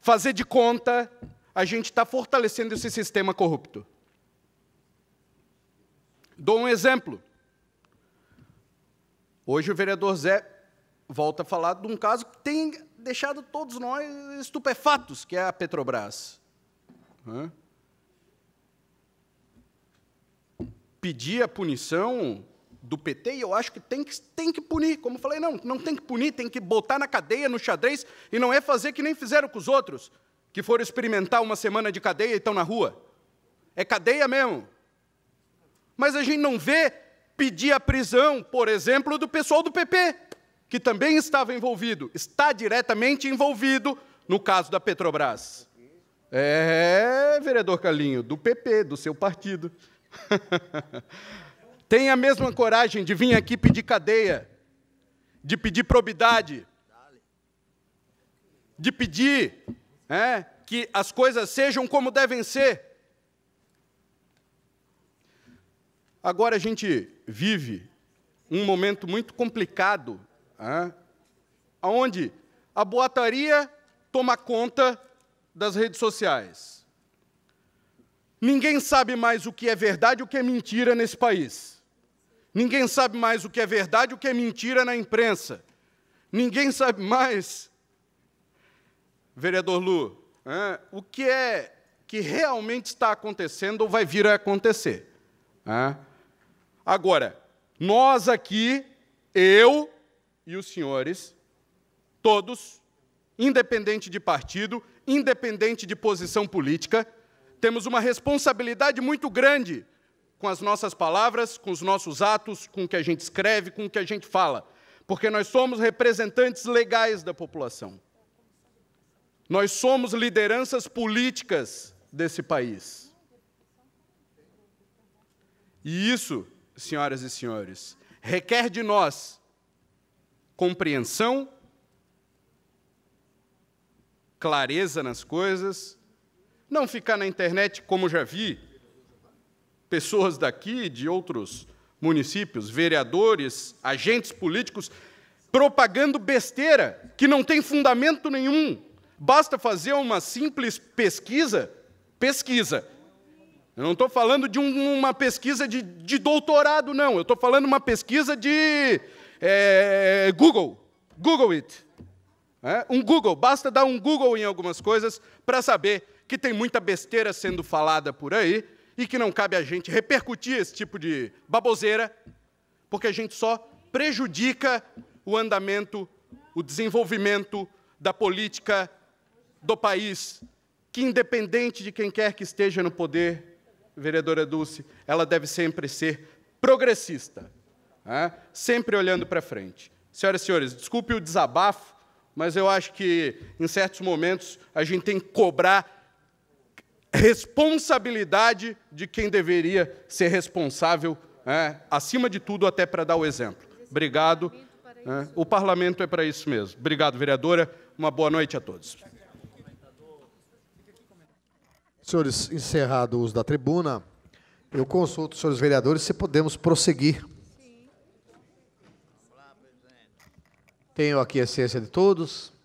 fazer de conta, a gente está fortalecendo esse sistema corrupto. Dou um exemplo. Hoje o vereador Zé volta a falar de um caso que tem deixado todos nós estupefatos, que é a Petrobras. Hã? pedir a punição do PT, e eu acho que tem, que tem que punir. Como falei, não, não tem que punir, tem que botar na cadeia, no xadrez, e não é fazer que nem fizeram com os outros, que foram experimentar uma semana de cadeia e estão na rua. É cadeia mesmo. Mas a gente não vê pedir a prisão, por exemplo, do pessoal do PP, que também estava envolvido, está diretamente envolvido no caso da Petrobras. É, vereador Calinho, do PP, do seu partido. Tenha a mesma coragem de vir aqui pedir cadeia, de pedir probidade, de pedir é, que as coisas sejam como devem ser. Agora a gente vive um momento muito complicado, é, onde a boataria toma conta das redes sociais. Ninguém sabe mais o que é verdade e o que é mentira nesse país. Ninguém sabe mais o que é verdade e o que é mentira na imprensa. Ninguém sabe mais, vereador Lu, o que é que realmente está acontecendo ou vai vir a acontecer. Agora, nós aqui, eu e os senhores, todos, independente de partido, independente de posição política, temos uma responsabilidade muito grande com as nossas palavras, com os nossos atos, com o que a gente escreve, com o que a gente fala, porque nós somos representantes legais da população. Nós somos lideranças políticas desse país. E isso, senhoras e senhores, requer de nós compreensão, clareza nas coisas, não ficar na internet, como já vi, pessoas daqui, de outros municípios, vereadores, agentes políticos, propagando besteira que não tem fundamento nenhum. Basta fazer uma simples pesquisa, pesquisa. Eu não estou falando de um, uma pesquisa de, de, doutorado, não. Eu estou falando uma pesquisa de é, Google. Google it. É? Um Google. Basta dar um Google em algumas coisas para saber que tem muita besteira sendo falada por aí e que não cabe a gente repercutir esse tipo de baboseira, porque a gente só prejudica o andamento, o desenvolvimento da política do país, que independente de quem quer que esteja no poder, vereadora Dulce, ela deve sempre ser progressista, né? sempre olhando para frente. Senhoras e senhores, desculpe o desabafo, mas eu acho que, em certos momentos, a gente tem que cobrar responsabilidade de quem deveria ser responsável, é, acima de tudo, até para dar o exemplo. Obrigado. É, o parlamento é para isso mesmo. Obrigado, vereadora. Uma boa noite a todos. Senhores, encerrado o uso da tribuna, eu consulto os senhores vereadores se podemos prosseguir. Tenho aqui a ciência de todos.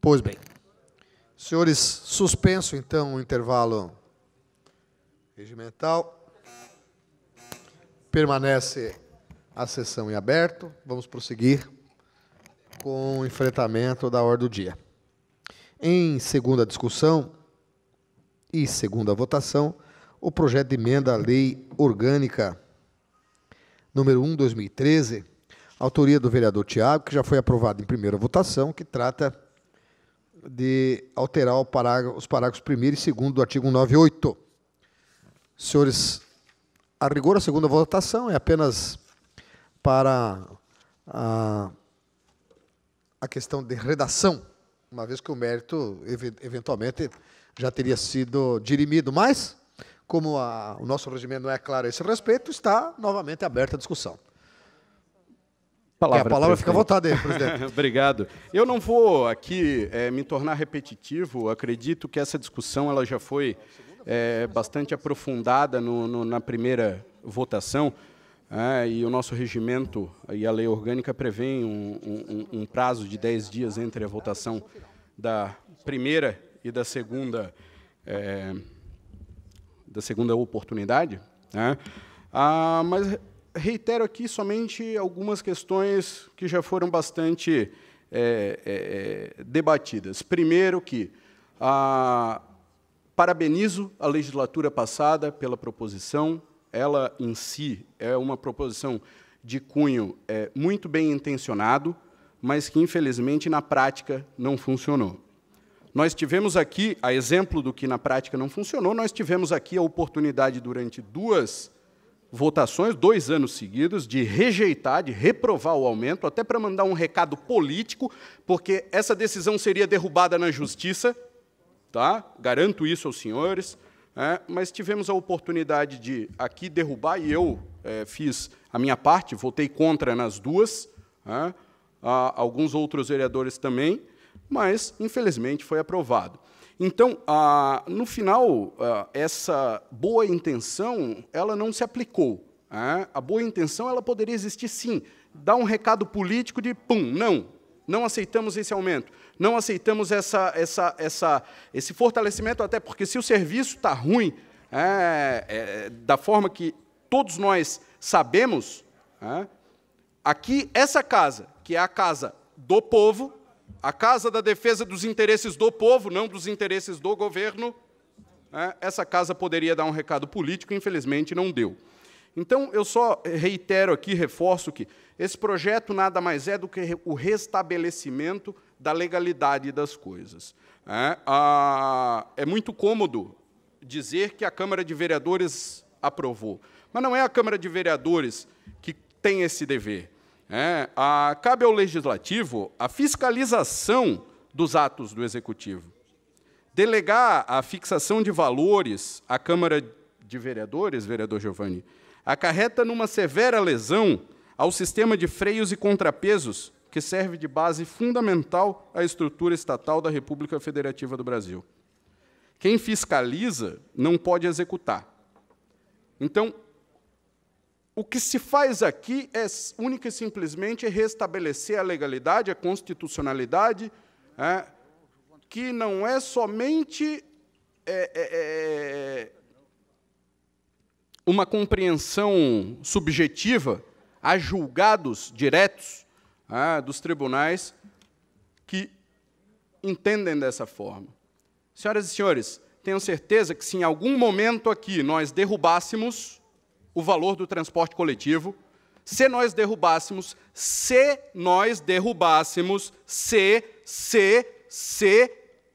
Pois bem. Senhores, suspenso então o intervalo regimental. Permanece a sessão em aberto. Vamos prosseguir com o enfrentamento da ordem do dia. Em segunda discussão e segunda votação, o projeto de emenda à Lei Orgânica número 1 2013, autoria do vereador Tiago, que já foi aprovado em primeira votação, que trata de alterar parágrafo, os parágrafos 1 e 2 do artigo 98. Senhores, a rigor, a segunda votação é apenas para a, ah, a questão de redação, uma vez que o mérito, eventualmente, já teria sido dirimido, mas, como a, o nosso regimento não é claro a esse respeito, está novamente aberta a discussão. Palavra, é, a palavra fica à vontade, presidente. Obrigado. Eu não vou aqui é, me tornar repetitivo. Acredito que essa discussão ela já foi é, bastante aprofundada no, no, na primeira votação. Né? e o nosso regimento e a lei orgânica prevêem um, um, um, prazo de 10 dias entre a votação da primeira e da segunda, eh, da segunda oportunidade. Né? Ah, mas reitero aqui somente algumas questões que já foram bastante é, é, é debatidas. Primeiro que a, ah, parabenizo a legislatura passada pela proposição. Ela em si é uma proposição de cunho é, muito bem intencionado, mas que infelizmente na prática não funcionou. Nós tivemos aqui, a exemplo do que na prática não funcionou, nós tivemos aqui a oportunidade durante duas votações, dois anos seguidos, de rejeitar, de reprovar o aumento, até para mandar um recado político, porque essa decisão seria derrubada na justiça, tá? garanto isso aos senhores, é, mas tivemos a oportunidade de aqui derrubar, e eu é, fiz a minha parte, votei contra nas duas, é, alguns outros vereadores também, mas, infelizmente, foi aprovado. Então, ah, no final, ah, essa boa intenção, ela não se aplicou. Né? a boa intenção, ela poderia existir sim. Dar um recado político de, pum, não, não aceitamos esse aumento, não aceitamos essa, essa, essa, esse fortalecimento, até porque se o serviço está ruim, é, é, da forma que todos nós sabemos, é, aqui, essa casa, que é a casa do povo, a Casa da Defesa dos Interesses do Povo, não dos interesses do governo, né, essa casa poderia dar um recado político, infelizmente não deu. Então, eu só reitero aqui, reforço que esse projeto nada mais é do que o restabelecimento da legalidade das coisas. É, a, é muito cômodo dizer que a Câmara de Vereadores aprovou, mas não é a Câmara de Vereadores que tem esse dever. É, a, cabe ao legislativo a fiscalização dos atos do executivo. Delegar a fixação de valores à Câmara de Vereadores, vereador Giovanni, acarreta numa severa lesão ao sistema de freios e contrapesos que serve de base fundamental à estrutura estatal da República Federativa do Brasil. Quem fiscaliza não pode executar. Então, o que se faz aqui é única e simplesmente restabelecer a legalidade, a constitucionalidade, é, que não é somente é, é, é, uma compreensão subjetiva a julgados diretos né, dos tribunais que entendem dessa forma. Senhoras e senhores, tenho certeza que se em algum momento aqui nós derrubássemos o valor do transporte coletivo, se nós derrubássemos, se nós derrubássemos, se, se, se,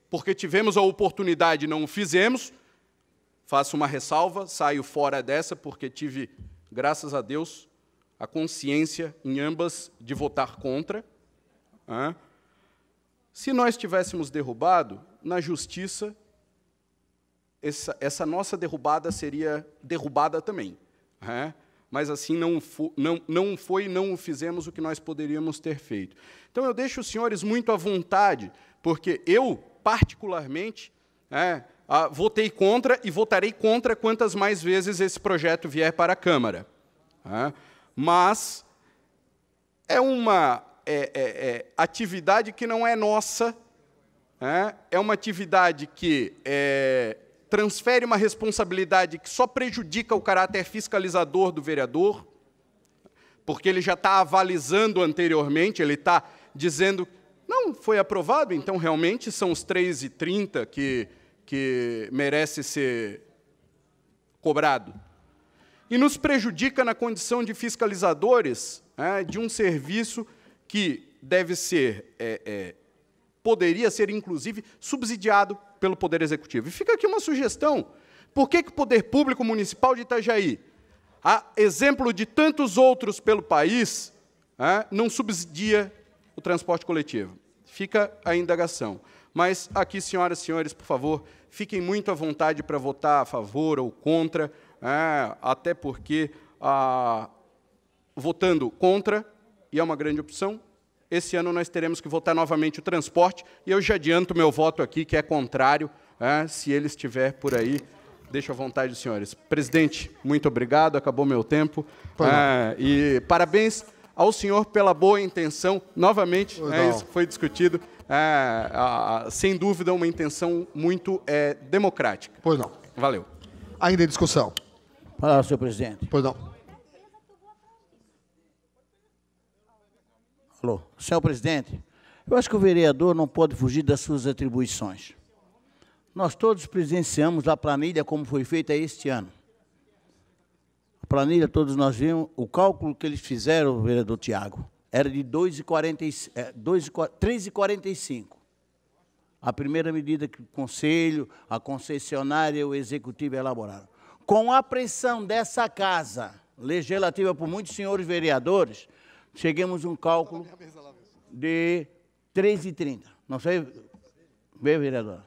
porque tivemos a oportunidade e não o fizemos, faço uma ressalva, saio fora dessa, porque tive, graças a Deus, a consciência em ambas de votar contra. Se nós tivéssemos derrubado, na justiça, essa, essa nossa derrubada seria derrubada também. Mas assim não, fo não, não foi e não fizemos o que nós poderíamos ter feito. Então eu deixo os senhores muito à vontade, porque eu, particularmente, ah, votei contra e votarei contra quantas mais vezes esse projeto vier para a Câmara. Mas é uma é, é, é, atividade que não é nossa, né? é uma atividade que é, transfere uma responsabilidade que só prejudica o caráter fiscalizador do vereador, porque ele já está avalizando anteriormente, ele está dizendo, não, foi aprovado, então realmente são os 3,30 e que, que merece ser cobrado. E nos prejudica na condição de fiscalizadores né, de um serviço que deve ser, é, é, poderia ser, inclusive, subsidiado pelo Poder Executivo. E fica aqui uma sugestão. Por que, que o Poder Público Municipal de Itajaí, a exemplo de tantos outros pelo país, é, não subsidia o transporte coletivo? Fica a indagação. Mas aqui, senhoras e senhores, por favor, fiquem muito à vontade para votar a favor ou contra, é, até porque, ah, votando contra, e é uma grande opção, esse ano nós teremos que votar novamente o transporte, e eu já adianto meu voto aqui, que é contrário, é, se ele estiver por aí. Deixo à vontade dos senhores. Presidente, muito obrigado, acabou meu tempo. É, e parabéns ao senhor pela boa intenção. Novamente, é isso foi discutido. sem dúvida, uma intenção muito é, democrática. Pois não. Valeu. Ainda em discussão. Palavra, senhor presidente. Pois não. Falou, senhor presidente, eu acho que o vereador não pode fugir das suas atribuições. Nós todos presenciamos a planilha como foi feita este ano. A planilha, todos nós vimos, o cálculo que eles fizeram, vereador Tiago, era de 3,45. É, a primeira medida que o Conselho, a concessionária e o Executivo elaboraram. Com a pressão dessa casa legislativa por muitos senhores vereadores, chegamos a um cálculo de 3,30. Não sei, bem, vereador.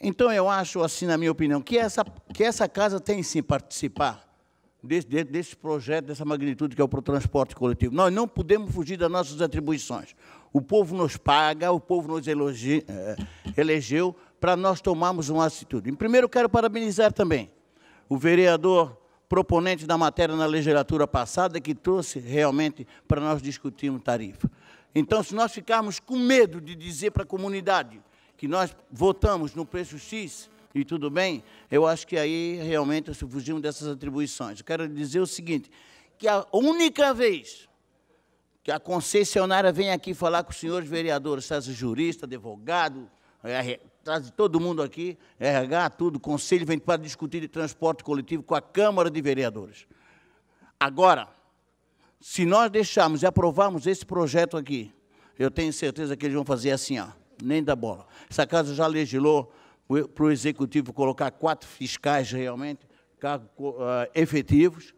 Então, eu acho, assim, na minha opinião, que essa, que essa casa tem sim participar desse, desse projeto, dessa magnitude que é o transporte coletivo. Nós não podemos fugir das nossas atribuições. O povo nos paga, o povo nos elogi, eh, elegeu para nós tomarmos uma atitude. Em primeiro, quero parabenizar também o vereador proponente da matéria na legislatura passada que trouxe realmente para nós discutirmos tarifa. Então, se nós ficarmos com medo de dizer para a comunidade que nós votamos no preço X e tudo bem, eu acho que aí realmente fugimos dessas atribuições. Eu quero dizer o seguinte, que a única vez que a concessionária vem aqui falar com os senhores vereadores, seja jurista, advogado, é, atrás de todo mundo aqui, RH, tudo, o Conselho vem para discutir de transporte coletivo com a Câmara de Vereadores. Agora, se nós deixarmos e aprovarmos esse projeto aqui, eu tenho certeza que eles vão fazer assim, ó, nem da bola. Essa casa já legislou para o Executivo colocar quatro fiscais realmente, cargos uh, ah, efetivos,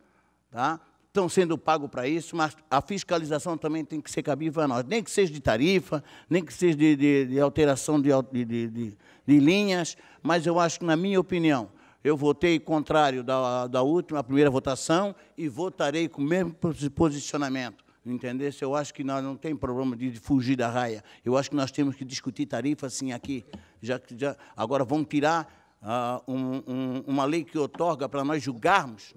tá? estão sendo pagos para isso, mas a fiscalização também tem que ser cabível a nós. Nem que seja de tarifa, nem que seja de, de, de alteração de, de, linhas, mas eu acho que, na minha opinião, eu votei contrário da, da última, primeira votação, e votarei com o mesmo posicionamento. Entendeu? Eu acho que nós não tem problema de fugir da raia. Eu acho que nós temos que discutir tarifa, sim, aqui. Já, já, agora vamos tirar uh, um, um, uma lei que otorga para nós julgarmos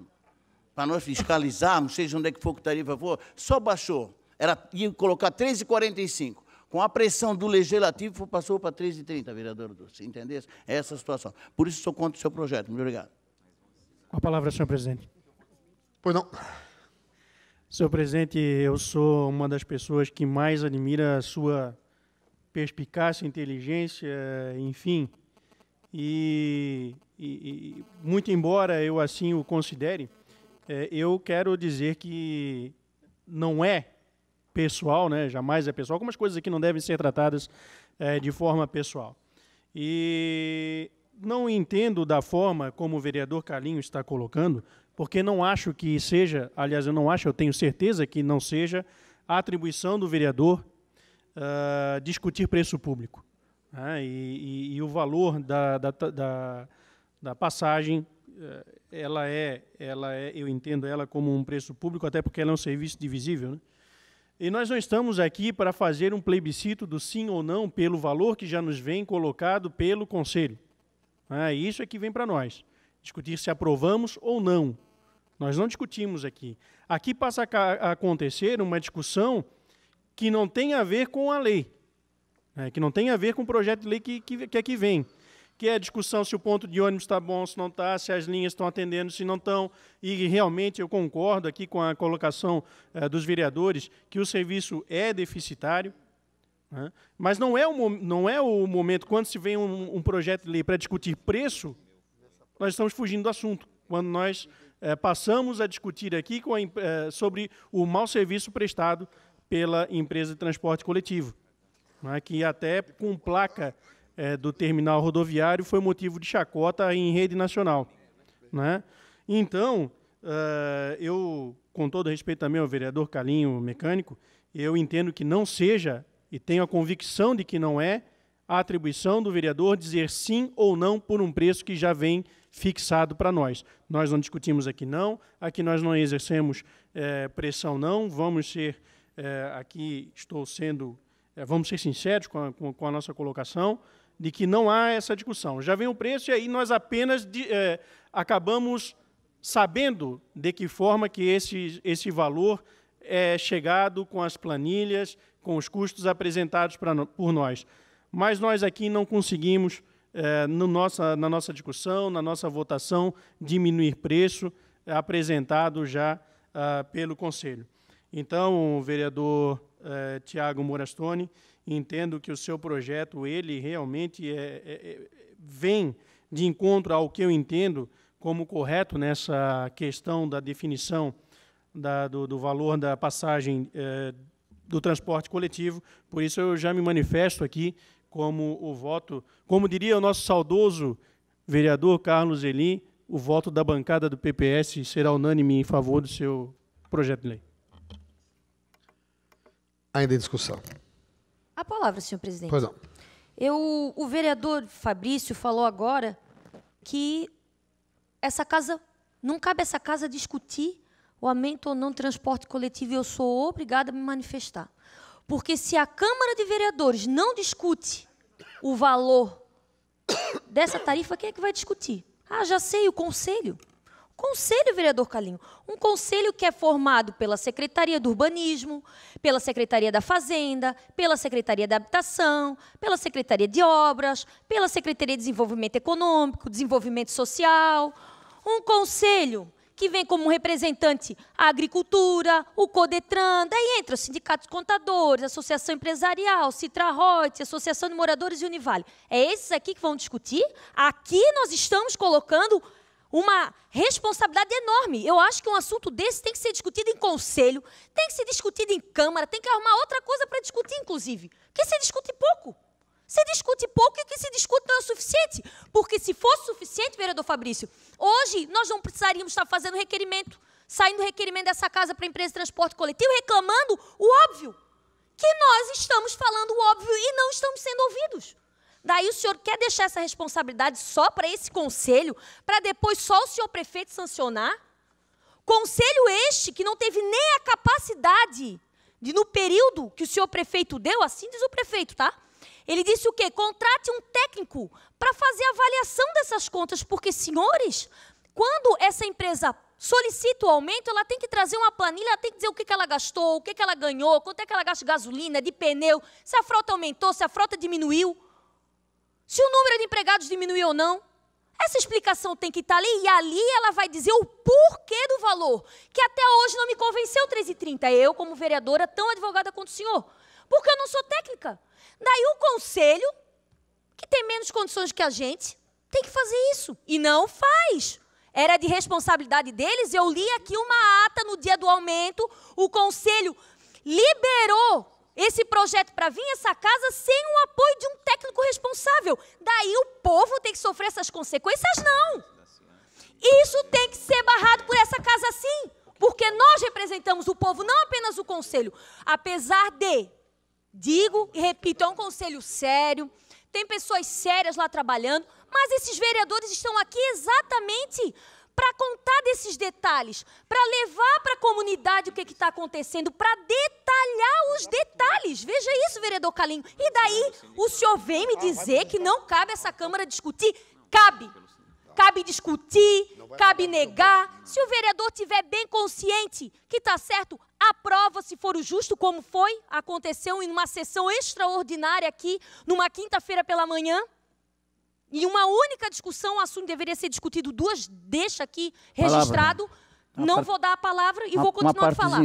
para nós fiscalizarmos, seja onde é que for que tarifa for, só baixou. Era, ia colocar 3,45. Com a pressão do legislativo, passou para 3,30, vereador Dulce. Entendeu? É essa a situação. Por isso, sou contra o seu projeto. Muito obrigado. Com a palavra, senhor presidente. Pois não. Senhor presidente, eu sou uma das pessoas que mais admira a sua perspicácia, inteligência, enfim. E, e, e muito embora eu assim o considere, é, eu quero dizer que não é pessoal, né? jamais é pessoal. Algumas coisas aqui não devem ser tratadas é, de forma pessoal. E não entendo da forma como o vereador Calinho está colocando, porque não acho que seja, aliás, eu não acho, eu tenho certeza que não seja, a atribuição do vereador uh, discutir preço público. Né? E, e, e, o valor da, da, da, da passagem uh, ela é, ela é, eu entendo ela como um preço público, até porque ela é um serviço divisível. Né? E nós não estamos aqui para fazer um plebiscito do sim ou não pelo valor que já nos vem colocado pelo Conselho. Ah, isso é que vem para nós. Discutir se aprovamos ou não. Nós não discutimos aqui. Aqui passa a acontecer uma discussão que não tem a ver com a lei, né, que não tem a ver com o projeto de lei que, que, que aqui vem que é a discussão se o ponto de ônibus está bom, se não está, se as linhas estão atendendo, se não estão. E realmente eu concordo aqui com a colocação eh, dos vereadores que o serviço é deficitário. Né? Mas não é, o, não é o momento, quando se vem um, um projeto de lei para discutir preço, nós estamos fugindo do assunto. Quando nós eh, passamos a discutir aqui a, eh, sobre o mau serviço prestado pela empresa de transporte coletivo, né? que até com placa é, do terminal rodoviário foi motivo de chacota em rede nacional. Né? Então, uh, eu, com todo respeito também ao vereador Calinho Mecânico, eu entendo que não seja, e tenho a convicção de que não é, a atribuição do vereador dizer sim ou não por um preço que já vem fixado para nós. Nós não discutimos aqui não, aqui nós não exercemos é, pressão não, vamos ser, é, aqui estou sendo, é, vamos ser sinceros com a, com a nossa colocação, de que não há essa discussão. Já vem o preço e aí nós apenas de, é, acabamos sabendo de que forma que esse, esse valor é chegado com as planilhas, com os custos apresentados pra, por nós. Mas nós aqui não conseguimos, é, no nossa, na nossa discussão, na nossa votação, diminuir preço apresentado já ah, pelo Conselho. Então, vereador eh, Tiago Morastone, Entendo que o seu projeto, ele realmente é, é, é, vem de encontro ao que eu entendo como correto nessa questão da definição da, do, do, valor da passagem eh, do transporte coletivo. Por isso, eu já me manifesto aqui como o voto, como diria o nosso saudoso vereador Carlos Elim, o voto da bancada do PPS será unânime em favor do seu projeto de lei. Ainda em discussão. A palavra, senhor presidente. Pois não. Eu, o vereador Fabrício falou agora que essa casa não cabe essa casa discutir o aumento ou não transporte coletivo. Eu sou obrigada a me manifestar, porque se a Câmara de Vereadores não discute o valor dessa tarifa, quem é que vai discutir? Ah, já sei, o Conselho. Conselho, vereador Calinho. Um conselho que é formado pela Secretaria do Urbanismo, pela Secretaria da Fazenda, pela Secretaria da Habitação, pela Secretaria de Obras, pela Secretaria de Desenvolvimento Econômico, Desenvolvimento Social. Um conselho que vem como representante a agricultura, o Codetran, daí entra os sindicatos contadores, associação empresarial, Citrahot, associação de moradores e Univale. É esses aqui que vão discutir? Aqui nós estamos colocando uma responsabilidade enorme. Eu acho que um assunto desse tem que ser discutido em conselho, tem que ser discutido em câmara, tem que arrumar outra coisa para discutir, inclusive. Que se discute pouco. Se discute pouco e que se discute não é o suficiente. Porque se fosse suficiente, vereador Fabrício, hoje nós não precisaríamos estar fazendo requerimento, saindo requerimento dessa casa para a empresa de transporte coletivo, reclamando o óbvio. Que nós estamos falando o óbvio e não estamos sendo ouvidos. Daí o senhor quer deixar essa responsabilidade só para esse conselho, para depois só o senhor prefeito sancionar? Conselho este que não teve nem a capacidade de, no período que o senhor prefeito deu, assim diz o prefeito, tá? Ele disse o quê? Contrate um técnico para fazer a avaliação dessas contas, porque, senhores, quando essa empresa solicita o aumento, ela tem que trazer uma planilha, ela tem que dizer o que, que ela gastou, o que, que ela ganhou, quanto é que ela gasta de gasolina, de pneu, se a frota aumentou, se a frota diminuiu se o número de empregados diminuiu ou não. Essa explicação tem que estar tá ali e ali ela vai dizer o porquê do valor, que até hoje não me convenceu 3,30. Eu, como vereadora, tão advogada quanto o senhor, porque eu não sou técnica. Daí o conselho, que tem menos condições que a gente, tem que fazer isso. E não faz. Era de responsabilidade deles. Eu li aqui uma ata no dia do aumento, o conselho liberou esse projeto para vir essa casa sem o apoio de um técnico responsável. Daí o povo tem que sofrer essas consequências? Não. Isso tem que ser barrado por essa casa sim, porque nós representamos o povo, não apenas o conselho. Apesar de, digo e repito, é um conselho sério, tem pessoas sérias lá trabalhando, mas esses vereadores estão aqui exatamente para contar desses detalhes, para levar para a comunidade o que está acontecendo, para detalhar os detalhes. Veja isso, vereador Calinho. E daí o senhor vem me dizer que não cabe essa Câmara discutir? Cabe. Cabe discutir, cabe negar. Se o vereador tiver bem consciente que está certo, aprova se for o justo, como foi, aconteceu em uma sessão extraordinária aqui, numa quinta-feira pela manhã. E uma única discussão, o assunto deveria ser discutido duas, deixa aqui né? registrado. Palavra. Não vou dar a palavra e uma, vou continuar a falar.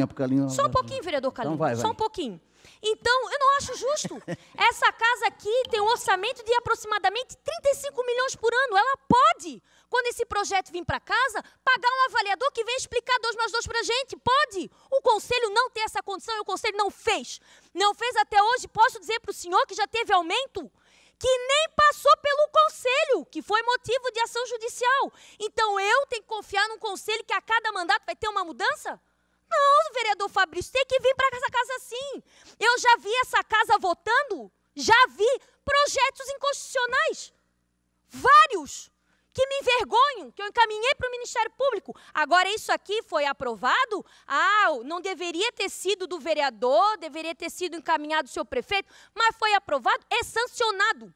Só um pouquinho, vereador Calinho. Então vai, vai. Só um pouquinho. Então, eu não acho justo. Essa casa aqui tem um orçamento de aproximadamente 35 milhões por ano. Ela pode, quando esse projeto vir para casa, pagar um avaliador que vem explicar dois mais dois para a gente. Pode. O conselho não tem essa condição e o conselho não fez. Não fez até hoje. Posso dizer para o senhor que já teve aumento? que nem passou pelo conselho, que foi motivo de ação judicial. Então eu tenho que confiar num conselho que a cada mandato vai ter uma mudança? Não, vereador Fabrício, tem que vir para essa casa sim. Eu já vi essa casa votando, já vi projetos inconstitucionais. Vários que me envergonho que eu encaminhei para o Ministério Público. Agora, isso aqui foi aprovado? Ah, não deveria ter sido do vereador, deveria ter sido encaminhado do seu prefeito, mas foi aprovado, é sancionado.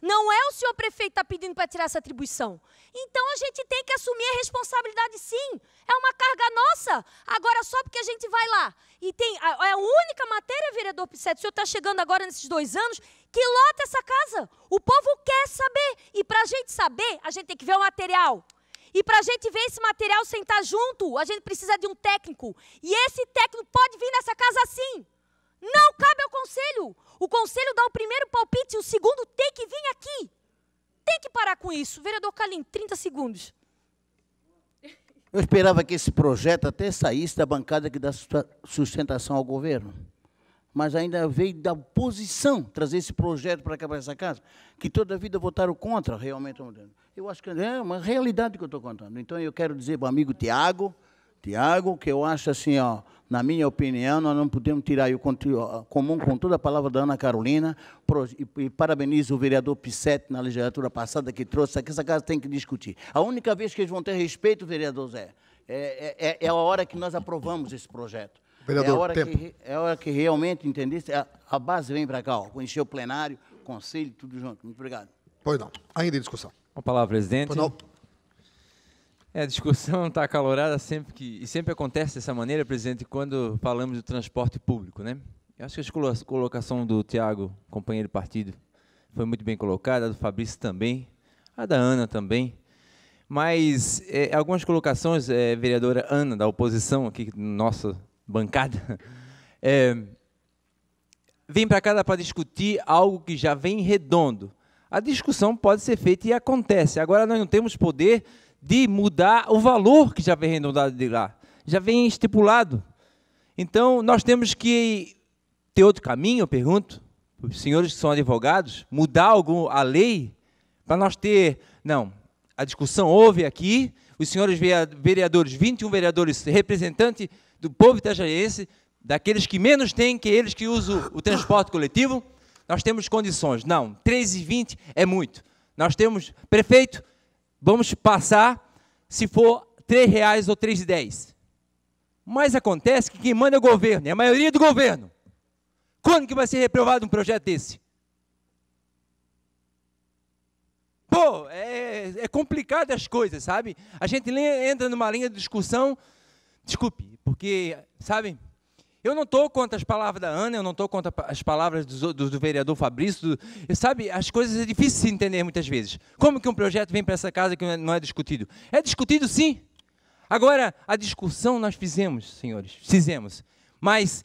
Não é o senhor prefeito que está pedindo para tirar essa atribuição. Então a gente tem que assumir a responsabilidade, sim. É uma carga nossa. Agora, só porque a gente vai lá e tem. É a única matéria, vereador Pissetti, o senhor está chegando agora nesses dois anos, que lota essa casa. O povo quer saber. E para a gente saber, a gente tem que ver o material. E para a gente ver esse material sentar tá junto, a gente precisa de um técnico. E esse técnico pode vir nessa casa sim. Não cabe ao conselho. O conselho dá o primeiro palpite, o segundo tem que vir aqui tem que parar com isso. Vereador Calim, 30 segundos. Eu esperava que esse projeto até saísse da bancada que dá sustentação ao governo. Mas ainda veio da oposição trazer esse projeto para cá, para essa casa, que toda a vida votaram contra, realmente. Eu acho que é, é uma realidade que eu estou contando. Então, eu quero dizer para o amigo Tiago, Tiago, que eu acho assim, ó, na minha opinião, nós não podemos tirar o comum com toda a palavra da Ana Carolina, e parabenizo o vereador Pissetti na legislatura passada que trouxe aqui, essa casa tem que discutir. A única vez que eles vão ter respeito, vereador Zé, é, é, é, é a hora que nós aprovamos esse projeto. Vereador, é a hora tempo. Que, é a hora que realmente, entendesse, a, é, a base vem para cá, ó, o plenário, conselho, tudo junto. Muito obrigado. Pois não. Ainda em discussão. Uma palavra, presidente. Pois não. É, a discussão está acalorada sempre que, e sempre acontece dessa maneira, presidente, quando falamos do transporte público. Né? Eu acho que a colocação do Tiago, companheiro de partido, foi muito bem colocada, a do Fabrício também, a da Ana também. Mas é, algumas colocações, é, vereadora Ana, da oposição aqui, nossa bancada, é, vem para cá para discutir algo que já vem redondo. A discussão pode ser feita e acontece. Agora nós não temos poder de mudar o valor que já vem arredondado de lá, já vem estipulado. Então, nós temos que ter outro caminho, eu pergunto, os senhores que são advogados, mudar algum, a lei para nós ter. Não, a discussão houve aqui, os senhores vereadores, 21 vereadores, representantes do povo itajaiense, daqueles que menos têm, que é eles que usam o transporte coletivo, nós temos condições. Não, 3,20 é muito. Nós temos, prefeito, vamos passar se for R$ reais ou R$ 3,10. Mas acontece que quem manda é o governo, é a maioria do governo. Quando que vai ser reprovado um projeto desse? Pô, é, é complicado as coisas, sabe? A gente entra numa linha de discussão, desculpe, porque, sabe, eu não estou contra as palavras da Ana, eu não estou contra as palavras do, do, do vereador Fabrício. Do, sabe, as coisas é difícil de entender muitas vezes. Como que um projeto vem para essa casa que não é discutido? É discutido sim. Agora, a discussão nós fizemos, senhores, fizemos. Mas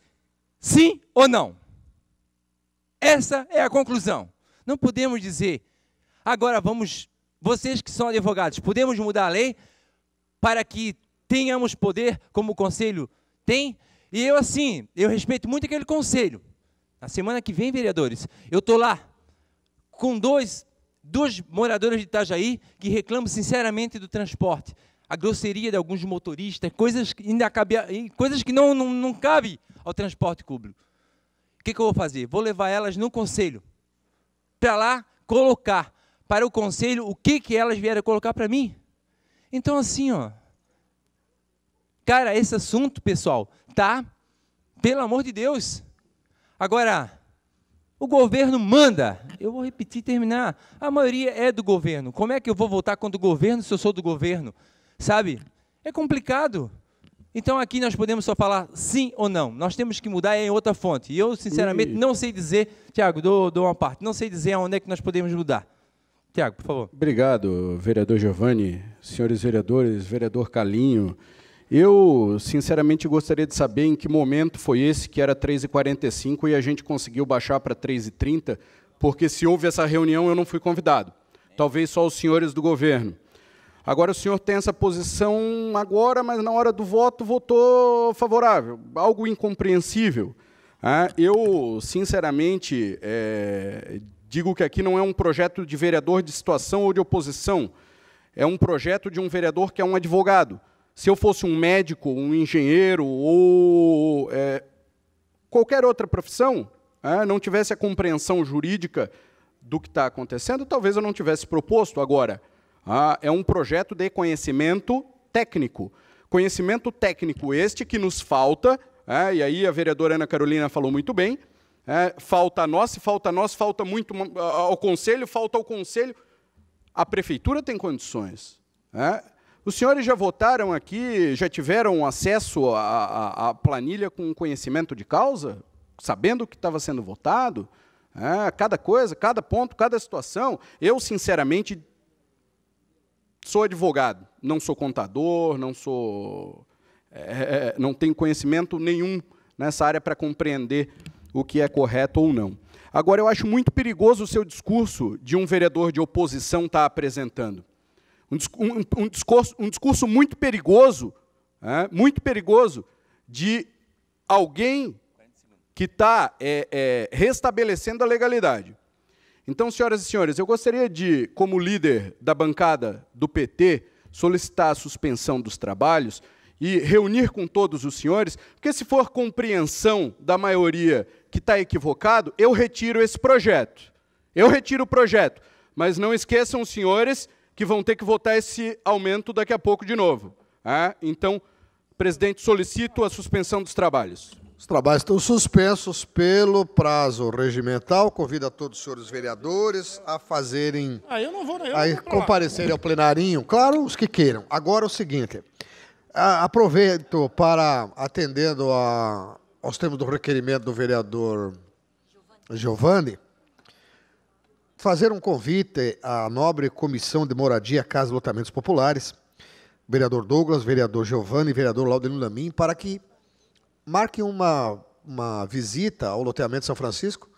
sim ou não? Essa é a conclusão. Não podemos dizer, agora vamos, vocês que são advogados, podemos mudar a lei para que tenhamos poder, como o Conselho tem, e eu, assim, eu respeito muito aquele conselho. Na semana que vem, vereadores, eu estou lá com dois, duas moradoras de Itajaí que reclamam sinceramente do transporte. A grosseria de alguns motoristas, coisas que, ainda cabe, coisas que não, não, não cabe ao transporte público. O que, que eu vou fazer? Vou levar elas no conselho para lá colocar para o conselho o que, que elas vieram colocar para mim. Então, assim, ó, Cara, esse assunto, pessoal, tá? Pelo amor de Deus. Agora, o governo manda. Eu vou repetir e terminar. A maioria é do governo. Como é que eu vou votar contra o governo se eu sou do governo? Sabe? É complicado. Então aqui nós podemos só falar sim ou não. Nós temos que mudar em outra fonte. E eu, sinceramente, não sei dizer, Tiago, dou, dou uma parte, não sei dizer aonde é que nós podemos mudar. Tiago, por favor. Obrigado, vereador Giovanni, senhores vereadores, vereador Calinho. Eu, sinceramente, gostaria de saber em que momento foi esse que era 3h45 e a gente conseguiu baixar para 3h30, porque se houve essa reunião eu não fui convidado. Talvez só os senhores do governo. Agora o senhor tem essa posição agora, mas na hora do voto votou favorável. Algo incompreensível. Né? eu, sinceramente, é, digo que aqui não é um projeto de vereador de situação ou de oposição. É um projeto de um vereador que é um advogado se eu fosse um médico, um engenheiro ou é, qualquer outra profissão, é, não tivesse a compreensão jurídica do que está acontecendo, talvez eu não tivesse proposto agora. Ah, é um projeto de conhecimento técnico. Conhecimento técnico este que nos falta, é, e aí a vereadora Ana Carolina falou muito bem, é, falta a nós, falta a nós, falta muito ao Conselho, falta ao Conselho. A Prefeitura tem condições. É, os senhores já votaram aqui, já tiveram acesso à, à planilha com conhecimento de causa, sabendo o que estava sendo votado? É, cada coisa, cada ponto, cada situação. Eu, sinceramente, sou advogado, não sou contador, não sou. É, é, é, não tenho conhecimento nenhum nessa área para compreender o que é correto ou não. Agora, eu acho muito perigoso o seu discurso de um vereador de oposição estar tá apresentando. Um, um, um, discurso, um discurso muito perigoso, é, muito perigoso, de alguém que está é, é, restabelecendo a legalidade. Então, senhoras e senhores, eu gostaria de, como líder da bancada do PT, solicitar a suspensão dos trabalhos e reunir com todos os senhores, porque se for compreensão da maioria que está equivocado, eu retiro esse projeto. Eu retiro o projeto. Mas não esqueçam, senhores, que vão ter que votar esse aumento daqui a pouco de novo. Né? então, presidente, solicito a suspensão dos trabalhos. Os trabalhos estão suspensos pelo prazo regimental. Convido a todos os senhores vereadores a fazerem. Ah, eu não vou, eu a comparecerem ao plenarinho, claro, os que queiram. Agora é o seguinte: aproveito para, atendendo a, aos termos do requerimento do vereador Giovanni, fazer um convite à nobre Comissão de Moradia, Casa e Lotamentos Populares, vereador Douglas, vereador Giovanni vereador Laudelino Lamin, para que marquem uma, uma visita ao loteamento de São Francisco,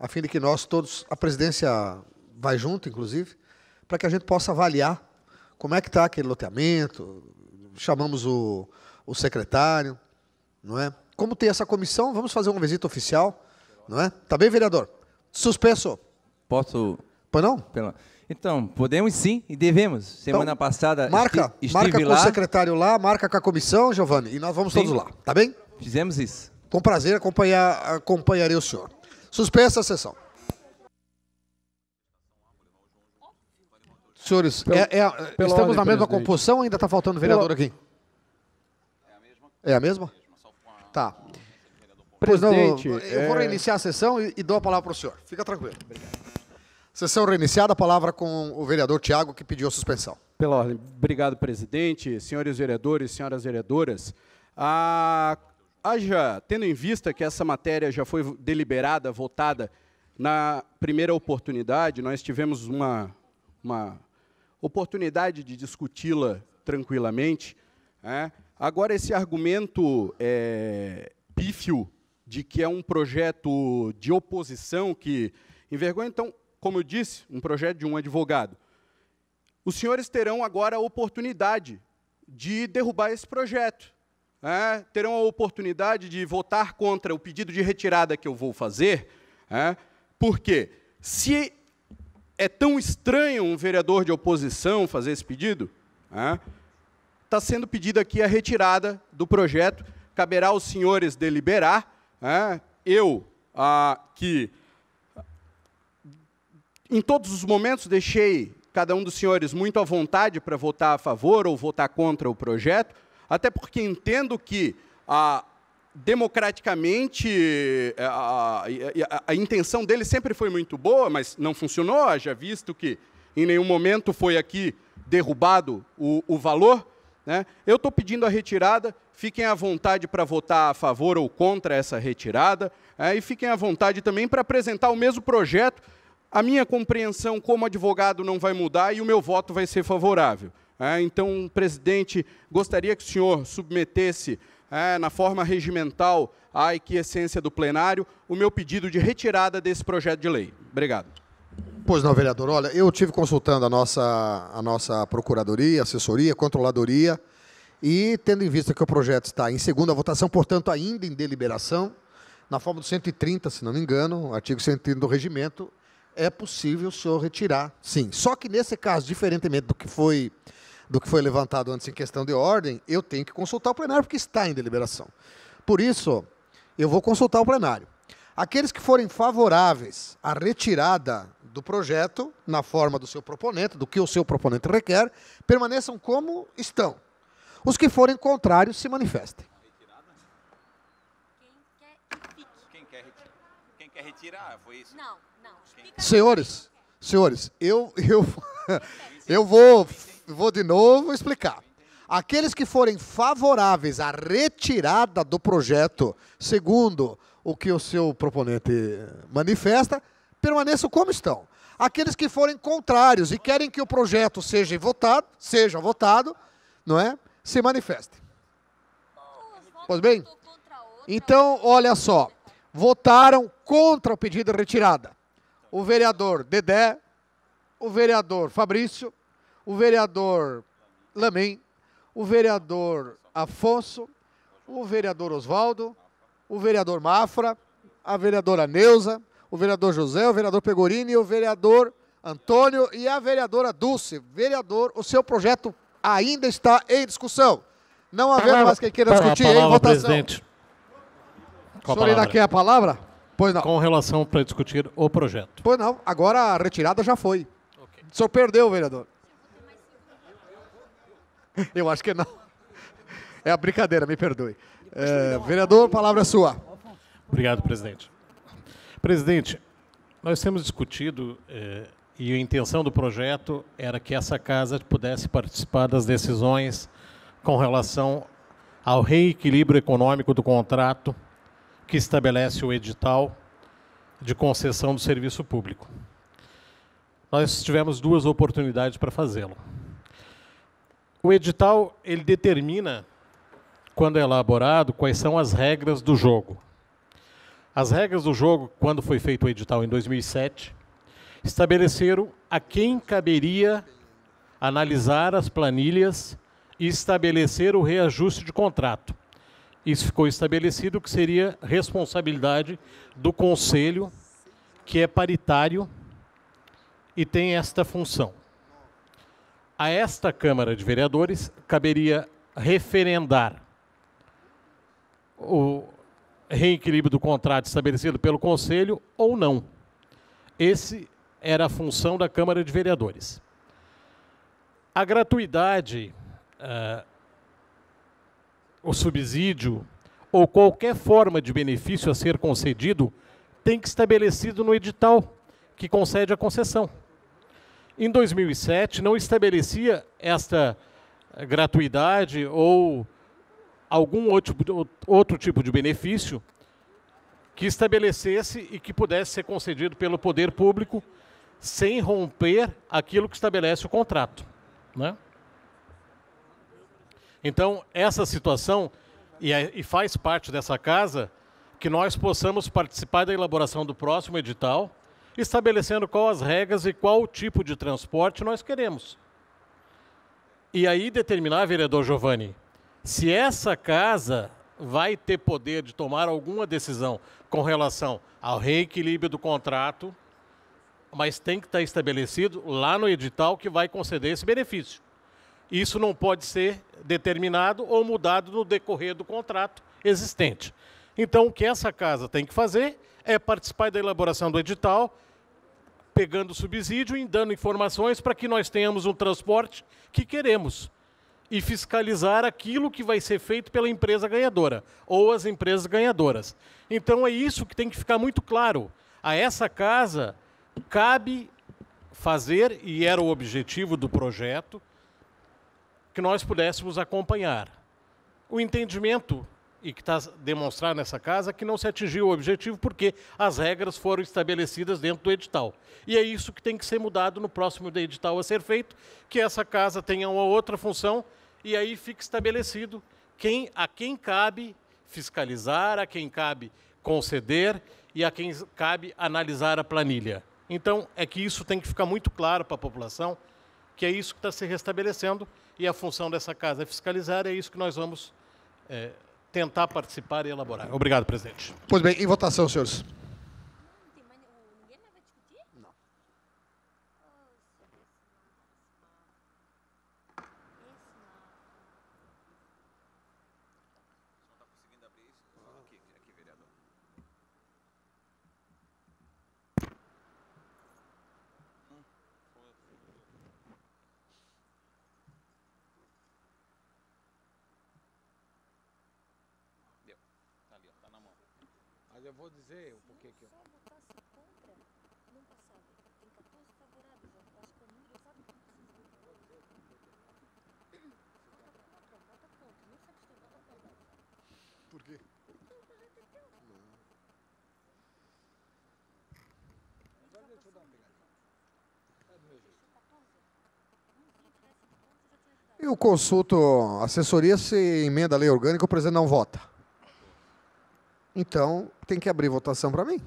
a fim de que nós todos, a presidência vai junto, inclusive, para que a gente possa avaliar como é que está aquele loteamento, chamamos o, o secretário, não é? Como tem essa comissão, vamos fazer uma visita oficial, não é? Tá bem, vereador? Suspenso. Posso. Pois não? Pela... Então, podemos sim e devemos. Então, Semana então, passada marca, esti marca com lá. o secretário lá, marca com a comissão, Giovanni, e nós vamos sim. todos lá, tá bem? Fizemos isso. Com prazer acompanhar, acompanharei o senhor. Suspensa a sessão. Senhores, pelo, é, é, estamos ordem, na mesma composição ou ainda está faltando vereador pelo... aqui? É a mesma? Tá. Presidente, pois não, eu vou é- reiniciar a sessão e, e dou a palavra para o senhor. Fica tranquilo. Obrigado. Sessão reiniciada, a palavra com o vereador Tiago, que pediu a suspensão. Pela ordem. Obrigado, presidente, senhores vereadores, senhoras vereadoras. A... Ah, haja, tendo em vista que essa matéria já foi deliberada, votada na primeira oportunidade, nós tivemos uma, uma oportunidade de discuti-la tranquilamente. Né? Agora, esse argumento é, pífio de que é um projeto de oposição que envergonha, então, como eu disse, um projeto de um advogado. Os senhores terão agora a oportunidade de derrubar esse projeto. É, terão a oportunidade de votar contra o pedido de retirada que eu vou fazer, é, né? porque se é tão estranho um vereador de oposição fazer esse pedido, está né? é, sendo pedida aqui a retirada do projeto, caberá aos senhores deliberar. eu, a, que em todos os momentos, deixei cada um dos senhores muito à vontade para votar a favor ou votar contra o projeto, até porque entendo que ah, eh, a, democraticamente, a, a, a, intenção dele sempre foi muito boa, mas não funcionou, haja visto que em nenhum momento foi aqui derrubado o, o valor. Né? Eu estou pedindo a retirada, fiquem à vontade para votar a favor ou contra essa retirada, é, e fiquem à vontade também para apresentar o mesmo projeto a minha compreensão como advogado não vai mudar e o meu voto vai ser favorável. É, então, presidente, gostaria que o senhor submetesse é, na forma regimental à equiescência do plenário o meu pedido de retirada desse projeto de lei. Obrigado. Pois não, vereador. Olha, eu tive consultando a nossa, a nossa procuradoria, assessoria, controladoria, e tendo em vista que o projeto está em segunda votação, portanto, ainda em deliberação, na forma do 130, se não me engano, artigo 130 do regimento, é possível o senhor retirar, sim. Só que nesse caso, diferentemente do que foi do que foi levantado antes em questão de ordem, eu tenho que consultar o plenário porque está em deliberação. Por isso, eu vou consultar o plenário. Aqueles que forem favoráveis à retirada do projeto na forma do seu proponente, do que o seu proponente requer, permaneçam como estão. Os que forem contrários se manifestem. Quem quer, Quem quer retirar? Foi isso? Não. Senhores, senhores, eu, eu, eu vou, vou de novo explicar. Aqueles que forem favoráveis à retirada do projeto, segundo o que o seu proponente manifesta, permaneçam como estão. Aqueles que forem contrários e querem que o projeto seja votado, seja votado, não é? Se manifeste. Pois bem? Então, olha só. Votaram contra o pedido de retirada o vereador Dedé, o vereador Fabrício, o vereador Lamin, o vereador Afonso, o vereador Oswaldo, o vereador Mafra, a vereadora Neuza, o vereador José, o vereador Pegorini, o vereador Antônio e a vereadora Dulce. Vereador, o seu projeto ainda está em discussão. Não tá, havendo mais quem queira discutir, em votação. Presidente. Com a senhora ainda quer a palavra? com relação para discutir o projeto. Pois não, agora a retirada já foi. Okay. O senhor perdeu, vereador. Eu acho que não. É a brincadeira, me perdoe. É, vereador, palavra sua. Obrigado, presidente. Presidente, nós temos discutido eh, e a intenção do projeto era que essa casa pudesse participar das decisões com relação ao reequilíbrio econômico do contrato que estabelece o edital de concessão do serviço público. Nós tivemos duas oportunidades para fazê-lo. O edital ele determina, quando é elaborado, quais são as regras do jogo. As regras do jogo, quando foi feito o edital em 2007, estabeleceram a quem caberia analisar as planilhas e estabelecer o reajuste de contrato. Isso ficou estabelecido que seria responsabilidade do conselho, que é paritário e tem esta função. A esta Câmara de Vereadores caberia referendar o reequilíbrio do contrato estabelecido pelo Conselho ou não. Esse era a função da Câmara de Vereadores. A gratuidade uh, o subsídio ou qualquer forma de benefício a ser concedido tem que estabelecido no edital que concede a concessão. Em 2007 não estabelecia esta gratuidade ou algum outro, outro tipo de benefício que estabelecesse e que pudesse ser concedido pelo poder público sem romper aquilo que estabelece o contrato, né? Então, essa situação, e, é, e faz parte dessa casa, que nós possamos participar da elaboração do próximo edital, estabelecendo quais as regras e qual o tipo de transporte nós queremos. E aí determinar, vereador Giovanni, se essa casa vai ter poder de tomar alguma decisão com relação ao reequilíbrio do contrato, mas tem que estar estabelecido lá no edital que vai conceder esse benefício. Isso não pode ser determinado ou mudado no decorrer do contrato existente. Então, o que essa casa tem que fazer é participar da elaboração do edital, pegando subsídio e dando informações para que nós tenhamos um transporte que queremos e fiscalizar aquilo que vai ser feito pela empresa ganhadora ou as empresas ganhadoras. Então, é isso que tem que ficar muito claro. A essa casa cabe fazer, e era o objetivo do projeto, que nós pudéssemos acompanhar. O entendimento, e que está demonstrado nessa casa, que não se atingiu o objetivo porque as regras foram estabelecidas dentro do edital. E é isso que tem que ser mudado no próximo edital a ser feito, que essa casa tenha uma outra função e aí fique estabelecido quem, a quem cabe fiscalizar, a quem cabe conceder e a quem cabe analisar a planilha. Então, é que isso tem que ficar muito claro para a população, que é isso que está se restabelecendo e a função dessa casa é fiscalizar, é isso que nós vamos é, tentar participar e elaborar. Obrigado, presidente. Pois bem, em votação, senhores. vou dizer o porquê que eu. Por quê? Então, não. eu tá Eu consulto assessoria se emenda a lei orgânica, o presidente não vota. Então, tem que abrir votação para mim.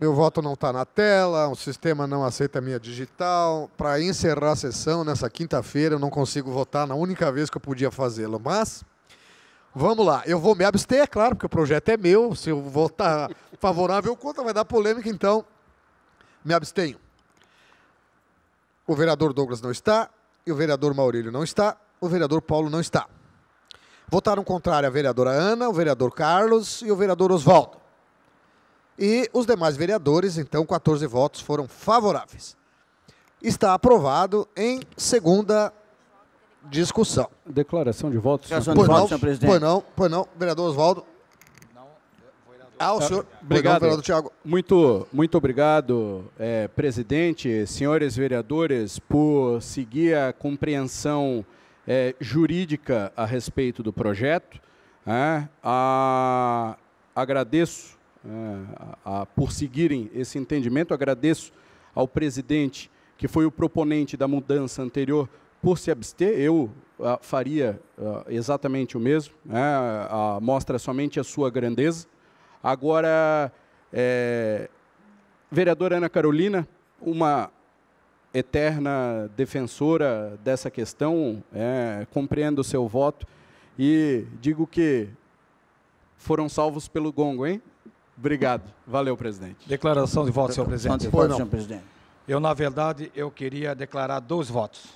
Meu voto não está na tela, o sistema não aceita a minha digital. Para encerrar a sessão, nessa quinta-feira, eu não consigo votar na única vez que eu podia fazê-lo. Mas, vamos lá. Eu vou me abster, é claro, porque o projeto é meu. Se eu votar favorável ou contra, vai dar polêmica, então me abstenho. O vereador Douglas não está, e o vereador Maurílio não está, o vereador Paulo não está. Votaram contrário a vereadora Ana, o vereador Carlos e o vereador Oswaldo e os demais vereadores, então 14 votos foram favoráveis. Está aprovado em segunda discussão. Declaração de votos. Declaração de votos, senhor presidente. Pois não, pois não, vereador Oswaldo. Ah, o senhor. Obrigado, vereador Tiago. Muito, muito obrigado, é, presidente, senhores vereadores, por seguir a compreensão é, jurídica a respeito do projeto. É, né? a, ah, agradeço é, a, a, por seguirem esse entendimento. Agradeço ao presidente, que foi o proponente da mudança anterior, por se abster. Eu a, ah, faria ah, exatamente o mesmo. Né? mostra somente a sua grandeza. Agora, é, vereadora Ana Carolina, uma eterna defensora dessa questão, é, compreendo o seu voto e digo que foram salvos pelo gongo, hein? Obrigado. Valeu, presidente. Declaração de voto, senhor presidente. foi, não. senhor presidente. Eu, na verdade, eu queria declarar dois votos.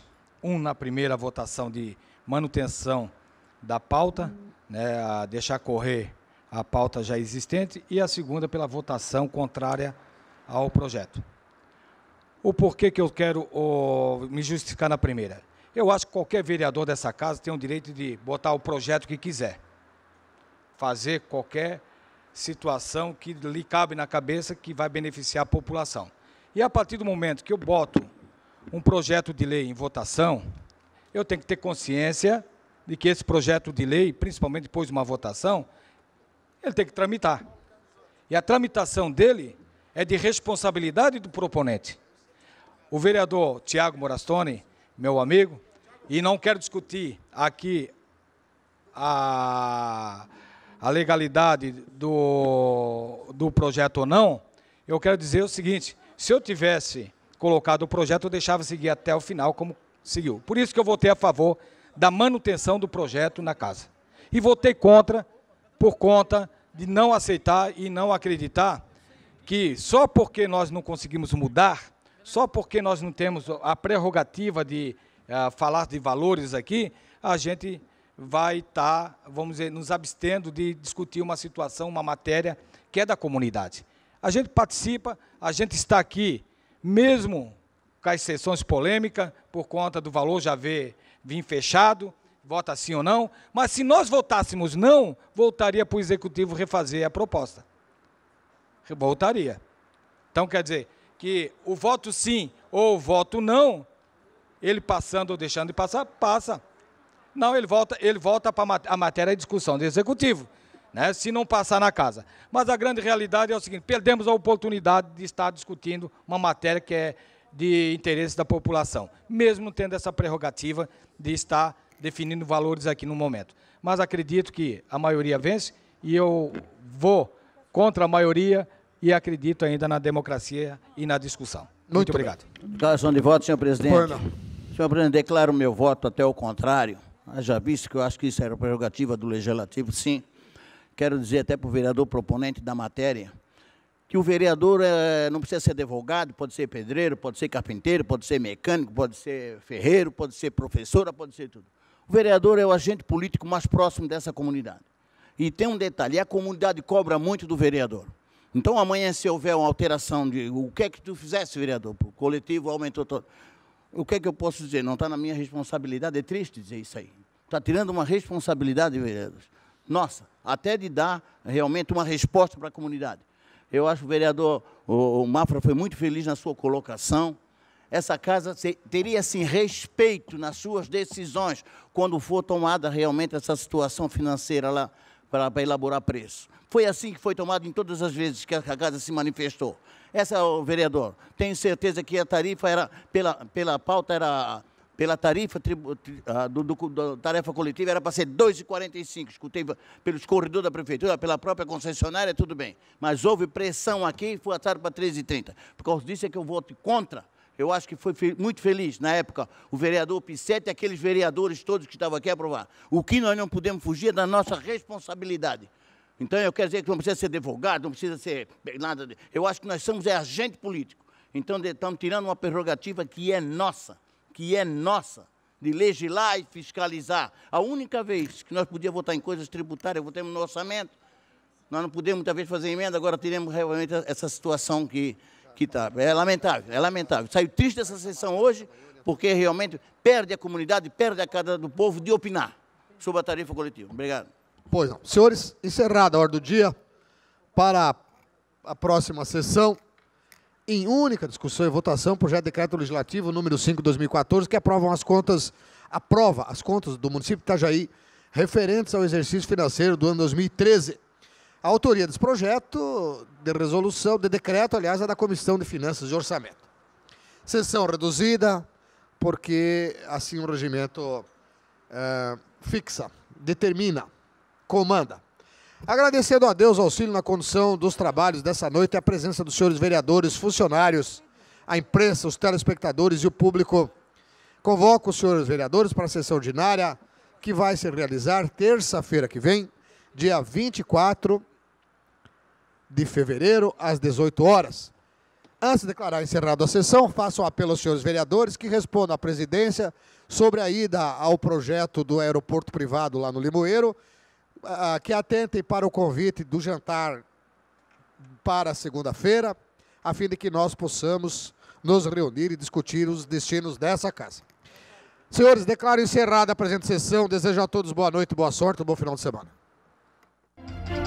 Um na primeira votação de manutenção da pauta, né, a deixar correr a pauta já existente, e a segunda pela votação contrária ao projeto. O porquê que eu quero me justificar na primeira? Eu acho que qualquer vereador dessa casa tem o direito de botar o projeto que quiser, fazer qualquer situação que lhe cabe na cabeça que vai beneficiar a população. E a partir do momento que eu boto um projeto de lei em votação, eu tenho que ter consciência de que esse projeto de lei, principalmente depois de uma votação, ele tem que tramitar. E a tramitação dele é de responsabilidade do proponente. O vereador Tiago Morastone, meu amigo, e não quero discutir aqui a a legalidade do, do projeto ou não, eu quero dizer o seguinte: se eu tivesse colocado o projeto, eu deixava seguir até o final, como seguiu. Por isso que eu votei a favor da manutenção do projeto na casa. E votei contra, por conta de não aceitar e não acreditar que só porque nós não conseguimos mudar, só porque nós não temos a prerrogativa de uh, falar de valores aqui, a gente vai estar, tá, vamos dizer, nos abstendo de discutir uma situação, uma matéria que é da comunidade. A gente participa, a gente está aqui, mesmo com as sessões polêmicas, por conta do valor já ver, vir fechado, vota sim ou não, mas se nós votássemos não, voltaria para o Executivo refazer a proposta. Voltaria. Então, quer dizer, que o voto sim ou o voto não, ele passando ou deixando de passar, passa. Não, ele volta, ele volta para mat a matéria é de discussão do executivo, né? Se não passar na casa. Mas a grande realidade é o seguinte: perdemos a oportunidade de estar discutindo uma matéria que é de interesse da população, mesmo tendo essa prerrogativa de estar definindo valores aqui no momento. Mas acredito que a maioria vence e eu vou contra a maioria e acredito ainda na democracia e na discussão. Muito, Muito obrigado. Declaração de voto, senhor presidente. Bueno. Senhor presidente, declaro meu voto até o contrário já visto que eu acho que isso era é prerrogativa do legislativo, sim. Quero dizer até para o vereador proponente da matéria, que o vereador é, não precisa ser advogado, pode ser pedreiro, pode ser carpinteiro, pode ser mecânico, pode ser ferreiro, pode ser professora, pode ser tudo. O vereador é o agente político mais próximo dessa comunidade. E tem um detalhe, a comunidade cobra muito do vereador. Então, amanhã, se houver uma alteração de o que é que tu fizesse, vereador, o coletivo aumentou todo o que é que eu posso dizer? Não está na minha responsabilidade. É triste dizer isso aí. Está tirando uma responsabilidade, vereadores. Nossa, até de dar realmente uma resposta para a comunidade. Eu acho, vereador, o, o Mafra foi muito feliz na sua colocação. Essa casa teria, assim, respeito nas suas decisões quando for tomada realmente essa situação financeira lá para elaborar preço. Foi assim que foi tomado em todas as vezes que a casa se manifestou. Essa, vereador, tenho certeza que a tarifa era, pela, pela pauta era pela tarifa tribu, ah, do, do, do, tarefa coletiva era para ser 2,45. Escutei pelos corredores da prefeitura, pela própria concessionária, tudo bem. Mas houve pressão aqui e foi atado para 13,30. Por causa disso é que eu voto contra. Eu acho que foi muito feliz na época o vereador Pissete e aqueles vereadores todos que estavam aqui a aprovar. O que nós não podemos fugir é da nossa responsabilidade. Então, eu quero dizer que não precisa ser advogado, não precisa ser nada. De... Eu acho que nós somos é agente político. Então, estamos tirando uma prerrogativa que é nossa, que é nossa, de legislar e fiscalizar. A única vez que nós podíamos votar em coisas tributárias, votamos no orçamento. Nós não podemos, muitas vezes, fazer emenda, agora teremos realmente essa situação que está. É lamentável, é lamentável. Saiu triste dessa sessão hoje, porque realmente perde a comunidade, perde a cara do povo de opinar sobre a tarifa coletiva. Obrigado. Pois não. Senhores, encerrada a hora do dia para a próxima sessão. Em única discussão e votação, projeto de decreto legislativo número 5 2014, que aprova as contas, aprova as contas do município de Itajaí referentes ao exercício financeiro do ano 2013. A autoria desse projeto de resolução, de decreto, aliás, é da Comissão de Finanças e Orçamento. Sessão reduzida, porque assim o regimento é, fixa, determina comanda. Agradecendo a Deus o auxílio na condução dos trabalhos dessa noite e a presença dos senhores vereadores, funcionários, a imprensa, os telespectadores e o público. Convoco os senhores vereadores para a sessão ordinária que vai se realizar terça-feira que vem, dia 24 de fevereiro, às 18 horas. Antes de declarar encerrada a sessão, faço um apelo aos senhores vereadores que respondam à presidência sobre a ida ao projeto do aeroporto privado lá no Limoeiro que atentem para o convite do jantar para segunda-feira, a fim de que nós possamos nos reunir e discutir os destinos dessa casa. Senhores, declaro encerrada a presente sessão. Desejo a todos boa noite, boa sorte, um bom final de semana.